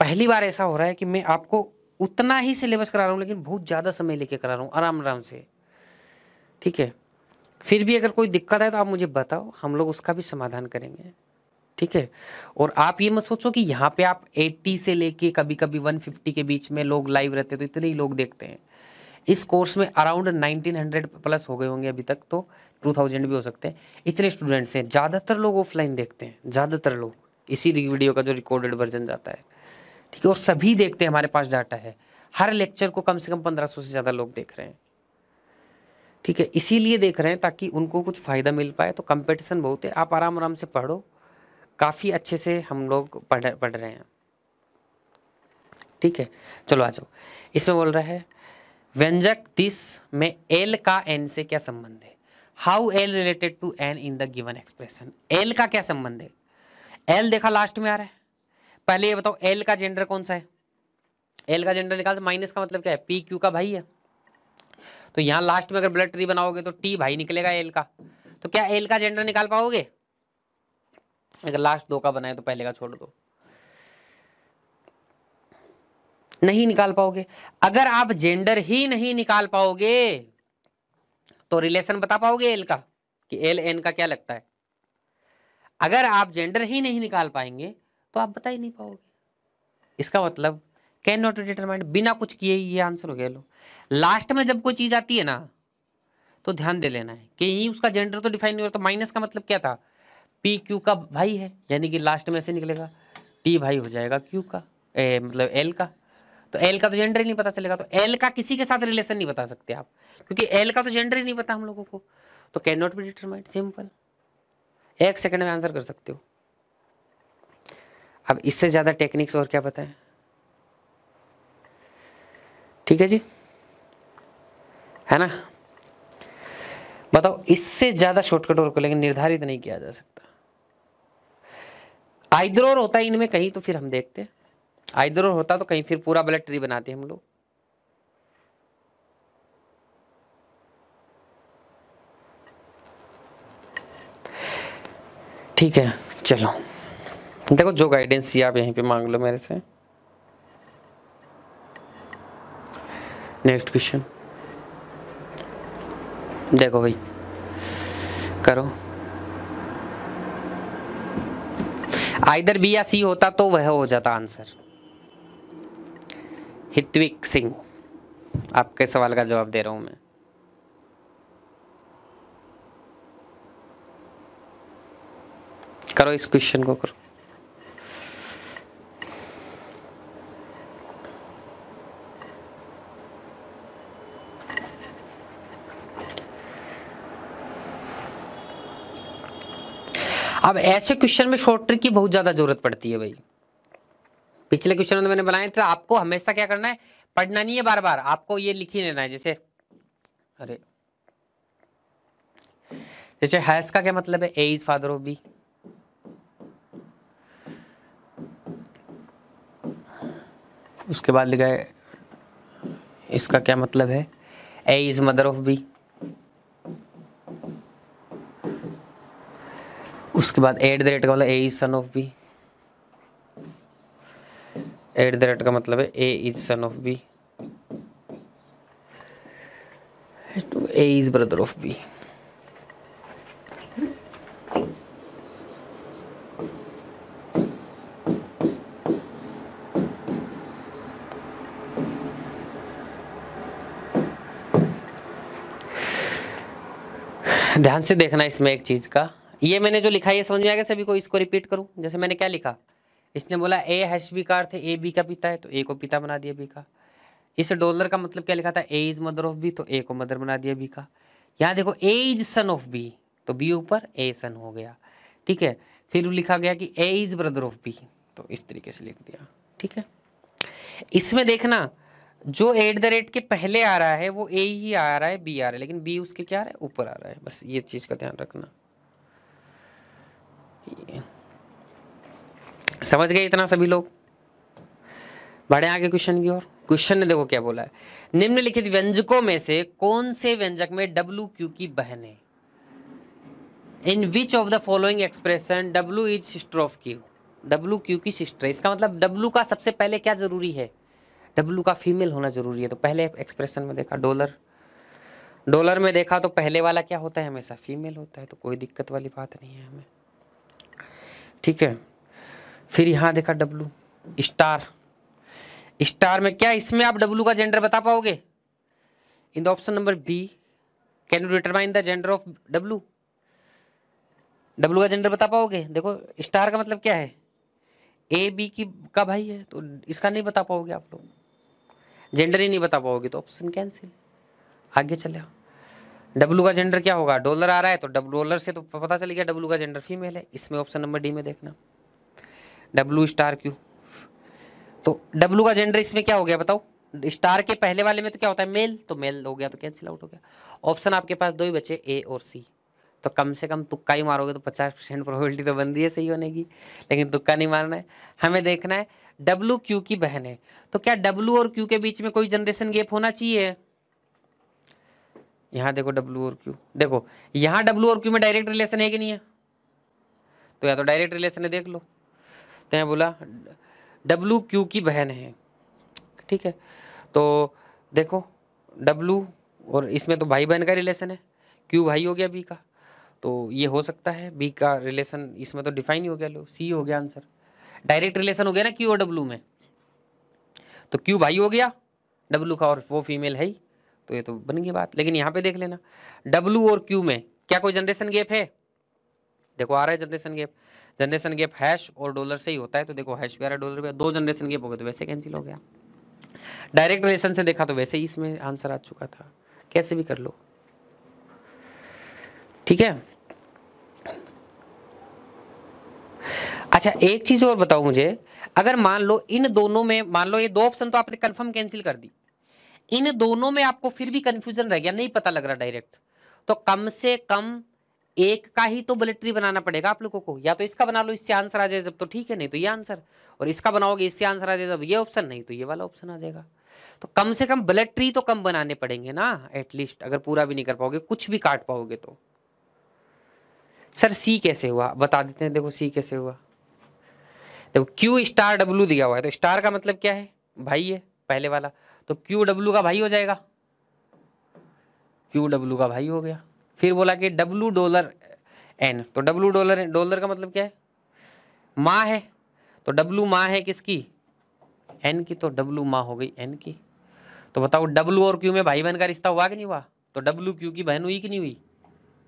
Speaker 1: पहली बार ऐसा हो रहा है कि मैं आपको उतना ही सिलेबस करा रहा हूँ लेकिन बहुत ज़्यादा समय लेके करा रहा हूँ आराम आराम से ठीक है फिर भी अगर कोई दिक्कत है तो आप मुझे बताओ हम लोग उसका भी समाधान करेंगे ठीक है और आप ये मत सोचो कि यहाँ पे आप 80 से लेके कभी कभी 150 के बीच में लोग लाइव रहते हैं तो इतने ही लोग देखते हैं इस कोर्स में अराउंड 1900 प्लस हो गए होंगे अभी तक तो 2000 भी हो सकते हैं इतने स्टूडेंट्स हैं ज़्यादातर लोग ऑफलाइन देखते हैं ज़्यादातर लोग इसी वीडियो का जो रिकॉर्डेड वर्जन जाता है ठीक है और सभी देखते हैं हमारे पास डाटा है हर लेक्चर को कम से कम पंद्रह से ज़्यादा लोग देख रहे हैं ठीक है इसीलिए देख रहे हैं ताकि उनको कुछ फ़ायदा मिल पाए तो कंपटीशन बहुत है आप आराम आराम से पढ़ो काफ़ी अच्छे से हम लोग पढ़ पढ़ रहे हैं ठीक है चलो आ जाओ इसमें बोल रहा है व्यंजक दिस में एल का एन से क्या संबंध है how L related to N in the given expression L का क्या संबंध है एल देखा लास्ट में आ रहा है पहले ये बताओ एल का जेंडर कौन सा है एल का जेंडर निकालते माइनस का मतलब क्या है पी क्यू का भाई है तो यहाँ लास्ट में अगर ब्लड ट्री बनाओगे तो टी भाई निकलेगा एल का तो क्या एल का जेंडर निकाल पाओगे अगर लास्ट दो का बनाए तो पहले का छोड़ दो नहीं निकाल पाओगे अगर आप जेंडर ही नहीं निकाल पाओगे तो रिलेशन बता पाओगे एल का कि एल एन का क्या लगता है अगर आप जेंडर ही नहीं निकाल पाएंगे तो आप बता ही नहीं पाओगे इसका मतलब कैन नॉट डिटरमाइंड बिना कुछ किए ये आंसर हो गया लो लास्ट में जब कोई चीज़ आती है ना तो ध्यान दे लेना है कि ही उसका जेंडर तो डिफाइन नहीं होता तो माइनस का मतलब क्या था पी क्यू का भाई है यानी कि लास्ट में ऐसे निकलेगा टी भाई हो जाएगा क्यू का ए, मतलब एल का तो एल का तो जेंडर ही नहीं पता चलेगा तो एल का किसी के साथ रिलेशन नहीं बता सकते आप क्योंकि एल का तो जेंडर ही नहीं पता हम लोगों को तो can not be determined simple एक सेकंड में आंसर कर सकते हो अब इससे ज़्यादा टेक्निक्स और क्या बताएं ठीक है जी है ना बताओ इससे ज़्यादा शॉर्टकट और को लेकिन निर्धारित नहीं किया जा सकता आइद्रोर और होता है इनमें कहीं तो फिर हम देखते हैं आइदर और होता तो कहीं फिर पूरा ब्लड ट्री बनाते हम लोग ठीक है चलो देखो जो गाइडेंस आप यहीं पे मांग लो मेरे से नेक्स्ट क्वेश्चन देखो भाई करो आइदर बी या सी होता तो वह हो जाता आंसर हित्विक सिंह आपके सवाल का जवाब दे रहा हूं मैं करो इस क्वेश्चन को करो अब ऐसे क्वेश्चन में शॉर्ट ट्रिक की बहुत ज़्यादा जरूरत पड़ती है भाई पिछले क्वेश्चन तो मैंने बनाए थे आपको हमेशा क्या करना है पढ़ना नहीं है बार बार आपको ये लिख ही लेना है जैसे अरे जैसे हैस का क्या मतलब है A is father of B उसके बाद लिखा है इसका क्या मतलब है A is mother of B उसके बाद एट द रेट का मतलब A is son of B at the rate का मतलब है A is son of B A is brother of B ध्यान से देखना इसमें एक चीज़ का ये मैंने जो लिखा ये समझ में आ गया सभी को इसको रिपीट करूँ जैसे मैंने क्या लिखा इसने बोला ए हैश बी का अर्थ ए बी का पिता है तो ए को पिता बना दिया बी का इस डॉलर का मतलब क्या लिखा था A is mother of B तो ए को मदर बना दिया बी का यहाँ देखो A is son of B तो बी ऊपर ए सन हो गया ठीक है फिर लिखा गया कि A is brother of B तो इस तरीके से लिख दिया ठीक है इसमें देखना जो एट द रेट के पहले आ रहा है वो ए ही आ रहा है बी आ रहा है लेकिन बी उसके क्या आ रहा है ऊपर आ रहा है बस ये चीज़ का ध्यान रखना समझ गए इतना सभी लोग बढ़े आगे क्वेश्चन की ओर क्वेश्चन ने देखो क्या बोला है निम्नलिखित व्यंजकों में से कौन से व्यंजक में डब्लू क्यू की बहन है in which of the following expression W is sister of Q W Q की सिस्टर इसका मतलब डब्लू का सबसे पहले क्या जरूरी है डब्लू का फीमेल होना जरूरी है तो पहले एक्सप्रेशन में देखा डॉलर डॉलर में देखा तो पहले वाला क्या होता है हमेशा फीमेल होता है तो कोई दिक्कत वाली बात नहीं है हमें ठीक है फिर यहाँ देखा डब्लू स्टार स्टार में क्या इसमें आप डब्लू का जेंडर बता पाओगे in the option number B can you determine the gender of W W का जेंडर बता पाओगे देखो स्टार का मतलब क्या है ए बी की का भाई है तो इसका नहीं बता पाओगे आप लोग जेंडर ही नहीं बता पाओगे तो ऑप्शन कैंसिल आगे चले डब्लू का जेंडर क्या होगा डॉलर आ रहा है तो डॉलर से तो पता चल गया डब्लू का जेंडर फीमेल है इसमें ऑप्शन नंबर डी में देखना डब्लू स्टार क्यू तो डब्लू का जेंडर इसमें क्या हो गया बताओ स्टार के पहले वाले में तो क्या होता है मेल तो मेल हो गया तो कैंसिल आउट हो गया ऑप्शन आपके पास दो ही बचे ए और सी तो कम से कम तुक्का ही मारोगे तो पचास परसेंट प्रोबेबिलिटी तो बनती है सही होने की लेकिन तुक्का नहीं मारना है हमें देखना है डब्लू क्यू की बहन है तो क्या डब्लू और क्यू के बीच में कोई जनरेशन गैप होना चाहिए यहाँ देखो डब्ल्यू और क्यू देखो यहाँ डब्ल्यू और क्यू में डायरेक्ट रिलेशन है कि नहीं है तो या तो डायरेक्ट रिलेशन है देख लो तो यहाँ बोला डब्लू क्यू की बहन है ठीक है तो देखो डब्लू और इसमें तो भाई बहन का रिलेशन है क्यू भाई हो गया बी का तो ये हो सकता है बी का रिलेशन इसमें तो डिफाइन ही हो गया लो सी हो गया आंसर डायरेक्ट रिलेशन हो गया ना क्यू और डब्लू में तो क्यू भाई हो गया डब्लू का और वो फीमेल है ही तो ये तो बन गई बात लेकिन यहाँ पे देख लेना डब्लू और क्यू में क्या कोई जनरेशन गैप है देखो आ रहा है generation gap generation gap hash और डॉलर से ही होता है तो देखो हैश भी आ डॉलर भी दो जनरेशन गैप हो गए तो वैसे कैंसिल हो गया डायरेक्ट रिलेशन से देखा तो वैसे ही इसमें आंसर आ चुका था कैसे भी कर लो ठीक है अच्छा एक चीज और बताओ मुझे अगर मान लो इन दोनों में मान लो ये दो ऑप्शन तो आपने कंफर्म कैंसिल कर दी इन दोनों में आपको फिर भी कंफ्यूजन रह गया नहीं पता लग रहा डायरेक्ट तो कम से कम एक का ही तो बुलेट्री बनाना पड़ेगा आप लोगों को या तो इसका बना लो इससे आंसर आ जाए जब तो ठीक है नहीं तो ये आंसर और इसका बनाओगे इससे आंसर आ जाए जब ये ऑप्शन नहीं तो ये वाला ऑप्शन आ जाएगा तो कम से कम बुलेट्री तो कम बनाने पड़ेंगे ना एटलीस्ट अगर पूरा भी नहीं कर पाओगे कुछ भी काट पाओगे तो सर सी कैसे हुआ बता देते हैं देखो सी कैसे हुआ देखो क्यू स्टार डब्ल्यू दिया हुआ है तो स्टार का मतलब क्या है भाई है पहले वाला तो क्यू डब्ल्यू का भाई हो जाएगा क्यू डब्ल्यू का भाई हो गया फिर बोला कि डब्ल्यू डॉलर एन तो डब्ल्यू डॉलर डॉलर का मतलब क्या है माँ है तो डब्लू माँ है किसकी एन की तो डब्लू माँ हो गई एन की तो बताओ डब्लू और क्यू में भाई बहन का रिश्ता हुआ कि नहीं हुआ तो डब्लू क्यू की बहन हुई कि नहीं हुई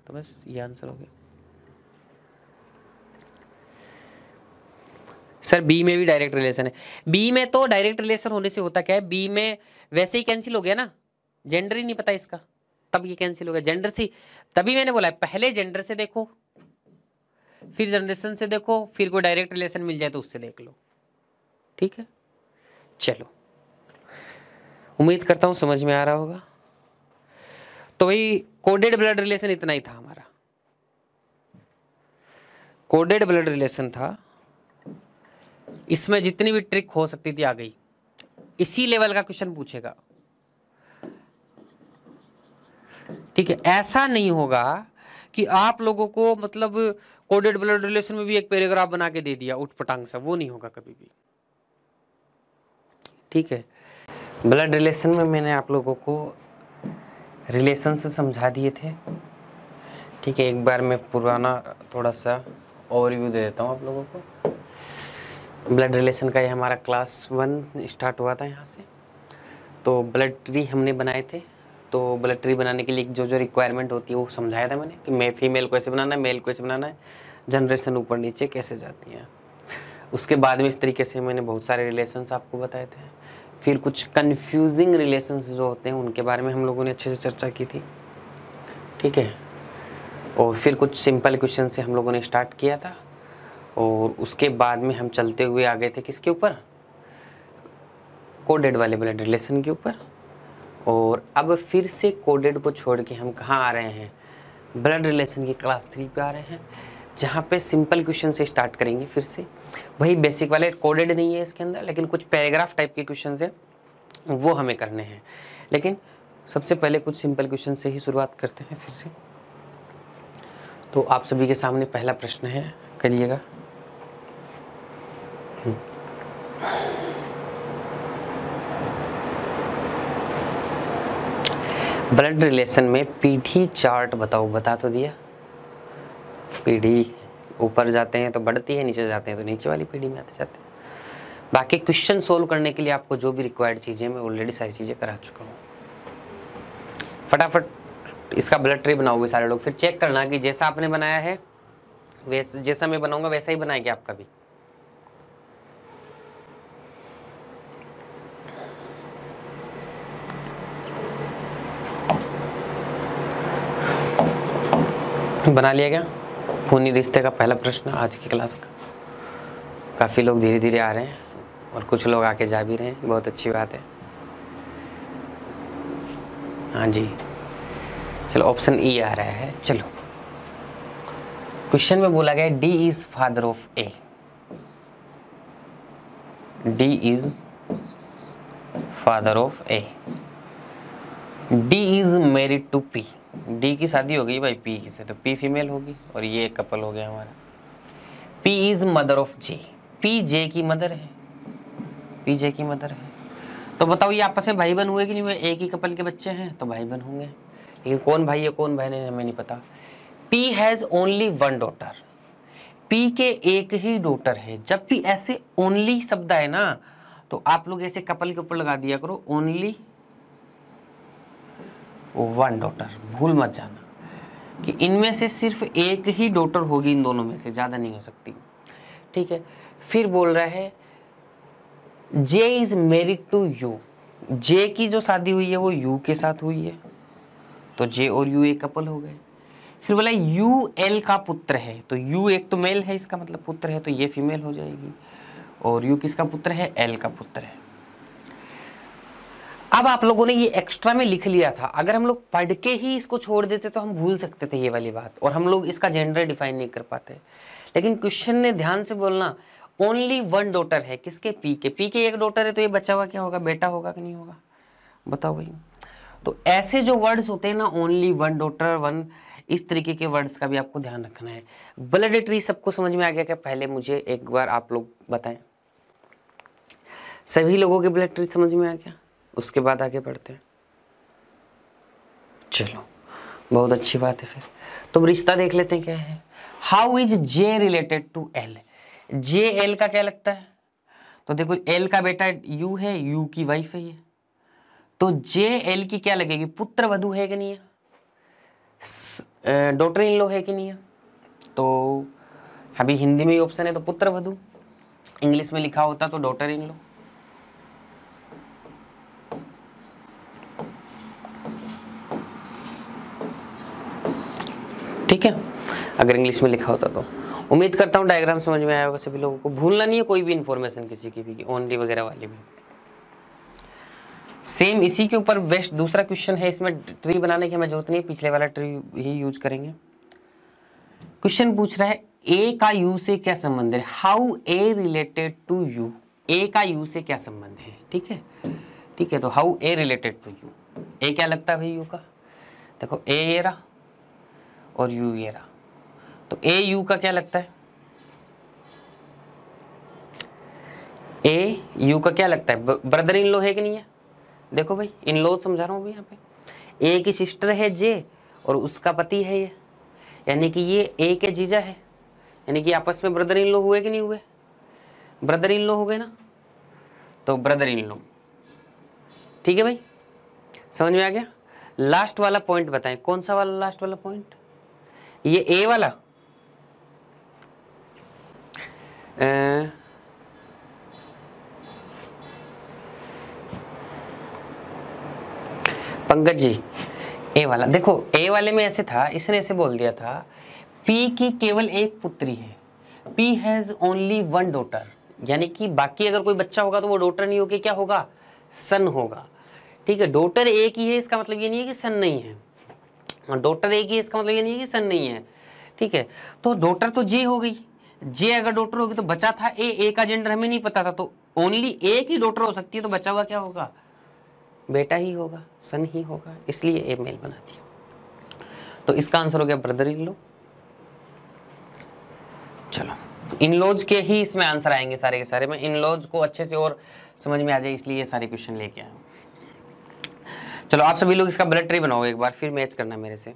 Speaker 1: तो बस ये आंसर हो गया सर बी में भी डायरेक्ट रिलेशन है बी में तो डायरेक्ट रिलेशन होने से होता क्या है बी में वैसे ही कैंसिल हो गया ना जेंडर ही नहीं पता इसका तब ये कैंसिल हो गया जेंडर से तभी मैंने बोला पहले जेंडर से देखो फिर जनरेशन से देखो फिर कोई डायरेक्ट रिलेशन मिल जाए तो उससे देख लो ठीक है चलो उम्मीद करता हूँ समझ में आ रहा होगा तो वही कोडेड ब्लड रिलेशन इतना ही था हमारा कोडेड ब्लड रिलेशन था इसमें जितनी भी ट्रिक हो सकती थी आ गई इसी लेवल का क्वेश्चन पूछेगा ठीक है ऐसा नहीं होगा कि आप लोगों को मतलब कोडेड ब्लड रिलेशन में भी एक पैराग्राफ बना के दे दिया उठ पटांग सा वो नहीं होगा कभी भी ठीक है ब्लड रिलेशन में मैंने आप लोगों को रिलेशन से समझा दिए थे ठीक है एक बार मैं पुराना थोड़ा सा ओवरव्यू दे देता हूँ आप लोगों को ब्लड रिलेशन का ये हमारा क्लास वन स्टार्ट हुआ था यहाँ से तो ब्लड ट्री हमने बनाए थे तो ब्लड ट्री बनाने के लिए जो जो रिक्वायरमेंट होती है वो समझाया था मैंने कि मैं फीमेल को ऐसे बनाना है मेल को ऐसे बनाना है जनरेशन ऊपर नीचे कैसे जाती है उसके बाद में इस तरीके से मैंने बहुत सारे रिलेशन आपको बताए थे फिर कुछ कन्फ्यूजिंग रिलेशंस जो होते हैं उनके बारे में हम लोगों ने अच्छे से चर्चा की थी ठीक है और फिर कुछ सिंपल क्वेश्चन से हम लोगों ने स्टार्ट किया था और उसके बाद में हम चलते हुए आ गए थे किसके ऊपर कोडेड वाले ब्लड रिलेशन के ऊपर और अब फिर से कोडेड को छोड़ के हम कहाँ आ रहे हैं ब्लड रिलेशन की क्लास थ्री पे आ रहे हैं जहाँ पे सिंपल क्वेश्चन से स्टार्ट करेंगे फिर से वही बेसिक वाले कोडेड नहीं है इसके अंदर लेकिन कुछ पैराग्राफ टाइप के क्वेश्चन हैं वो हमें करने हैं लेकिन सबसे पहले कुछ सिंपल क्वेश्चन से ही शुरुआत करते हैं फिर से तो आप सभी के सामने पहला प्रश्न है करिएगा ब्लड रिलेशन में पीढ़ी चार्ट बताओ बता तो दिया पीढ़ी ऊपर जाते हैं तो बढ़ती है नीचे जाते हैं तो नीचे वाली पीढ़ी में आते जाते हैं बाकी क्वेश्चन सोल्व करने के लिए आपको जो भी रिक्वायर्ड चीज़ें मैं ऑलरेडी सारी चीज़ें करा चुका हूँ फटाफट इसका ब्लड ट्री बनाओगे सारे लोग फिर चेक करना कि जैसा आपने बनाया है वैसे जैसा मैं बनाऊँगा वैसा ही बनाएगी आपका भी बना लिया गया खूनी रिश्ते का पहला प्रश्न आज की क्लास का काफ़ी लोग धीरे धीरे आ रहे हैं और कुछ लोग आके जा भी रहे हैं बहुत अच्छी बात है हाँ जी चलो ऑप्शन ई e आ रहा है चलो क्वेश्चन में बोला गया D is father of A D is father of A D is married to P D की शादी हो गई भाई पी की से तो पी फीमेल होगी और ये एक कपल हो गया हमारा P is mother of J P J की मदर है पी जे की मदर है तो बताओ ये आपस में भाई बहन हुए कि नहीं हुए एक ही कपल के बच्चे हैं तो भाई बहन होंगे लेकिन कौन भाई है कौन बहन है हमें नहीं पता P has only one daughter P के एक ही डॉटर है जब भी ऐसे ओनली शब्द है ना तो आप लोग ऐसे कपल के ऊपर लगा दिया करो ओनली वन डॉटर भूल मत जाना कि इनमें से सिर्फ एक ही डॉटर होगी इन दोनों में से ज़्यादा नहीं हो सकती ठीक है फिर बोल रहा है J is married to U J की जो शादी हुई है वो यू के साथ हुई है तो जे और यू एक कपल हो गए फिर बोला यू एल का पुत्र है तो यू एक तो मेल है इसका मतलब पुत्र है तो ये फीमेल हो जाएगी और यू किसका पुत्र है एल का पुत्र है अब आप लोगों ने ये एक्स्ट्रा में लिख लिया था अगर हम लोग पढ़ के ही इसको छोड़ देते तो हम भूल सकते थे ये वाली बात और हम लोग इसका जेंडर डिफाइन नहीं कर पाते लेकिन क्वेश्चन ने ध्यान से बोलना ओनली वन डॉटर है किसके पी के पी के एक डॉटर है तो ये बच्चा हुआ क्या होगा बेटा होगा कि नहीं होगा बताओ भाई तो ऐसे जो वर्ड्स होते हैं ना ओनली वन डॉटर वन इस तरीके के वर्ड्स का भी आपको ध्यान रखना है ब्लडेटरी सबको समझ में आ गया क्या पहले मुझे एक बार आप लोग बताएं सभी लोगों के ब्लडेटरी समझ में आ गया उसके बाद आगे बढ़ते हैं चलो बहुत अच्छी बात है फिर तो रिश्ता देख लेते हैं क्या है how is J related to L J L का क्या लगता है तो देखो एल का बेटा यू है यू की वाइफ है ये तो जे एल की क्या लगेगी पुत्र वधु है कि नहीं है डॉटर इन लो है कि नहीं है तो अभी हिंदी में ही ऑप्शन है तो पुत्र वधु इंग्लिश में लिखा होता तो डॉटर इन लो ठीक है अगर इंग्लिश में लिखा होता तो उम्मीद करता हूँ डायग्राम समझ में आया होगा सभी लोगों को भूलना नहीं है कोई भी इन्फॉर्मेशन किसी की भी ओनली वगैरह वाली भी सेम इसी के ऊपर बेस्ट दूसरा क्वेश्चन है इसमें ट्री बनाने की हमें जरूरत नहीं है पिछले वाला ट्री ही यूज करेंगे क्वेश्चन पूछ रहा है ए का यू से क्या संबंध है how A related to U A का यू से क्या संबंध है ठीक है ठीक है तो how A related to U A क्या लगता है भाई यू का देखो ए रहा और यू ये रहा तो ए यू का क्या लगता है ए यू का क्या लगता है ब्रदर इन लो है कि नहीं है देखो भाई इन लो समझा रहा हूँ भाई यहाँ पे ए की सिस्टर है जे और उसका पति है ये यानी कि ये ए के जीजा है यानी कि आपस में ब्रदर इन लो हुए कि नहीं हुए ब्रदर इन लो हो गए ना तो ब्रदर इन लो ठीक है भाई समझ में आ गया लास्ट वाला पॉइंट बताएं कौन सा वाला लास्ट वाला पॉइंट ये ए वाला ए, पंकज जी ए वाला देखो ए वाले में ऐसे था इसने ऐसे बोल दिया था पी की केवल एक पुत्री है P has only one daughter यानी कि बाकी अगर कोई बच्चा होगा तो वो डोटर नहीं होगी क्या होगा सन होगा ठीक है डोटर एक ही है इसका मतलब ये नहीं है कि सन नहीं है हाँ, डॉटर एक ही इसका मतलब ये नहीं है कि सन नहीं है ठीक है तो डॉटर तो जे हो गई जे अगर डॉटर होगी तो बचा था ए ए का जेंडर हमें नहीं पता था तो ओनली एक ही डॉटर हो सकती है तो बचा हुआ क्या होगा बेटा ही होगा सन ही होगा इसलिए ए मेल बना दिया तो इसका आंसर हो गया ब्रदर इन लो चलो इन लॉज के ही इसमें आंसर आएंगे सारे के सारे में इन लॉज को अच्छे से और समझ में आ जाए इसलिए ये सारे क्वेश्चन लेके आए चलो आप सभी लोग इसका ब्लड ट्री बनाओ एक बार फिर मैच करना मेरे से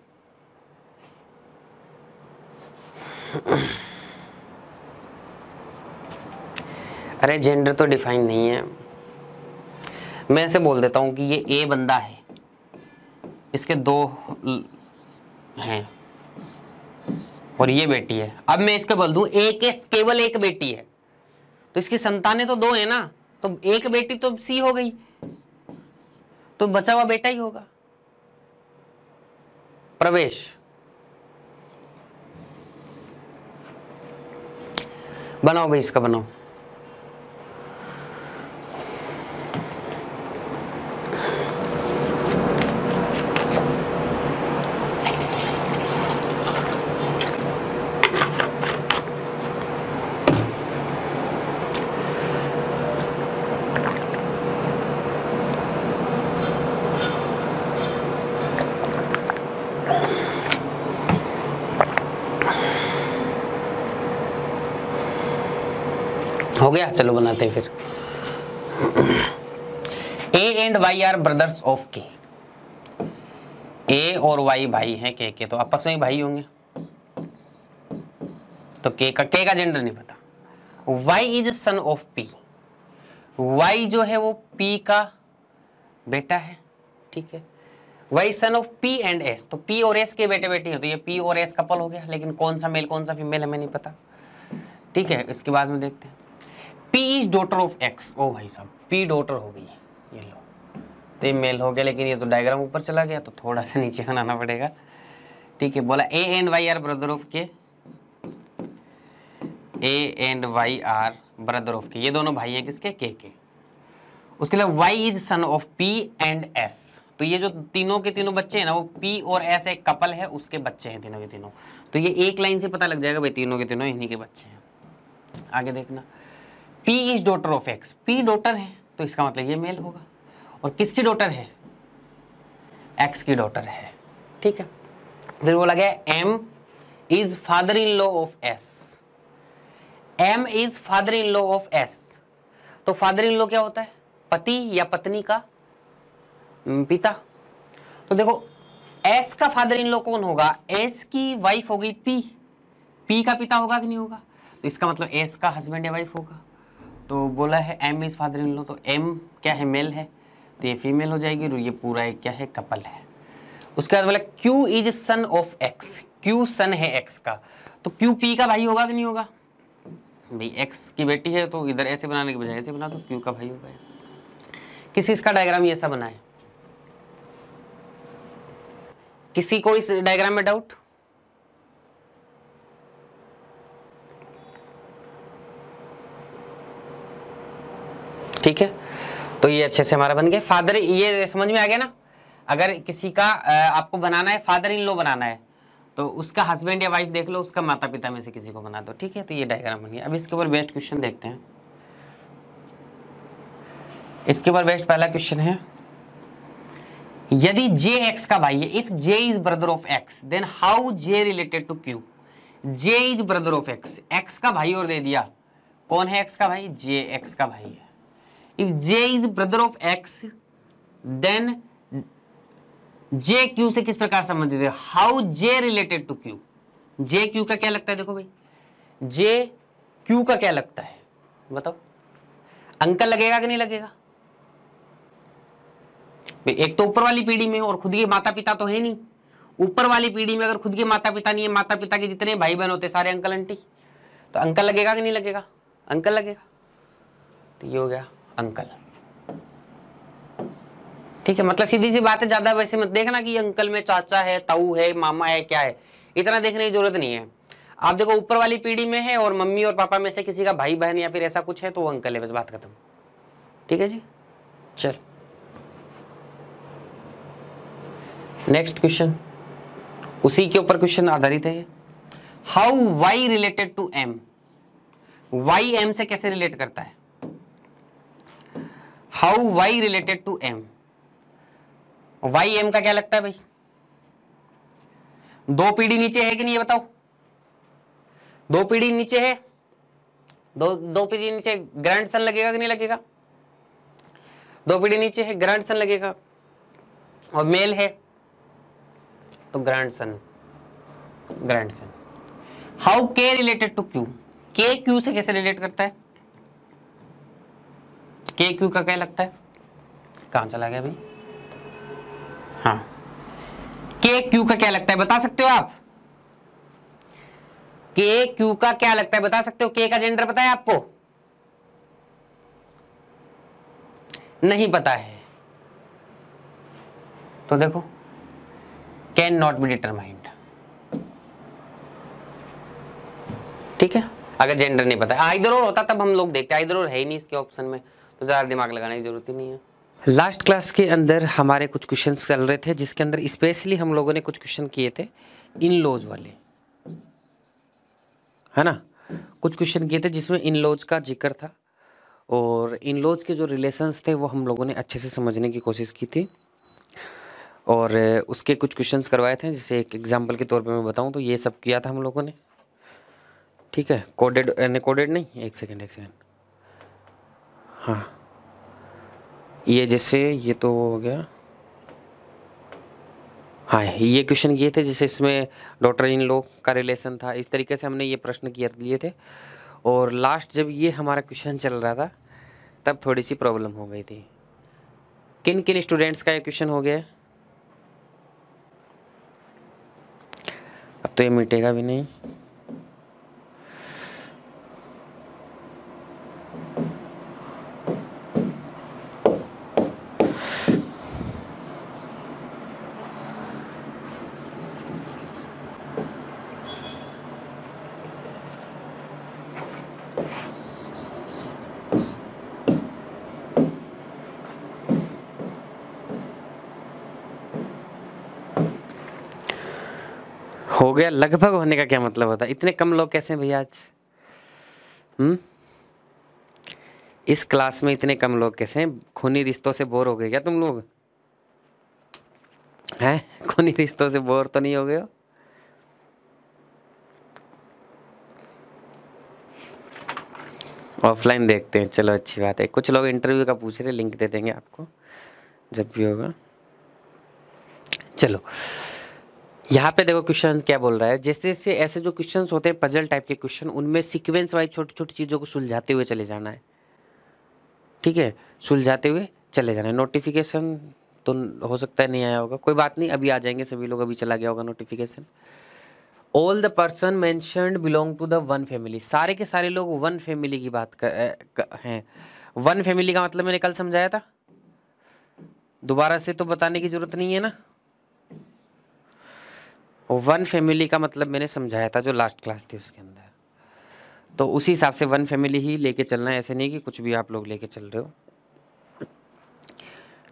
Speaker 1: अरे जेंडर तो डिफाइन नहीं है मैं ऐसे बोल देता हूँ कि ये ए बंदा है इसके दो हैं और ये बेटी है अब मैं इसके बोल दूँ एक के केवल एक बेटी है तो इसकी संतानें तो दो है ना तो एक बेटी तो सी हो गई तो बचा हुआ बेटा ही होगा प्रवेश बनाओ भाई इसका बनाओ गया चलो बनाते हैं फिर A and Y are brothers of K A और वाई भाई हैं के के तो आपस में ही भाई होंगे तो के का के का जेंडर नहीं पता Y is son of P Y जो है वो पी का बेटा है ठीक है Y son of P and S तो पी और एस के बेटे बेटे हैं तो ये पी और एस कपल हो गया लेकिन कौन सा मेल कौन सा फीमेल हमें नहीं पता ठीक है इसके बाद में देखते हैं P is daughter of X ओ भाई साहब पी डॉटर हो गई
Speaker 2: ये लो
Speaker 1: तो ये मेल हो गया लेकिन ये तो डायग्राम ऊपर चला गया तो थोड़ा सा नीचे बनाना पड़ेगा ठीक है बोला A and Y are brother of K A and Y are brother of K ये दोनों भाई हैं किसके के के उसके अलावा Y is son of P and S तो ये जो तीनों के तीनों बच्चे हैं ना वो पी और एस एक कपल है उसके बच्चे हैं तीनों के तीनों तो ये एक लाइन से पता लग जाएगा भाई तीनों के तीनों इन्हीं के बच्चे हैं आगे देखना P is daughter of X P daughter है तो इसका मतलब ये मेल होगा और किसकी डॉटर है एक्स की डॉटर है ठीक है फिर वो गया M is father in law of S M is father in law of S तो फादर इन लॉ क्या होता है पति या पत्नी का पिता तो देखो एस का फादर इन लॉ कौन होगा एस की वाइफ होगी पी पी का पिता होगा कि नहीं होगा तो इसका मतलब एस का हस्बैंड या वाइफ होगा तो बोला है M is father in law तो एम क्या है मेल है तो ये फीमेल हो जाएगी और ये पूरा एक क्या है कपल है उसके बाद बोला Q is son of X Q son है एक्स का तो क्यू पी का भाई होगा कि नहीं होगा भाई एक्स की बेटी है तो इधर ऐसे बनाने के बजाय ऐसे बना दो तो क्यू का भाई होगा किसी इसका डायग्राम ऐसा बना है किसी को इस डायग्राम में डाउट ठीक है तो ये अच्छे से हमारा बन गया फादर ये समझ में आ गया ना अगर किसी का आपको बनाना है फादर इन लो बनाना है तो उसका हस्बैंड या वाइफ देख लो उसका माता पिता में से किसी को बना दो ठीक है तो ये डायग्राम बन गया अब इसके ऊपर बेस्ट क्वेश्चन देखते हैं इसके ऊपर बेस्ट पहला क्वेश्चन है यदि जे एक्स का भाई है if J is brother of X then how J related to Q J is brother of X X का भाई और दे दिया कौन है एक्स का भाई जे एक्स का भाई है if j is brother of x then j q से किस प्रकार संबंधित है how j related to q j q का क्या लगता है देखो भाई j q का क्या लगता है बताओ अंकल लगेगा कि नहीं लगेगा एक तो ऊपर वाली पीढ़ी में और खुद के माता पिता तो है नहीं ऊपर वाली पीढ़ी में अगर खुद के माता पिता नहीं है माता पिता के जितने भाई बहन होते सारे अंकल आंटी तो अंकल लगेगा कि नहीं लगेगा अंकल लगेगा तो ये हो गया अंकल ठीक है मतलब सीधी सी बात है ज्यादा वैसे मत देखना कि अंकल में चाचा है ताऊ है मामा है क्या है इतना देखने की जरूरत नहीं है आप देखो ऊपर वाली पीढ़ी में है और मम्मी और पापा में से किसी का भाई बहन या फिर ऐसा कुछ है तो वो अंकल है बस बात खत्म ठीक है जी चल नेक्स्ट क्वेश्चन उसी के ऊपर क्वेश्चन आधारित है how Y related to M Y M से कैसे रिलेट करता है how Y related to M Y M का क्या लगता है भाई दो पीढ़ी नीचे है कि नहीं ये बताओ दो पीढ़ी नीचे है दो दो पीढ़ी नीचे ग्रैंड सन लगेगा कि नहीं लगेगा दो पीढ़ी नीचे है ग्रैंड सन लगेगा और मेल है तो grandson grandson how K related to Q K Q से कैसे रिलेट करता है के क्यू का क्या लगता है कहाँ चला गया भाई हाँ के क्यू का क्या लगता है बता सकते हो आप के क्यू का क्या लगता है बता सकते हो के का जेंडर पता है आपको नहीं पता है तो देखो कैन नॉट बी डिटरमाइंड ठीक है अगर जेंडर नहीं पता आइदर और होता तब हम लोग देखते आइदर और है ही नहीं इसके ऑप्शन में तो ज़्यादा दिमाग लगाने की ज़रूरत ही नहीं है लास्ट क्लास के अंदर हमारे कुछ क्वेश्चन चल रहे थे जिसके अंदर स्पेशली हम लोगों ने कुछ क्वेश्चन किए थे इन लॉज वाले है ना कुछ क्वेश्चन किए थे जिसमें इन लॉज का जिक्र था और इन लॉज के जो रिलेशंस थे वो हम लोगों ने अच्छे से समझने की कोशिश की थी और उसके कुछ क्वेश्चंस करवाए थे जैसे एक एग्जांपल के तौर पे मैं बताऊं तो ये सब किया था हम लोगों ने ठीक है कोडेड कोडेड नहीं एक सेकेंड एक सेकेंड हाँ ये जैसे ये तो हो गया हाँ ये क्वेश्चन ये थे जैसे इसमें डॉक्टर इन लोग का रिलेशन था इस तरीके से हमने ये प्रश्न किए लिए थे और लास्ट जब ये हमारा क्वेश्चन चल रहा था तब थोड़ी सी प्रॉब्लम हो गई थी किन किन स्टूडेंट्स का ये क्वेश्चन हो गया अब तो ये मिटेगा भी नहीं भैया लगभग होने का क्या मतलब होता है इतने कम लोग कैसे हैं भैया आज हुँ? हम्म? इस क्लास में इतने कम लोग कैसे हैं खूनी रिश्तों से बोर हो गए क्या तुम लोग हैं खूनी रिश्तों से बोर तो नहीं हो गए ऑफलाइन देखते हैं चलो अच्छी बात है कुछ लोग इंटरव्यू का पूछ रहे लिंक दे देंगे आपको जब भी होगा चलो यहाँ पे देखो क्वेश्चन क्या बोल रहा है जैसे जैसे ऐसे जो क्वेश्चन होते हैं पजल टाइप के क्वेश्चन उनमें सीक्वेंस वाइज छोटी छोटी चीज़ों को सुलझाते हुए चले जाना है ठीक है सुलझाते हुए चले जाना है नोटिफिकेशन तो हो सकता है नहीं आया होगा कोई बात नहीं अभी आ जाएंगे सभी लोग अभी चला गया होगा notification all the person mention belong to the one family सारे के सारे लोग वन फैमिली की बात कर हैं वन फैमिली का मतलब मैंने कल समझाया था दोबारा से तो बताने की ज़रूरत नहीं है ना वन फैमिली का मतलब मैंने समझाया था जो लास्ट क्लास थी उसके अंदर तो उसी हिसाब से वन फैमिली ही लेके चलना है ऐसे नहीं कि कुछ भी आप लोग लेके चल रहे हो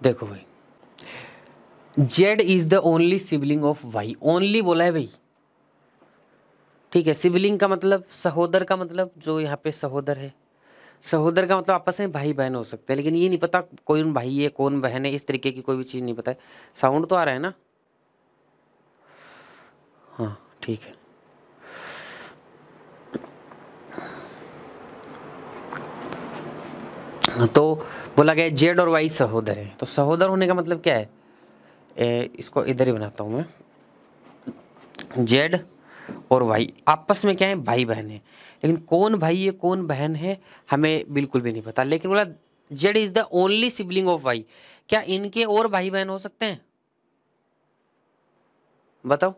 Speaker 1: देखो भाई Z is the only sibling of Y only बोला है भाई ठीक है सिबलिंग का मतलब सहोदर का मतलब जो यहाँ पे सहोदर है सहोदर का मतलब आपस में भाई बहन हो सकते हैं लेकिन ये नहीं पता कौन भाई है कौन बहन है इस तरीके की कोई भी चीज़ नहीं पता है साउंड तो आ रहा है ना हाँ ठीक है हाँ, तो बोला गया जेड और वाई सहोदर है तो सहोदर होने का मतलब क्या है ए, इसको इधर ही बनाता हूँ मैं जेड और वाई आपस में क्या है भाई बहन है लेकिन कौन भाई है कौन बहन है हमें बिल्कुल भी नहीं पता लेकिन बोला Z is the only sibling of Y क्या इनके और भाई बहन हो सकते हैं बताओ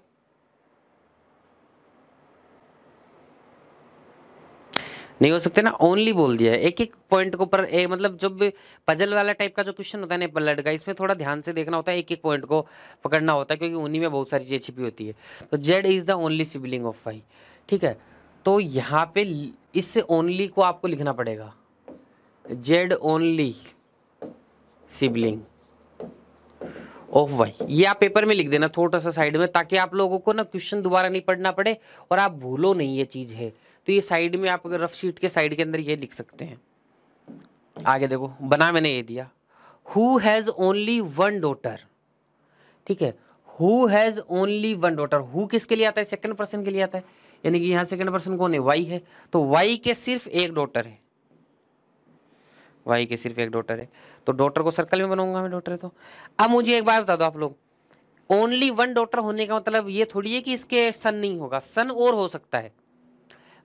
Speaker 1: नहीं हो सकते ना ओनली बोल दिया है एक एक पॉइंट के ऊपर ए मतलब जब पजल वाला टाइप का जो क्वेश्चन होता है ना पलट का इसमें थोड़ा ध्यान से देखना होता है एक एक पॉइंट को पकड़ना होता है क्योंकि उन्हीं में बहुत सारी चीज़ें छिपी होती है तो Z is the only sibling of Y ठीक है तो यहाँ पे इससे ओनली को आपको लिखना पड़ेगा Z only sibling of Y ये आप पेपर में लिख देना थोड़ा सा साइड में ताकि आप लोगों को ना क्वेश्चन दोबारा नहीं पढ़ना पड़े और आप भूलो नहीं ये चीज़ है तो ये साइड में आप अगर रफ शीट के साइड के अंदर ये लिख सकते हैं आगे देखो बना मैंने ये दिया who has only one daughter ठीक है who has only one daughter who किसके लिए आता है सेकेंड पर्सन के लिए आता है यानी कि यहाँ सेकेंड पर्सन कौन है वाई है तो वाई के सिर्फ एक डोटर है वाई के सिर्फ एक डोटर है तो डोटर को सर्कल में बनाऊंगा मैं डोटर तो अब मुझे एक बात बता दो आप लोग ओनली वन डोटर होने का मतलब ये थोड़ी है कि इसके सन नहीं होगा सन और हो सकता है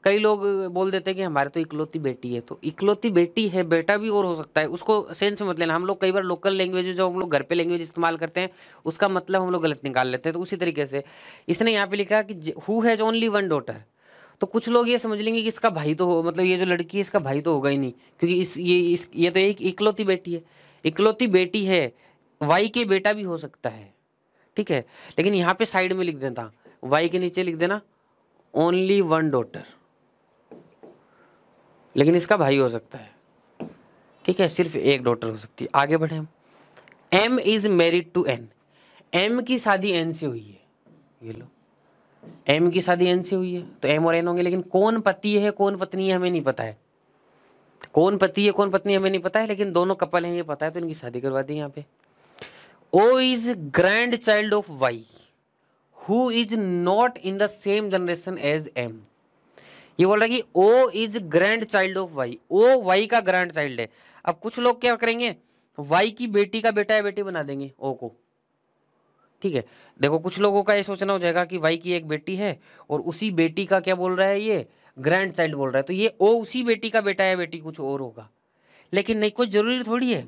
Speaker 1: कई लोग बोल देते हैं कि हमारे तो इकलौती बेटी है तो इकलौती बेटी है बेटा भी और हो सकता है उसको सेंस में मत लेना हम लोग कई बार लोकल लैंग्वेज जो हम लोग घर पे लैंग्वेज इस्तेमाल करते हैं उसका मतलब हम लोग गलत निकाल लेते हैं तो उसी तरीके से इसने यहाँ पे लिखा कि who has only one daughter तो कुछ लोग ये समझ लेंगे कि इसका भाई तो हो मतलब ये जो लड़की है इसका भाई तो होगा ही नहीं क्योंकि इस ये इस ये तो एक इकलौती बेटी है इकलौती बेटी है वाई के बेटा भी हो सकता है ठीक है लेकिन यहाँ पे साइड में लिख देता वाई के नीचे लिख देना ओनली वन डॉटर लेकिन इसका भाई हो सकता है ठीक है सिर्फ एक डॉटर हो सकती है आगे बढ़े हम M is married to N M की शादी एन से हुई है ये लो एम की शादी एन से हुई है तो एम और एन होंगे लेकिन कौन पति है कौन पत्नी है हमें नहीं पता है कौन पति है कौन पत्नी हमें नहीं पता है लेकिन दोनों कपल हैं ये पता है तो इनकी शादी करवा दी यहाँ पे O is grandchild of Y who is not in the same generation as M ये बोल रहा है कि O is grandchild of Y O Y का ग्रैंड चाइल्ड है अब कुछ लोग क्या करेंगे वाई की बेटी का बेटा या बेटी बना देंगे ओ को ठीक है देखो कुछ लोगों का ये सोचना हो जाएगा कि वाई की एक बेटी है और उसी बेटी का क्या बोल रहा है ये ग्रैंड चाइल्ड बोल रहा है तो ये ओ उसी बेटी का बेटा या बेटी कुछ और होगा लेकिन नहीं कोई जरूरी थोड़ी है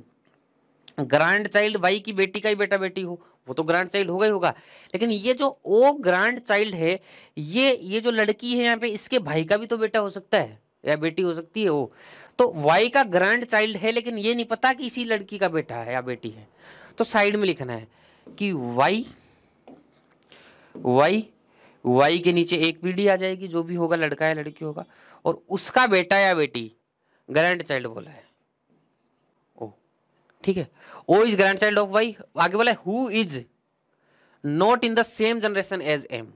Speaker 1: ग्रैंड चाइल्ड वाई की बेटी का ही बेटा बेटी हो वो तो ग्रांड चाइल्ड होगा ही होगा लेकिन ये जो ओ ग्रांड चाइल्ड है ये ये जो लड़की है यहाँ पे इसके भाई का भी तो बेटा हो सकता है या बेटी हो सकती है वो तो वाई का ग्रांड चाइल्ड है लेकिन ये नहीं पता कि इसी लड़की का बेटा है या बेटी है तो साइड में लिखना है कि वाई वाई वाई के नीचे एक पीढ़ी आ जाएगी जो भी होगा लड़का या लड़की होगा और उसका बेटा या बेटी ग्रैंड चाइल्ड बोला है ठीक है O is grandchild of Y आगे बोला who is not in the same generation as M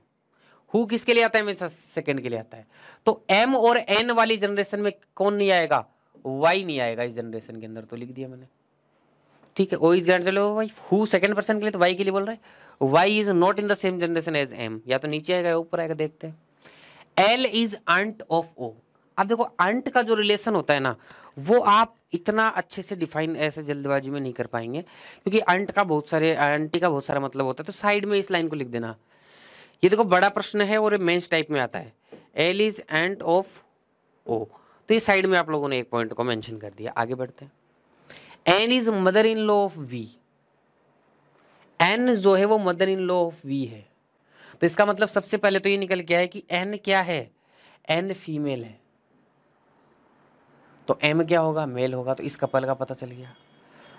Speaker 1: who किसके लिए आता है हमेशा सेकेंड के लिए आता है तो एम और एन वाली जनरेशन में कौन नहीं आएगा वाई नहीं आएगा इस जनरेशन के अंदर तो लिख दिया मैंने ठीक है O is grandchild of Y who second person के लिए तो वाई के लिए बोल रहे Y is not in the same generation as M या तो नीचे आएगा या ऊपर आएगा देखते हैं L is aunt of O आप देखो अंट का जो रिलेशन होता है ना वो आप इतना अच्छे से डिफाइन ऐसे जल्दबाजी में नहीं कर पाएंगे क्योंकि अंट का बहुत सारे अंटी का बहुत सारा मतलब होता है तो साइड में इस लाइन को लिख देना ये देखो बड़ा प्रश्न है और मेन्स टाइप में आता है L is aunt of O तो ये साइड में आप लोगों ने एक पॉइंट को मैंशन कर दिया आगे बढ़ते हैं N is mother in law of V N जो है वो mother in law of V है तो इसका मतलब सबसे पहले तो ये निकल गया है कि एन क्या है एन फीमेल है तो एम क्या होगा मेल होगा तो इस कपल का पता चल गया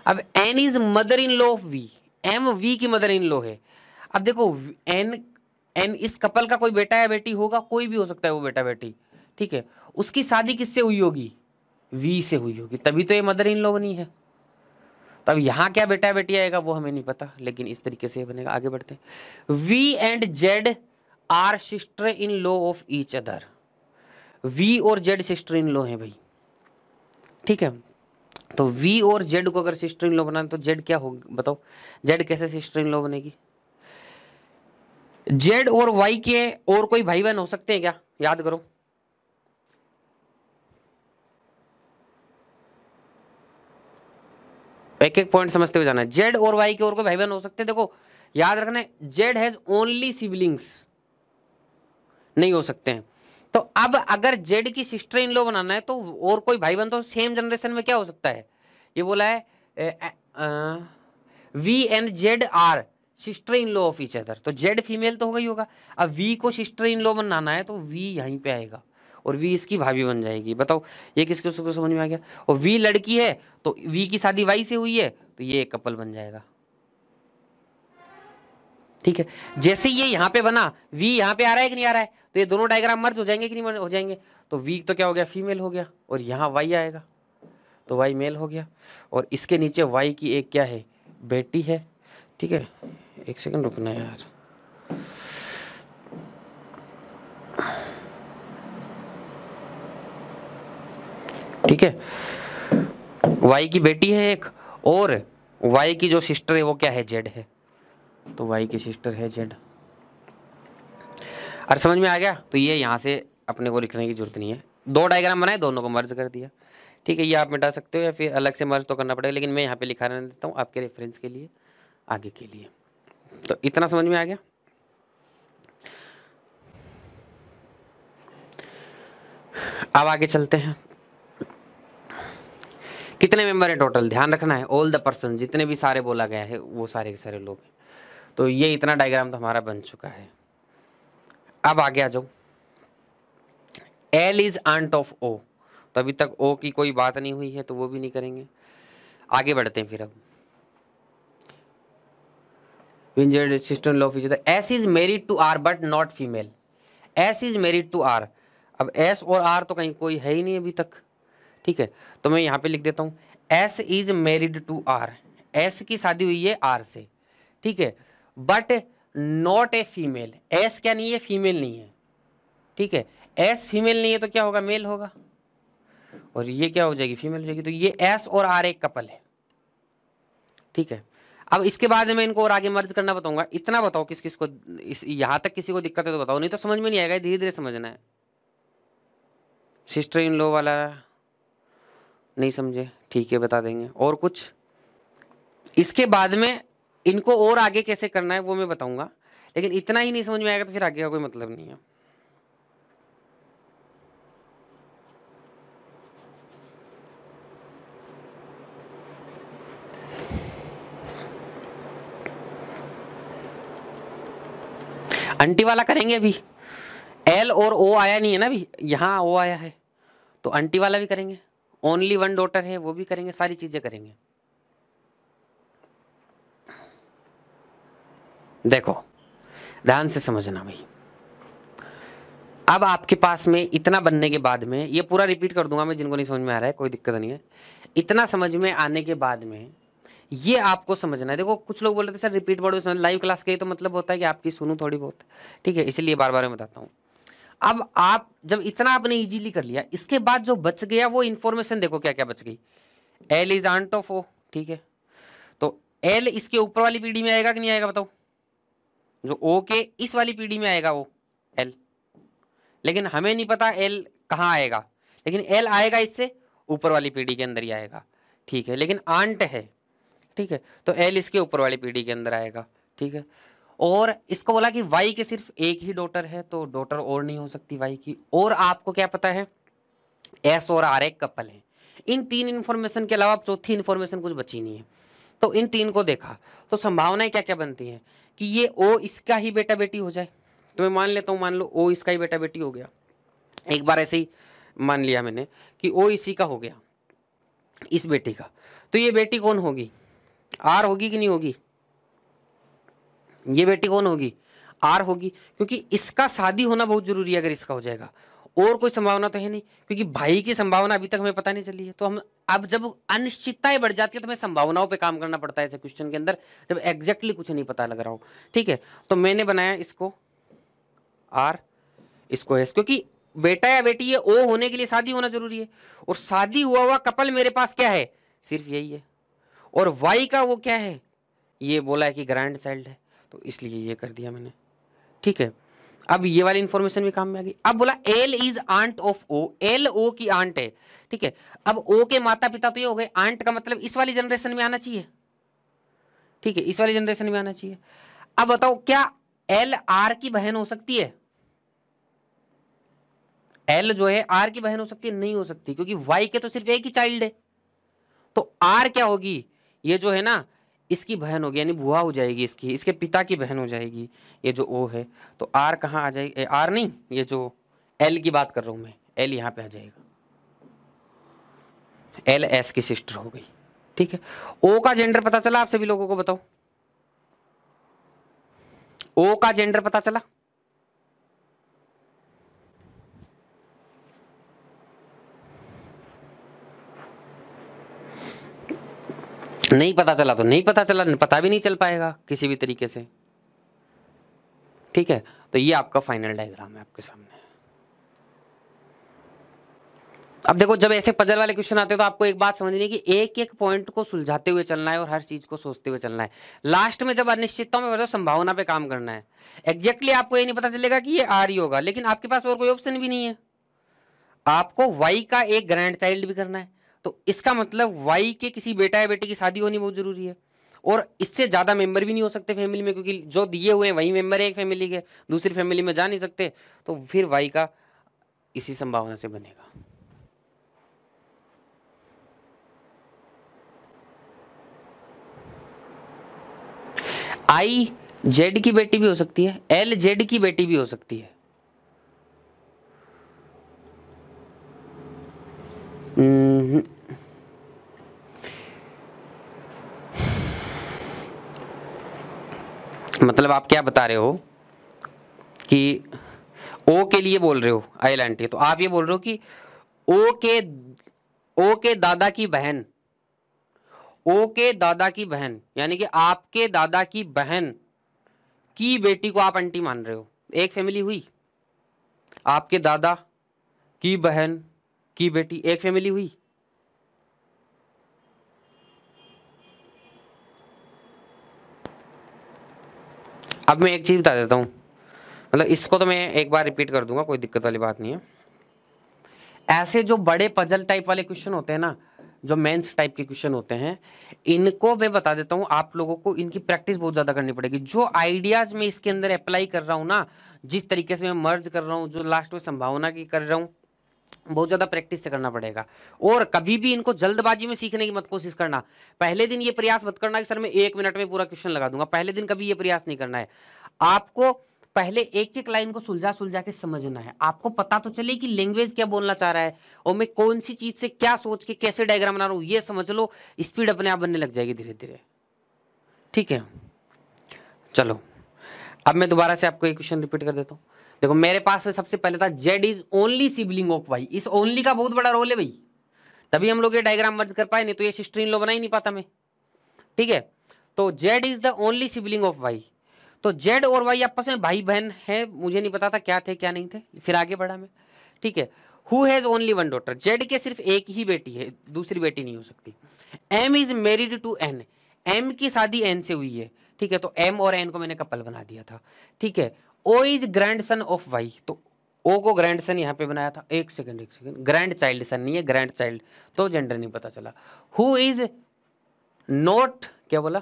Speaker 1: अब N is mother in law of V M V की मदर इन लो है अब देखो एन एन इस कपल का कोई बेटा या बेटी होगा कोई भी हो सकता है वो बेटा बेटी ठीक है उसकी शादी किससे हुई होगी वी से हुई होगी तभी तो ये मदर इन लो बनी है तब तो यहाँ क्या बेटा बेटी आएगा वो हमें नहीं पता लेकिन इस तरीके से बनेगा आगे बढ़ते V and Z are sister in law of each other V और जेड सिस्टर इन लो हैं भाई ठीक है तो वी और जेड को अगर इन लो बनाए तो जेड क्या हो बताओ जेड कैसे इन लो बनेगी जेड और वाई के और कोई भाई बहन हो सकते हैं क्या याद करो एक एक पॉइंट समझते हुए जाना है जेड और वाई के और कोई भाई बहन हो सकते हैं देखो याद रखना है जेड हैज ओनली सिबलिंग्स नहीं हो सकते हैं तो अब अगर जेड की सिस्टर इन लो बनाना है तो और कोई भाई बन तो सेम जनरेशन में क्या हो सकता है ये बोला है V and Z are sister in law of each other तो जेड फीमेल तो होगा ही होगा अब वी को सिस्टर इन लो बनाना है तो वी यहीं पे आएगा और वी इसकी भाभी बन जाएगी बताओ ये किसके उसको समझ में आ गया और वी लड़की है तो वी की शादी वाई से हुई है तो ये एक कपल बन जाएगा ठीक है जैसे ये यहाँ पे बना वी यहाँ पे आ रहा है कि नहीं आ रहा है तो ये दोनों डायग्राम मर्ज हो जाएंगे कि नहीं हो जाएंगे तो वीक तो क्या हो गया फीमेल हो गया और यहाँ वाई आएगा तो वाई मेल हो गया और इसके नीचे वाई की एक क्या है बेटी है ठीक है एक सेकंड रुकना यार ठीक है वाई की बेटी है एक और वाई की जो सिस्टर है वो क्या है जेड है तो वाई की सिस्टर है जेड अरे समझ में आ गया तो ये यहाँ से अपने को लिखने की जरूरत नहीं है दो डायग्राम बनाए दोनों को मर्ज कर दिया ठीक है ये आप मिटा सकते हो या फिर अलग से मर्ज तो करना पड़ेगा लेकिन मैं यहाँ पे लिखा रहने देता हूँ आपके रेफरेंस के लिए आगे के लिए तो इतना समझ में आ गया अब आगे चलते हैं कितने मेंबर हैं टोटल ध्यान रखना है ऑल द पर्सन जितने भी सारे बोला गया है वो सारे के सारे लोग हैं तो ये इतना डायग्राम तो हमारा बन चुका है अब आगे आ जाओ L is aunt of O तो अभी तक ओ की कोई बात नहीं हुई है तो वो भी नहीं करेंगे आगे बढ़ते हैं फिर अब system law feature S is married to R but not female S is married to R अब एस और आर तो कहीं कोई है ही नहीं अभी तक ठीक है तो मैं यहाँ पे लिख देता हूँ S is married to R S की शादी हुई है आर से ठीक है but not a female S क्या नहीं है फीमेल नहीं है ठीक है एस फीमेल नहीं है तो क्या होगा मेल होगा और ये क्या हो जाएगी फीमेल हो जाएगी तो ये एस और आर एक कपल है ठीक है अब इसके बाद मैं इनको और आगे मर्ज करना बताऊंगा इतना बताओ किस किस को इस यहां तक किसी को दिक्कत है तो बताओ नहीं तो समझ में नहीं आएगा धीरे धीरे समझना है सिस्टर इन लो वाला नहीं समझे ठीक है बता देंगे और कुछ इसके बाद में इनको और आगे कैसे करना है वो मैं बताऊंगा लेकिन इतना ही नहीं समझ में आएगा तो फिर आगे का कोई मतलब नहीं है अंटी वाला करेंगे अभी एल और ओ आया नहीं है ना अभी यहाँ ओ आया है तो अंटी वाला भी करेंगे ओनली वन डॉटर है वो भी करेंगे सारी चीज़ें करेंगे देखो ध्यान से समझना भाई अब आपके पास में इतना बनने के बाद में ये पूरा रिपीट कर दूंगा मैं जिनको नहीं समझ में आ रहा है कोई दिक्कत नहीं है इतना समझ में आने के बाद में ये आपको समझना है देखो कुछ लोग बोल रहे थे सर रिपीट पढ़ो समझ लाइव क्लास का ये तो मतलब होता है कि आपकी सुनूँ थोड़ी बहुत ठीक है इसीलिए बार बार मैं बताता हूँ अब आप जब इतना आपने इजीली कर लिया इसके बाद जो बच गया वो इन्फॉर्मेशन देखो क्या क्या बच गई L is aunt of O ठीक है तो एल इसके ऊपर वाली पीढ़ी में आएगा कि नहीं आएगा बताओ जो ओ के इस वाली पीढ़ी में आएगा वो एल लेकिन हमें नहीं पता एल कहाँ आएगा लेकिन एल आएगा इससे ऊपर वाली पीढ़ी के अंदर ही आएगा ठीक है लेकिन आंट है ठीक है तो एल इसके ऊपर वाली पीढ़ी के अंदर आएगा ठीक है और इसको बोला कि वाई के सिर्फ एक ही डॉटर है तो डॉटर और नहीं हो सकती वाई की और आपको क्या पता है एस और आर एक कपल है इन तीन इन्फॉर्मेशन के अलावा चौथी इन्फॉर्मेशन कुछ बची नहीं है तो इन तीन को देखा तो संभावनाएं क्या क्या बनती हैं कि ये ओ इसका ही बेटा बेटी हो जाए तो मैं मान लेता हूँ मान लो ओ इसका ही बेटा बेटी हो गया एक बार ऐसे ही मान लिया मैंने कि ओ इसी का हो गया इस बेटी का तो ये बेटी कौन होगी आर होगी कि नहीं होगी ये बेटी कौन होगी आर होगी क्योंकि इसका शादी होना बहुत जरूरी है अगर इसका हो जाएगा और कोई संभावना तो है नहीं क्योंकि भाई की संभावना अभी तक हमें पता नहीं चली है तो हम अब जब अनिश्चितताएं बढ़ जाती है तो मैं संभावनाओं पे काम करना पड़ता है ऐसे क्वेश्चन के अंदर जब एग्जैक्टली कुछ नहीं पता लग रहा हो ठीक है तो मैंने बनाया इसको आर इसको एस क्योंकि बेटा या बेटी ये ओ होने के लिए शादी होना जरूरी है और शादी हुआ हुआ कपल मेरे पास क्या है सिर्फ यही है और वाई का वो क्या है ये बोला है कि ग्रैंड चाइल्ड है तो इसलिए ये कर दिया मैंने ठीक है अब ये वाली इंफॉर्मेशन भी काम में आ गई अब बोला L is aunt of O L O की आंट है ठीक है अब ओ के माता पिता तो ये हो गए आंट का मतलब इस वाली जनरेशन में आना चाहिए ठीक है इस वाली जनरेशन में आना चाहिए अब बताओ क्या एल आर की बहन हो सकती है एल जो है आर की बहन हो सकती है नहीं हो सकती क्योंकि वाई के तो सिर्फ एक ही चाइल्ड है तो आर क्या होगी ये जो है ना इसकी बहन होगी यानी बुआ हो जाएगी इसकी इसके पिता की बहन हो जाएगी ये जो ओ है तो आर कहाँ आ जाएगी आर नहीं ये जो एल की बात कर रहा हूँ मैं एल यहाँ पे आ जाएगा एल एस की सिस्टर हो गई ठीक है ओ का जेंडर पता चला आप सभी लोगों को बताओ ओ का जेंडर पता चला नहीं पता चला तो नहीं पता चला पता भी नहीं चल पाएगा किसी भी तरीके से ठीक है तो ये आपका फाइनल डायग्राम है आपके सामने अब देखो जब ऐसे पजल वाले क्वेश्चन आते हैं तो आपको एक बात समझनी है कि एक एक पॉइंट को सुलझाते हुए चलना है और हर चीज को सोचते हुए चलना है लास्ट में जब अनिश्चितता में तो संभावना पे काम करना है एग्जैक्टली आपको ये नहीं पता चलेगा कि ये आर ही होगा लेकिन आपके पास और कोई ऑप्शन भी नहीं है आपको वाई का एक ग्रैंड चाइल्ड भी करना है तो इसका मतलब वाई के किसी बेटा या बेटी की शादी होनी बहुत जरूरी है और इससे ज़्यादा मेंबर भी नहीं हो सकते फैमिली में क्योंकि जो दिए हुए हैं वही मेंबर है एक फैमिली के दूसरी फैमिली में जा नहीं सकते तो फिर वाई का इसी संभावना से बनेगा आई जेड की बेटी भी हो सकती है एल जेड की बेटी भी हो सकती है
Speaker 2: Mm-hmm.
Speaker 1: मतलब आप क्या बता रहे हो कि ओ के लिए बोल रहे हो लंटी तो आप ये बोल रहे हो कि ओ के ओ के दादा की बहन ओ के दादा की बहन यानी कि आपके दादा की बहन की बेटी को आप आंटी मान रहे हो एक फैमिली हुई आपके दादा की बहन की बेटी एक फैमिली हुई अब मैं एक चीज़ बता देता हूं मतलब इसको तो मैं एक बार रिपीट कर दूंगा कोई दिक्कत वाली बात नहीं है ऐसे जो बड़े पजल टाइप वाले क्वेश्चन होते हैं ना जो मेंस टाइप के क्वेश्चन होते हैं इनको मैं बता देता हूँ आप लोगों को इनकी प्रैक्टिस बहुत ज़्यादा करनी पड़ेगी जो आइडियाज़ मैं इसके अंदर अप्लाई कर रहा हूँ ना जिस तरीके से मैं मर्ज कर रहा हूँ जो लास्ट में संभावना की कर रहा हूँ बहुत ज़्यादा प्रैक्टिस से करना पड़ेगा और कभी भी इनको जल्दबाजी में सीखने की मत कोशिश करना पहले दिन ये प्रयास मत करना कि सर मैं एक मिनट में पूरा क्वेश्चन लगा दूंगा पहले दिन कभी ये प्रयास नहीं करना है आपको पहले एक एक लाइन को सुलझा सुलझा के समझना है आपको पता तो चले कि लैंग्वेज क्या बोलना चाह रहा है और मैं कौन सी चीज़ से क्या सोच के कैसे डायग्राम बना रहा हूं यह समझ लो स्पीड अपने आप बनने लग जाएगी धीरे धीरे ठीक है चलो अब मैं दोबारा से आपको एक क्वेश्चन रिपीट कर देता हूँ देखो मेरे पास में सबसे पहले था Z is only sibling of Y इस ओनली का बहुत बड़ा रोल है भाई तभी हम लोग ये डायग्राम मर्ज कर पाए नहीं तो ये सिस्ट्रीन लो बना ही नहीं पाता मैं ठीक है तो Z is the only sibling of Y तो जेड और वाई आपस में भाई बहन है मुझे नहीं पता था क्या थे क्या नहीं थे फिर आगे बढ़ा मैं ठीक है who has only one daughter Z के सिर्फ एक ही बेटी है दूसरी बेटी नहीं हो सकती M is married to N M की शादी एन से हुई है ठीक है तो एम और एन को मैंने कपल बना दिया था ठीक है O is grandson of Y तो ओ को ग्रैंड सन यहाँ पे बनाया था एक सेकंड एक सेकंड ग्रैंड चाइल्ड सन नहीं है ग्रैंड चाइल्ड तो जेंडर नहीं पता चला हु इज नॉट क्या बोला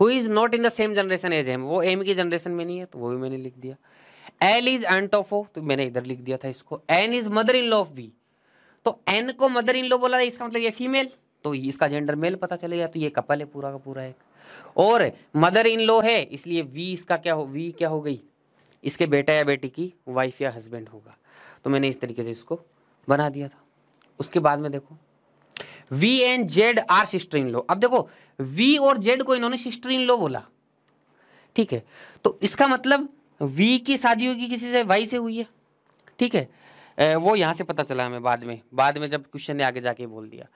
Speaker 1: who is not in the same generation as M वो एम की जनरेशन में नहीं है तो वो भी मैंने लिख दिया L is aunt of O तो मैंने इधर लिख दिया था इसको N is mother in law of B तो एन को मदर इन लॉ बोला था इसका मतलब ये फीमेल तो इसका जेंडर मेल पता चलेगा तो ये कपल तो है पूरा का पूरा एक और मदर इन लॉ है इसलिए वी इसका क्या हो वी क्या हो गई इसके बेटा या बेटी की वाइफ या हस्बैंड होगा तो मैंने इस तरीके से इसको बना दिया था उसके बाद में देखो V and Z are sister in law अब देखो वी और जेड को इन्होंने सिस्टर इन लो बोला ठीक है तो इसका मतलब वी की शादी होगी किसी से वाई से हुई है ठीक है ए, वो यहाँ से पता चला हमें बाद में बाद में जब क्वेश्चन ने आगे जाके बोल दिया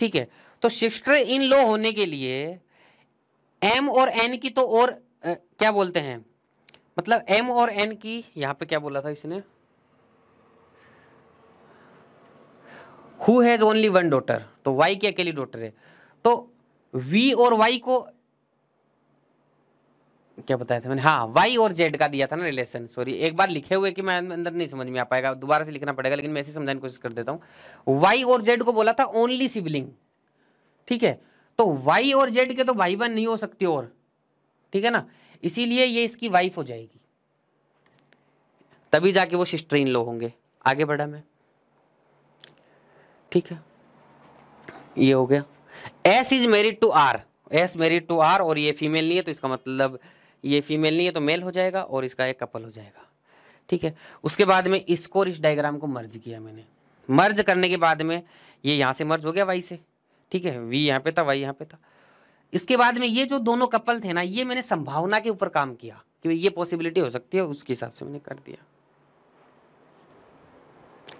Speaker 1: ठीक है तो सिस्टर इन लो होने के लिए एम और एन की तो और ए, क्या बोलते हैं मतलब एम और एन की यहाँ पे क्या बोला था इसने who has only one daughter तो वाई की अकेली डॉटर है तो वी और वाई को क्या बताया था मैंने हाँ वाई और जेड का दिया था ना रिलेशन सॉरी एक बार लिखे हुए कि मैं अंदर नहीं समझ में आ पाएगा दोबारा से लिखना पड़ेगा लेकिन मैं ऐसे समझाने की कोशिश कर देता हूँ वाई और जेड को बोला था ओनली सिबलिंग ठीक है तो वाई और जेड के तो भाई बहन नहीं हो सकते और ठीक है ना इसीलिए ये इसकी वाइफ हो जाएगी तभी जाके वो सिस्टर इन लो होंगे आगे बढ़ा मैं ठीक है ये हो गया S is married to R S married to R और ये फीमेल नहीं है तो इसका मतलब ये फीमेल नहीं है तो मेल हो जाएगा और इसका एक कपल हो जाएगा ठीक है उसके बाद में इसको इस डायग्राम को मर्ज किया मैंने मर्ज करने के बाद में ये यहाँ से मर्ज हो गया वाई से ठीक है वी यहाँ पे था वाई यहाँ पे था इसके बाद में ये जो दोनों कपल थे ना ये मैंने संभावना के ऊपर काम किया कि ये पॉसिबिलिटी हो सकती है उसके हिसाब से मैंने कर दिया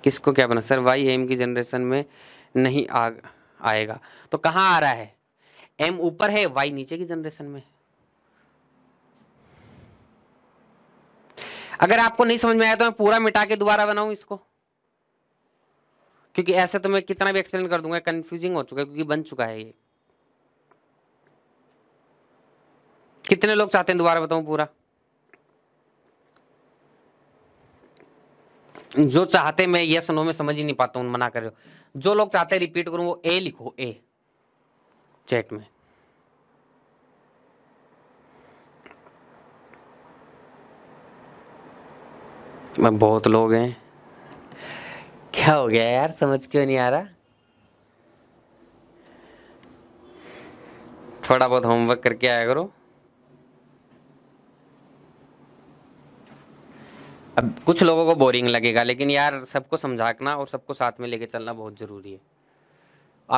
Speaker 1: किसको क्या बना सर वाई एम की जनरेशन में नहीं आ आएगा तो कहाँ आ रहा है एम ऊपर है वाई नीचे की जनरेशन में अगर आपको नहीं समझ में आया तो मैं पूरा मिटा के दोबारा बनाऊं इसको क्योंकि ऐसे तो मैं कितना भी एक्सप्लेन कर दूंगा कंफ्यूजिंग हो चुका है क्योंकि बन चुका है ये कितने लोग चाहते हैं दोबारा बताऊं पूरा जो चाहते मैं यस नो में समझ ही नहीं पाता हूं मना कर रहे हो जो लोग चाहते हैं रिपीट करूं वो ए लिखो ए चैट में मैं बहुत लोग हैं क्या हो गया यार समझ क्यों नहीं आ रहा थोड़ा बहुत होमवर्क करके आया करो अब कुछ लोगों को बोरिंग लगेगा लेकिन यार सबको समझाना और सबको साथ में लेके चलना बहुत ज़रूरी है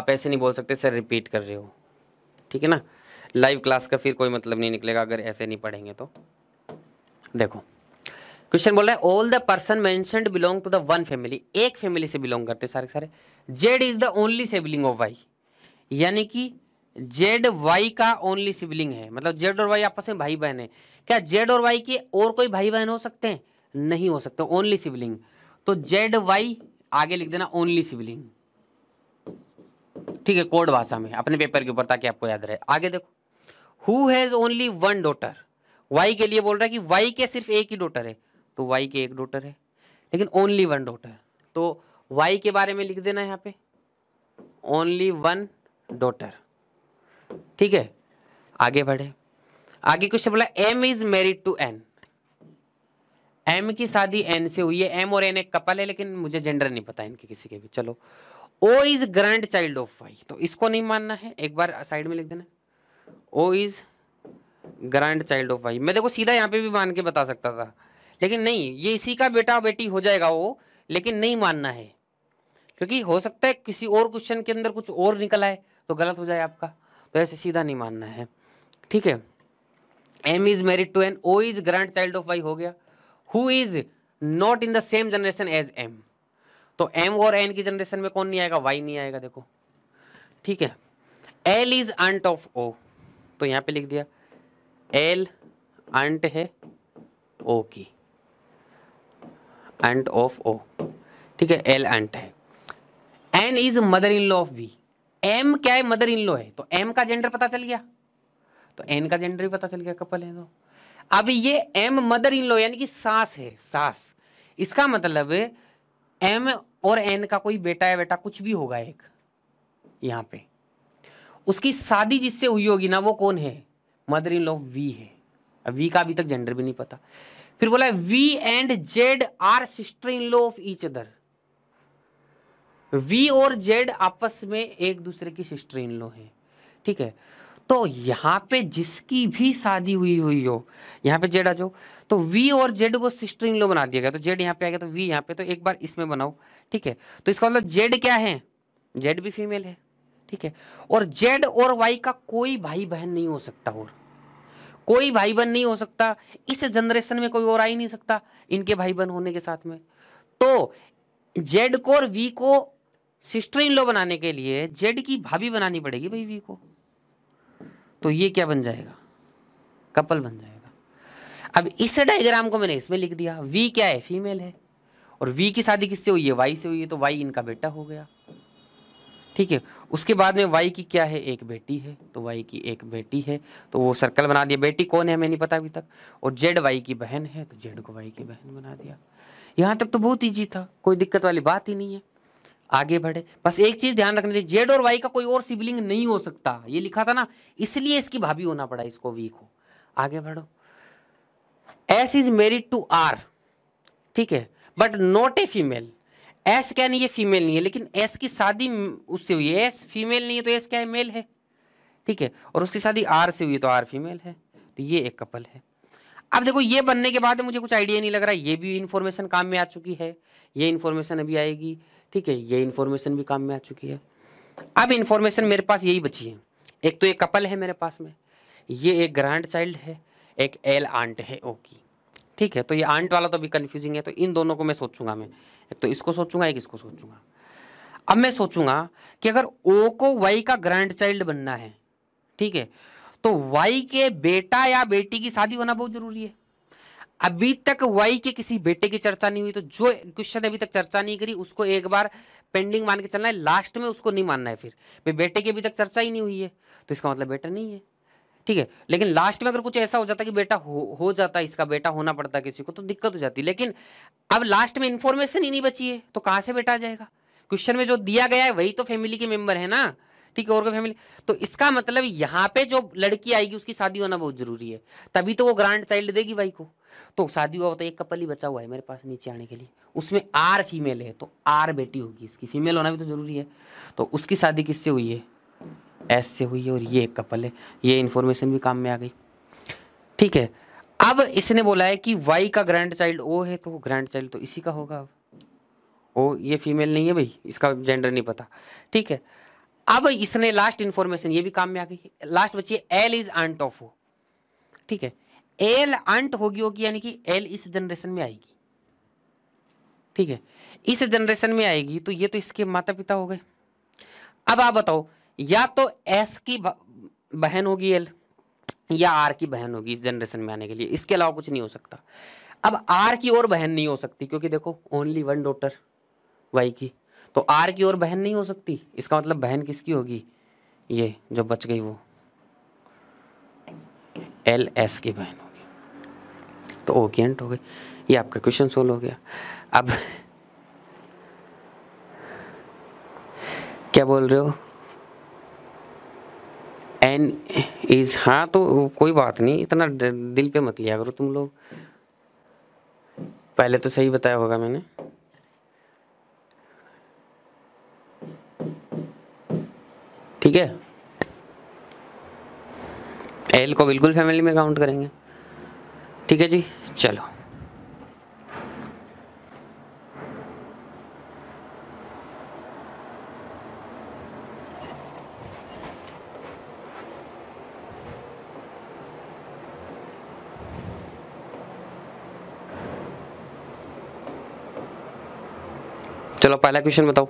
Speaker 1: आप ऐसे नहीं बोल सकते सर रिपीट कर रहे हो ठीक है ना लाइव क्लास का फिर कोई मतलब नहीं निकलेगा अगर ऐसे नहीं पढ़ेंगे तो देखो क्वेश्चन बोल रहा है ऑल द पर्सन मैं belong to the one family एक फैमिली से बिलोंग करते सारे सारे Z is the only sibling of Y यानी कि जेड वाई का ओनली सिबलिंग है मतलब जेड और वाई आपस में भाई बहन है क्या जेड और वाई के और कोई भाई बहन हो सकते हैं नहीं हो सकते ओनली सिबलिंग तो जेड वाई आगे लिख देना ओनली सिबलिंग ठीक है कोड भाषा में अपने पेपर के ऊपर ताकि आपको याद रहे आगे देखो who has only one daughter Y के लिए बोल रहा है कि वाई के सिर्फ एक ही डॉटर है तो वाई के एक डॉटर है लेकिन ओनली वन डॉटर तो वाई के बारे में लिख देना यहाँ पे ओनली वन डॉटर ठीक है आगे बढ़े आगे क्वेश्चन बोला M is married to N M की शादी एन से हुई है एम और एन एक कपल है लेकिन मुझे जेंडर नहीं पता इनके किसी के भी चलो O is grandchild of Y तो इसको नहीं मानना है एक बार साइड में लिख देना O is grandchild of Y मैं देखो सीधा यहाँ पे भी मान के बता सकता था लेकिन नहीं ये इसी का बेटा बेटी हो जाएगा वो लेकिन नहीं मानना है क्योंकि हो सकता है किसी और क्वेश्चन के अंदर कुछ और निकल आए तो गलत हो जाए आपका तो ऐसे सीधा नहीं मानना है ठीक है M is married to N O is grandchild of Y हो गया who is not in the same generation as M तो एम और एन की जनरेशन में कौन नहीं आएगा वाई नहीं आएगा देखो ठीक है L is aunt of O तो यहां पे लिख दिया एल अंट है ओ की अंट ऑफ ओ ठीक है एल अंट है N is mother in law of V M क्या है मदर इन लॉ है तो एम का जेंडर पता चल गया तो एन का जेंडर भी पता चल गया कपल है तो अब ये एम मदर इन लॉ यानी कि सास है सास इसका मतलब एम और एन का कोई बेटा या बेटा कुछ भी होगा एक यहाँ पे उसकी शादी जिससे हुई होगी ना वो कौन है मदर इन लॉ वी है अब वी का अभी तक जेंडर भी नहीं पता फिर बोला V and Z are sister in law of each other V और जेड आपस में एक दूसरे की सिस्टर इन लॉ है ठीक है तो यहाँ पे जिसकी भी शादी हुई हुई हो यहाँ पे जेड आ जाओ तो वी और जेड को सिस्टर इन लो बना दिया गया तो जेड यहाँ पे आ गया तो वी यहाँ पे तो एक बार इसमें बनाओ ठीक है तो इसका मतलब जेड क्या है जेड भी फीमेल है ठीक है और जेड और वाई का कोई भाई बहन नहीं हो सकता और कोई भाई बहन नहीं हो सकता इस जनरेशन में कोई और आ ही नहीं सकता इनके भाई बहन होने के साथ में तो जेड को और वी को सिस्टर इन लो बनाने के लिए जेड की भाभी बनानी पड़ेगी भाई वी को तो ये क्या बन जाएगा कपल बन जाएगा अब इस डायग्राम को मैंने इसमें लिख दिया वी क्या है फीमेल है और वी की शादी किससे हुई है वाई से हुई है तो वाई इनका बेटा हो गया ठीक है उसके बाद में वाई की क्या है एक बेटी है तो वाई की एक बेटी है तो वो सर्कल बना दिया बेटी कौन है मैं नहीं पता अभी तक और जेड वाई की बहन है तो जेड को वाई की बहन बना दिया यहाँ तक तो बहुत ईजी था कोई दिक्कत वाली बात ही नहीं है आगे बढ़े बस एक चीज ध्यान रखने दी जेड और वाई का कोई और सिबलिंग नहीं हो सकता ये लिखा था ना इसलिए इसकी भाभी होना पड़ा इसको वी को आगे बढ़ो S is married to R ठीक है but not a female S क्या नहीं है फीमेल नहीं है लेकिन एस की शादी उससे हुई है एस फीमेल नहीं है तो एस क्या है मेल है ठीक है और उसकी शादी आर से हुई है तो आर फीमेल है तो ये एक कपल है अब देखो ये बनने के बाद मुझे कुछ आइडिया नहीं लग रहा ये भी इंफॉर्मेशन काम में आ चुकी है ये इंफॉर्मेशन अभी आएगी ठीक है ये इन्फॉर्मेशन भी काम में आ चुकी है अब इन्फॉर्मेशन मेरे पास यही बची है एक तो ये कपल है मेरे पास में ये एक ग्रैंड चाइल्ड है एक एल आंट है ओ की ठीक है तो ये आंट वाला तो अभी कन्फ्यूजिंग है तो इन दोनों को मैं सोचूंगा मैं एक तो इसको सोचूंगा एक इसको सोचूंगा अब मैं सोचूंगा कि अगर ओ को वाई का ग्रैंड चाइल्ड बनना है ठीक है तो वाई के बेटा या बेटी की शादी होना बहुत जरूरी है अभी तक वाई के किसी बेटे की चर्चा नहीं हुई तो जो क्वेश्चन अभी तक चर्चा नहीं करी उसको एक बार पेंडिंग मान के चलना है लास्ट में उसको नहीं मानना है फिर भाई बेटे की अभी तक चर्चा ही नहीं हुई है तो इसका मतलब बेटा नहीं है ठीक है लेकिन लास्ट में अगर कुछ ऐसा हो जाता कि बेटा हो, हो जाता इसका बेटा होना पड़ता किसी को तो दिक्कत हो जाती लेकिन अब लास्ट में इन्फॉर्मेशन ही नहीं बची है तो कहाँ से बेटा आ जाएगा क्वेश्चन में जो दिया गया है वही तो फैमिली के मेंबर है ना ठीक है और फैमिली तो इसका मतलब यहाँ पे जो लड़की आएगी उसकी शादी होना बहुत जरूरी है तभी तो वो ग्रांड चाइल्ड देगी वही को तो शादी हुआ होता तो है एक कपल ही बचा हुआ है मेरे पास नीचे आने के लिए उसमें आर फीमेल है तो आर बेटी होगी इसकी फीमेल होना भी तो ज़रूरी है तो उसकी शादी किससे हुई है एस से हुई है और ये एक कपल है ये इन्फॉर्मेशन भी काम में आ गई ठीक है अब इसने बोला है कि वाई का ग्रैंड चाइल्ड ओ है तो ग्रैंड चाइल्ड तो इसी का होगा अब ओ ये फीमेल नहीं है भाई इसका जेंडर नहीं पता ठीक है अब इसने लास्ट इन्फॉर्मेशन ये भी काम में आ गई लास्ट बच्ची L is aunt of O ठीक है एल अंट होगी होगी यानी कि एल इस जनरेशन में आएगी ठीक है इस जनरेशन में आएगी तो ये तो इसके माता पिता हो गए अब आप बताओ या तो एस की बहन होगी एल या आर की बहन होगी इस जनरेशन में आने के लिए इसके अलावा कुछ नहीं हो सकता अब आर की और बहन नहीं हो सकती क्योंकि देखो ओनली वन डॉटर वाई की तो आर की और बहन नहीं हो सकती इसका मतलब बहन किसकी होगी ये जो बच गई वो एल एस की बहन तो ओ की एंड हो गई ये आपका क्वेश्चन सोल्व हो गया अब क्या बोल रहे हो एन इज हाँ तो कोई बात नहीं इतना दिल पे मत लिया करो तुम लोग पहले तो सही बताया होगा मैंने ठीक है एल को बिल्कुल फैमिली में काउंट करेंगे ठीक है जी चलो चलो पहला क्वेश्चन बताओ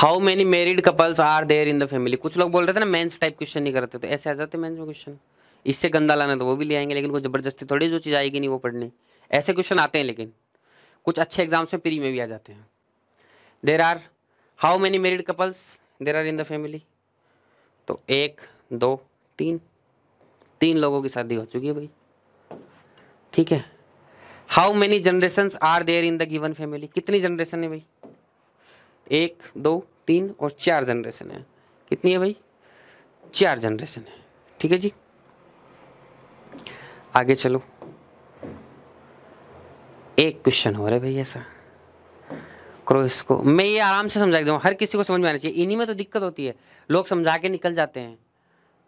Speaker 1: how many married couples are there in the family कुछ लोग बोल रहे थे ना मेंस टाइप क्वेश्चन नहीं करते तो ऐसे आ जाते मेंस में क्वेश्चन इससे गंदा लाना तो वो भी ले आएंगे लेकिन कुछ ज़बरदस्ती थोड़ी जो चीज़ आएगी नहीं वो पढ़ने ऐसे क्वेश्चन आते हैं लेकिन कुछ अच्छे एग्जाम्स में प्री में भी आ जाते हैं there are how many married couples there are in the family तो एक दो तीन तीन लोगों की शादी हो चुकी है भाई ठीक है how many generation are there in the given family कितनी जनरेशन है भाई एक दो तीन और चार जनरेशन है कितनी है भाई चार जनरेशन है ठीक है जी आगे चलो एक क्वेश्चन हो रहा है भाई ऐसा करो इसको मैं ये आराम से समझा दूँ हर किसी को समझ में आना चाहिए इन्हीं में तो दिक्कत होती है लोग समझा के निकल जाते हैं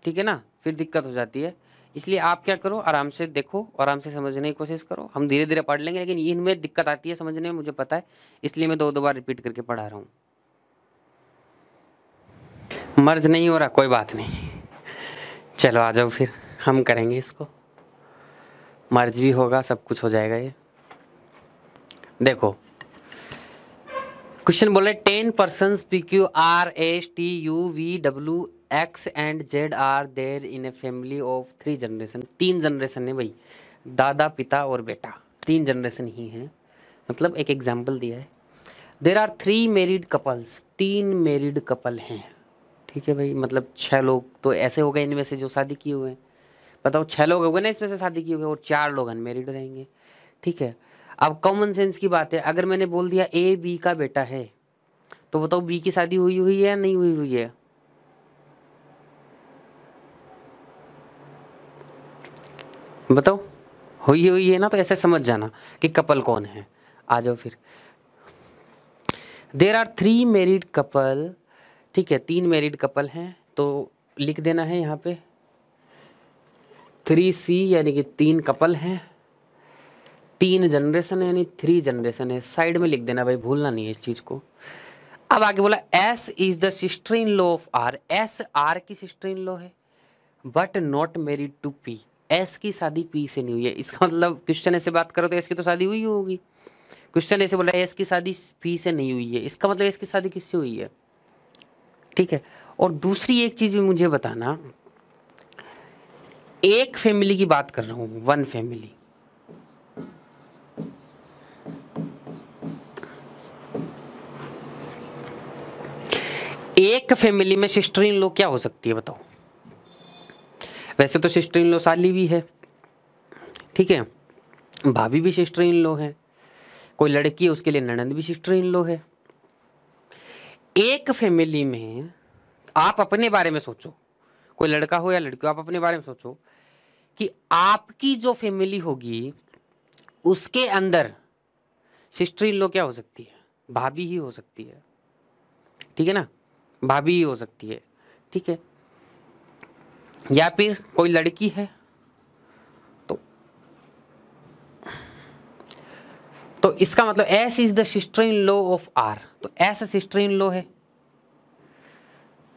Speaker 1: ठीक है ना फिर दिक्कत हो जाती है इसलिए आप क्या करो आराम से देखो आराम से समझने की कोशिश करो हम धीरे धीरे पढ़ लेंगे लेकिन इनमें दिक्कत आती है समझने में मुझे पता है इसलिए मैं दो दो बार रिपीट करके पढ़ा रहा हूँ मर्ज नहीं हो रहा कोई बात नहीं चलो आ जाओ फिर हम करेंगे इसको मर्ज भी होगा सब कुछ हो जाएगा ये देखो क्वेश्चन बोले ten person P Q R S T U V W X and Z are there in a family of three generation तीन जनरेशन है भाई दादा पिता और बेटा तीन जनरेशन ही हैं मतलब एक एग्जाम्पल दिया है there are three married couples तीन मेरिड कपल हैं ठीक है भाई मतलब छः लोग तो ऐसे हो गए इनमें से जो शादी किए हुए हैं बताओ छः लोग हो गए ना इसमें से शादी किए हुए और चार लोग अनमेरिड रहेंगे ठीक है अब कॉमन सेंस की बात है अगर मैंने बोल दिया ए बी का बेटा है तो बताओ बी की शादी हुई हुई है या नहीं हुई हुई है बताओ हुई हुई है ना तो ऐसे समझ जाना कि कपल कौन है आ जाओ फिर there are three married couple ठीक है तीन मेरिड कपल हैं तो लिख देना है यहाँ पे थ्री सी यानी कि तीन कपल हैं तीन जनरेशन यानी थ्री जनरेशन है साइड में लिख देना भाई भूलना नहीं है इस चीज़ को अब आगे बोला S is the sister in law of R S R की सिस्टर इन लॉ है but not married to P S की शादी पी से नहीं हुई है इसका मतलब क्वेश्चन ऐसे बात करो तो एस की तो शादी हुई होगी क्वेश्चन ऐसे बोला एस की शादी पी से नहीं हुई है इसका मतलब एस की शादी किससे हुई है ठीक है और दूसरी एक चीज़ भी मुझे बताना एक फैमिली की बात कर रहा हूं वन फैमिली एक फैमिली में सिस्टर इन लो क्या हो सकती है बताओ वैसे तो सिस्टर इन लो साली भी है ठीक है भाभी भी सिस्टर इन लो है कोई लड़की है उसके लिए ननंद भी सिस्टर इन लो है एक फैमिली में आप अपने बारे में सोचो कोई लड़का हो या लड़की हो आप अपने बारे में सोचो कि आपकी जो फैमिली होगी उसके अंदर सिस्टर इन लो क्या हो सकती है भाभी ही हो सकती है ठीक है ना भाभी ही हो सकती है ठीक है या फिर कोई लड़की है तो तो इसका मतलब S is the sister in law of R तो एस सिस्टर इन लो है